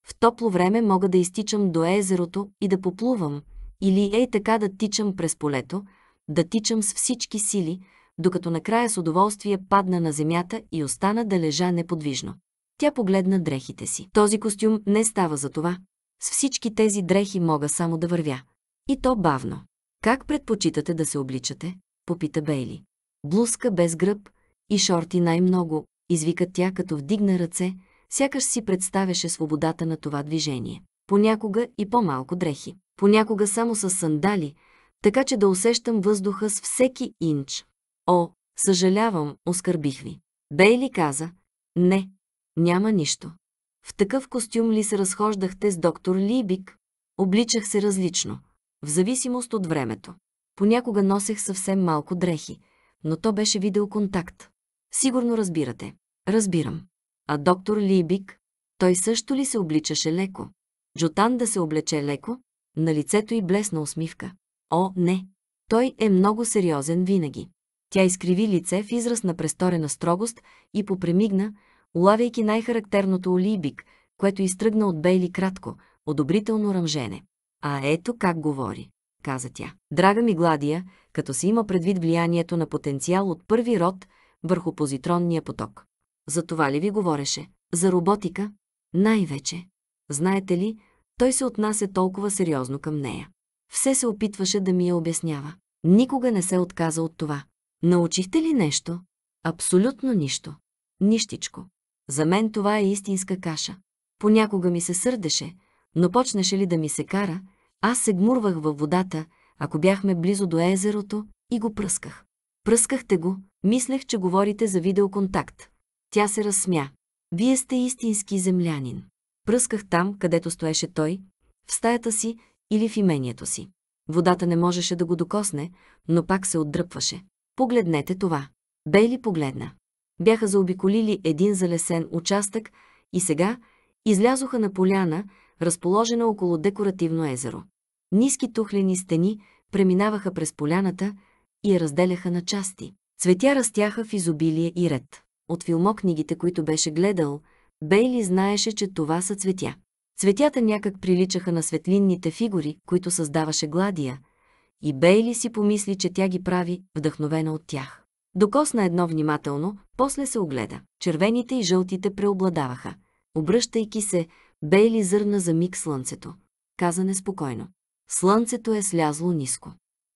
В топло време мога да изтичам до езерото и да поплувам, или ей така да тичам през полето, да тичам с всички сили, докато накрая с удоволствие падна на земята и остана да лежа неподвижно. Тя погледна дрехите си. Този костюм не става за това. С всички тези дрехи мога само да вървя. И то бавно. Как предпочитате да се обличате? Попита Бейли. Блузка без гръб и шорти най-много, извика тя като вдигна ръце, сякаш си представяше свободата на това движение. Понякога и по-малко дрехи. Понякога само с сандали, така че да усещам въздуха с всеки инч. О, съжалявам, оскърбих ви. Бейли каза, не, няма нищо. В такъв костюм ли се разхождахте с доктор Либик? Обличах се различно в зависимост от времето. Понякога носех съвсем малко дрехи, но то беше видеоконтакт. Сигурно разбирате. Разбирам. А доктор Либик, той също ли се обличаше леко? Джотан да се облече леко? На лицето й блесна усмивка. О, не! Той е много сериозен винаги. Тя изкриви лице в израз на престорена строгост и попремигна, улавяйки най-характерното Олибик, което изтръгна от Бейли кратко, одобрително ръмжене. А ето как говори, каза тя. Драга ми Гладия, като се има предвид влиянието на потенциал от първи род върху позитронния поток. За това ли ви говореше? За роботика? Най-вече. Знаете ли, той се отнася толкова сериозно към нея. Все се опитваше да ми я обяснява. Никога не се отказа от това. Научихте ли нещо? Абсолютно нищо. Нищичко. За мен това е истинска каша. Понякога ми се сърдеше, но почнеше ли да ми се кара, аз се гмурвах във водата, ако бяхме близо до езерото, и го пръсках. Пръскахте го, мислех, че говорите за видеоконтакт. Тя се разсмя. Вие сте истински землянин. Пръсках там, където стоеше той, в стаята си или в имението си. Водата не можеше да го докосне, но пак се отдръпваше. Погледнете това. Бейли погледна. Бяха заобиколили един залесен участък и сега излязоха на поляна, разположена около декоративно езеро. Ниски тухлени стени преминаваха през поляната и я разделяха на части. Цветя растяха в изобилие и ред. От филмокнигите, които беше гледал, Бейли знаеше, че това са цветя. Цветята някак приличаха на светлинните фигури, които създаваше Гладия, и Бейли си помисли, че тя ги прави, вдъхновена от тях. Докосна едно внимателно, после се огледа. Червените и жълтите преобладаваха. Обръщайки се, Бейли зърна за миг слънцето. Каза неспокойно. Слънцето е слязло ниско.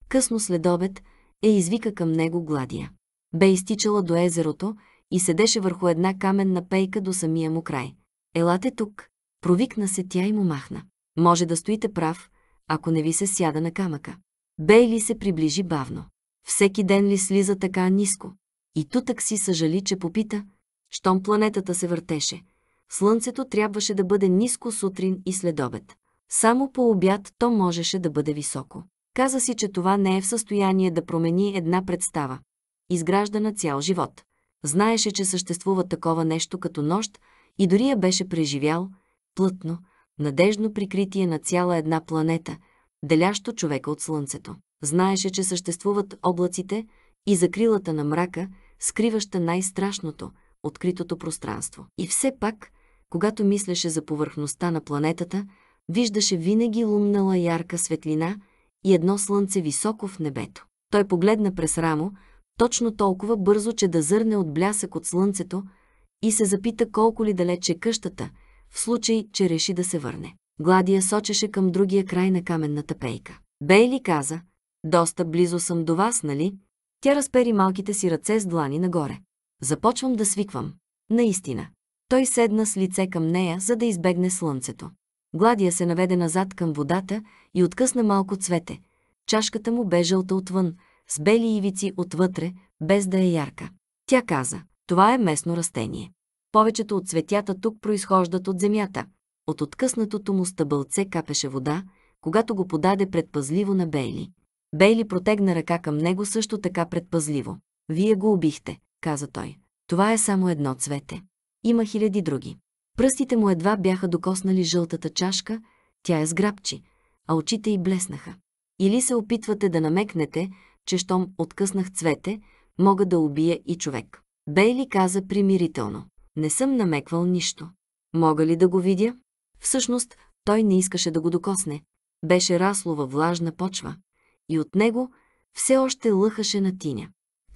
Късно след обед е извика към него гладия. Бе изтичала до езерото и седеше върху една каменна пейка до самия му край. Елате тук. Провикна се тя и му махна. Може да стоите прав, ако не ви се сяда на камъка. Бейли се приближи бавно. Всеки ден ли слиза така ниско? И тутък си съжали, че попита, щом планетата се въртеше – слънцето трябваше да бъде ниско сутрин и следобед. Само по обяд то можеше да бъде високо. Каза си, че това не е в състояние да промени една представа, изграждана цял живот. Знаеше, че съществува такова нещо като нощ и дори я беше преживял, плътно, надежно прикритие на цяла една планета, делящо човека от Слънцето. Знаеше, че съществуват облаците и закрилата на мрака, скриваща най-страшното, откритото пространство. И все пак, когато мислеше за повърхността на планетата, виждаше винаги лумнала ярка светлина и едно слънце високо в небето. Той погледна през рамо, точно толкова бързо, че да зърне от блясък от слънцето и се запита колко ли далече къщата, в случай, че реши да се върне. Гладия сочеше към другия край на каменната пейка. Бейли каза, «Доста близо съм до вас, нали?» Тя разпери малките си ръце с длани нагоре. Започвам да свиквам. Наистина. Той седна с лице към нея, за да избегне слънцето. Гладия се наведе назад към водата и откъсна малко цвете. Чашката му бе жълта отвън, с бели ивици отвътре, без да е ярка. Тя каза, това е местно растение. Повечето от цветята тук произхождат от земята. От откъснатото му стъбълце капеше вода, когато го подаде предпазливо на Бейли. Бейли протегна ръка към него също така предпазливо. «Вие го убихте», каза той. «Това е само едно цвете». Има хиляди други. Пръстите му едва бяха докоснали жълтата чашка, тя е сграбчи, а очите й блеснаха. Или се опитвате да намекнете, че щом откъснах цвете, мога да убия и човек. Бейли каза примирително. Не съм намеквал нищо. Мога ли да го видя? Всъщност, той не искаше да го докосне. Беше расло във влажна почва. И от него все още лъхаше на тиня.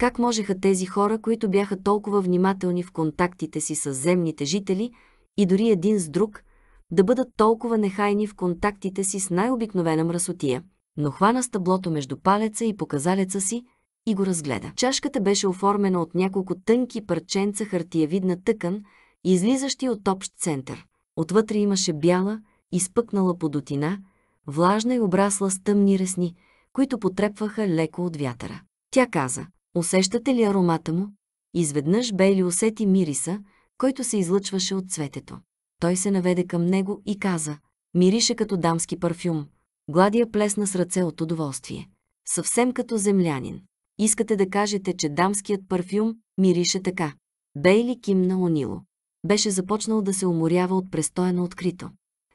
Как можеха тези хора, които бяха толкова внимателни в контактите си с земните жители и дори един с друг, да бъдат толкова нехайни в контактите си с най-обикновена мръсотия? Но хвана стъблото между палеца и показалеца си и го разгледа. Чашката беше оформена от няколко тънки парченца хартиевидна тъкан, излизащи от общ център. Отвътре имаше бяла, изпъкнала подотина, влажна и обрасла с тъмни ресни, които потрепваха леко от вятъра. Тя каза, Усещате ли аромата му? Изведнъж Бейли усети мириса, който се излъчваше от цветето. Той се наведе към него и каза, мирише като дамски парфюм. Гладия плесна с ръце от удоволствие. Съвсем като землянин. Искате да кажете, че дамският парфюм мирише така. Бейли кимна унило. Беше започнал да се уморява от престоя на открито.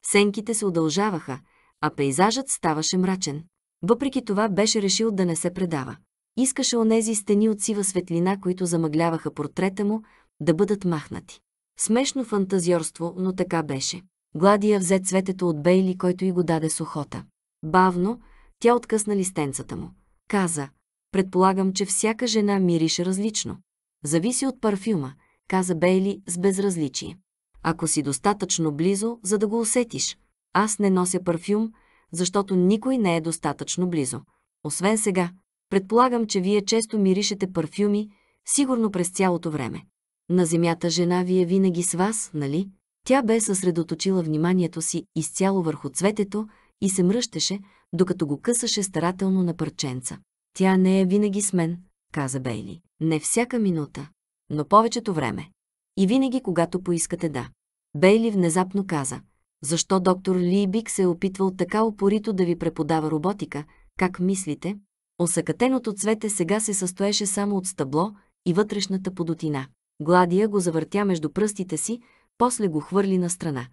Сенките се удължаваха, а пейзажът ставаше мрачен. Въпреки това беше решил да не се предава. Искаше онези стени от сива светлина, които замъгляваха портрета му, да бъдат махнати. Смешно фантазиорство, но така беше. Гладия взе цветето от Бейли, който й го даде с охота. Бавно тя откъсна листенцата му. Каза, предполагам, че всяка жена мирише различно. Зависи от парфюма, каза Бейли с безразличие. Ако си достатъчно близо, за да го усетиш. Аз не нося парфюм, защото никой не е достатъчно близо. Освен сега, Предполагам, че вие често миришете парфюми, сигурно през цялото време. На земята жена ви е винаги с вас, нали? Тя бе съсредоточила вниманието си изцяло върху цветето и се мръщеше, докато го късаше старателно на парченца. Тя не е винаги с мен, каза Бейли. Не всяка минута, но повечето време. И винаги, когато поискате да. Бейли внезапно каза. Защо доктор Либик се е опитвал така упорито да ви преподава роботика? Как мислите? Осъкатеното цвете сега се състоеше само от стъбло и вътрешната подотина. Гладия го завъртя между пръстите си, после го хвърли на страна,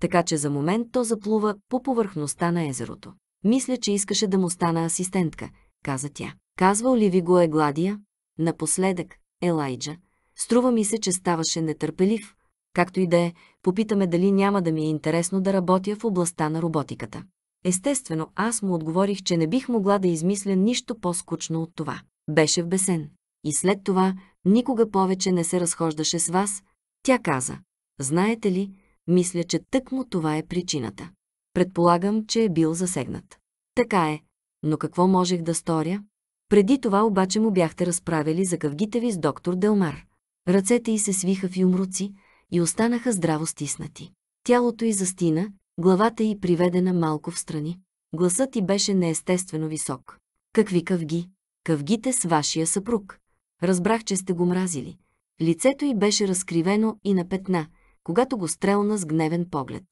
така че за момент то заплува по повърхността на езерото. Мисля, че искаше да му стана асистентка, каза тя. Казвал ли ви го е Гладия? Напоследък, Елайджа. Струва ми се, че ставаше нетърпелив. Както и да е, попитаме дали няма да ми е интересно да работя в областта на роботиката. Естествено, аз му отговорих, че не бих могла да измисля нищо по-скучно от това. Беше в бесен. И след това никога повече не се разхождаше с вас. Тя каза, знаете ли, мисля, че тъкмо това е причината. Предполагам, че е бил засегнат. Така е, но какво можех да сторя? Преди това обаче му бяхте разправили за къвгите ви с доктор Делмар. Ръцете й се свиха в юмруци и останаха здраво стиснати. Тялото й застина главата й приведена малко в страни. Гласът й беше неестествено висок. Какви къвги? Къвгите с вашия съпруг. Разбрах, че сте го мразили. Лицето й беше разкривено и на петна, когато го стрелна с гневен поглед.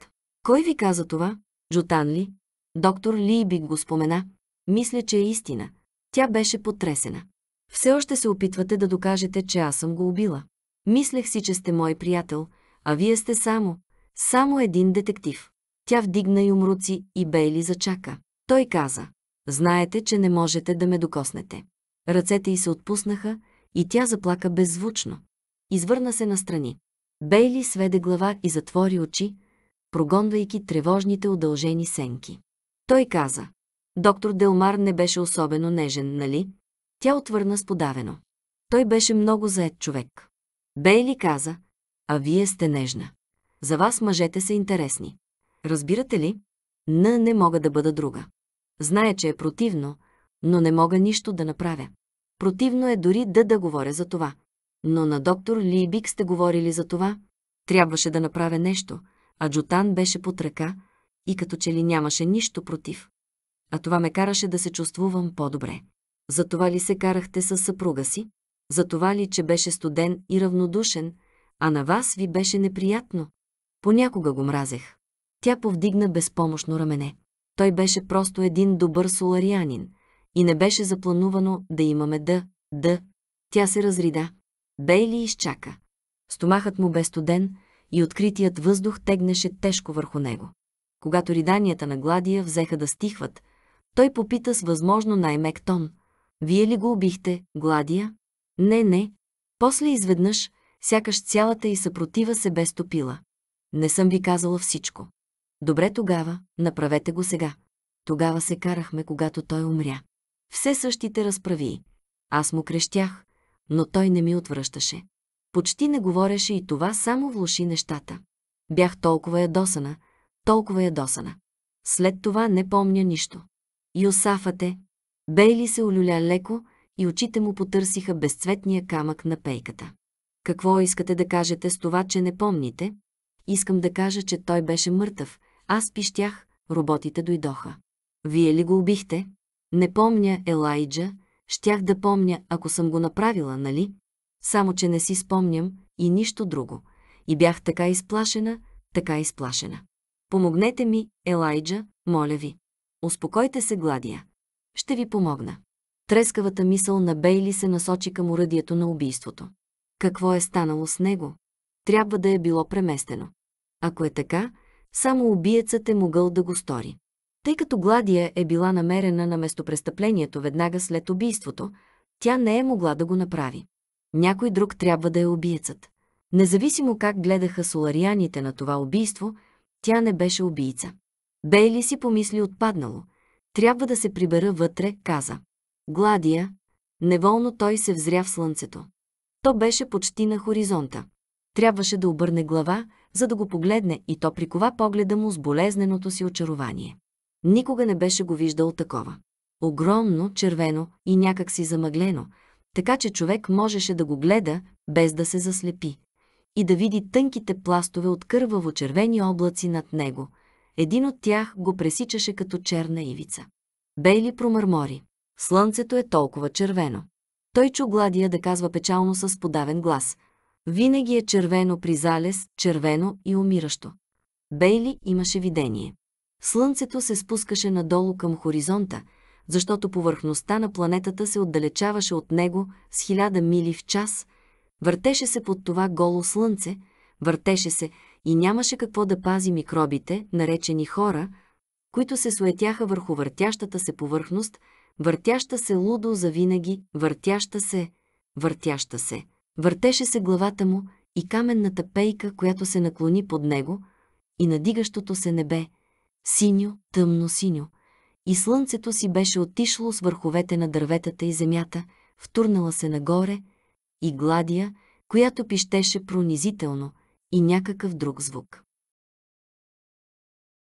Кой ви каза това? Джотан ли? Доктор Ли би го спомена. Мисля, че е истина. Тя беше потресена. Все още се опитвате да докажете, че аз съм го убила. Мислех си, че сте мой приятел, а вие сте само, само един детектив. Тя вдигна юмруци и Бейли зачака. Той каза, «Знаете, че не можете да ме докоснете». Ръцете й се отпуснаха и тя заплака беззвучно. Извърна се настрани. Бейли сведе глава и затвори очи, прогонвайки тревожните удължени сенки. Той каза, «Доктор Делмар не беше особено нежен, нали?» Тя отвърна сподавено. Той беше много заед човек. Бейли каза, а вие сте нежна. За вас мъжете са интересни. Разбирате ли? Н не мога да бъда друга. Зная, че е противно, но не мога нищо да направя. Противно е дори да да говоря за това. Но на доктор Либик сте говорили за това. Трябваше да направя нещо, а Джотан беше под ръка и като че ли нямаше нищо против. А това ме караше да се чувствувам по-добре. За това ли се карахте с съпруга си? За това ли, че беше студен и равнодушен, а на вас ви беше неприятно? Понякога го мразех. Тя повдигна безпомощно рамене. Той беше просто един добър соларианин и не беше запланувано да имаме да, да. Тя се разрида. Бейли изчака. Стомахът му бе студен и откритият въздух тегнеше тежко върху него. Когато риданията на Гладия взеха да стихват, той попита с възможно най-мек тон. «Вие ли го убихте, Гладия?» «Не, не». После изведнъж, сякаш цялата и съпротива се бе стопила. «Не съм ви казала всичко. Добре тогава, направете го сега. Тогава се карахме, когато той умря. Все същите разправи. Аз му крещях, но той не ми отвръщаше. Почти не говореше и това само влуши нещата. Бях толкова ядосана, толкова ядосана. След това не помня нищо. Йосафът е. Бейли се олюля леко и очите му потърсиха безцветния камък на пейката. Какво искате да кажете с това, че не помните? Искам да кажа, че той беше мъртъв, аз пищях, роботите дойдоха. Вие ли го убихте? Не помня, Елайджа, щях да помня, ако съм го направила, нали? Само, че не си спомням и нищо друго. И бях така изплашена, така изплашена. Помогнете ми, Елайджа, моля ви. Успокойте се, Гладия. Ще ви помогна. Трескавата мисъл на Бейли се насочи към уръдието на убийството. Какво е станало с него? Трябва да е било преместено. Ако е така, само убиецът е могъл да го стори. Тъй като Гладия е била намерена на местопрестъплението веднага след убийството, тя не е могла да го направи. Някой друг трябва да е убиецът. Независимо как гледаха соларияните на това убийство, тя не беше убийца. Бейли си помисли отпаднало. Трябва да се прибера вътре, каза. Гладия, неволно той се взря в слънцето. То беше почти на хоризонта. Трябваше да обърне глава, за да го погледне и то прикова погледа му с болезненото си очарование. Никога не беше го виждал такова. Огромно, червено и някак си замъглено, така че човек можеше да го гледа, без да се заслепи. И да види тънките пластове от кърваво-червени облаци над него. Един от тях го пресичаше като черна ивица. Бейли промърмори. Слънцето е толкова червено. Той чу Гладия да казва печално с подавен глас – винаги е червено при залез, червено и умиращо. Бейли имаше видение. Слънцето се спускаше надолу към хоризонта, защото повърхността на планетата се отдалечаваше от него с хиляда мили в час, въртеше се под това голо слънце, въртеше се и нямаше какво да пази микробите, наречени хора, които се суетяха върху въртящата се повърхност, въртяща се лудо завинаги, въртяща се, въртяща се. Въртеше се главата му и каменната пейка, която се наклони под него, и надигащото се небе, синьо, тъмно-синьо, и слънцето си беше отишло с върховете на дърветата и земята, втурнала се нагоре, и гладия, която пищеше пронизително, и някакъв друг звук.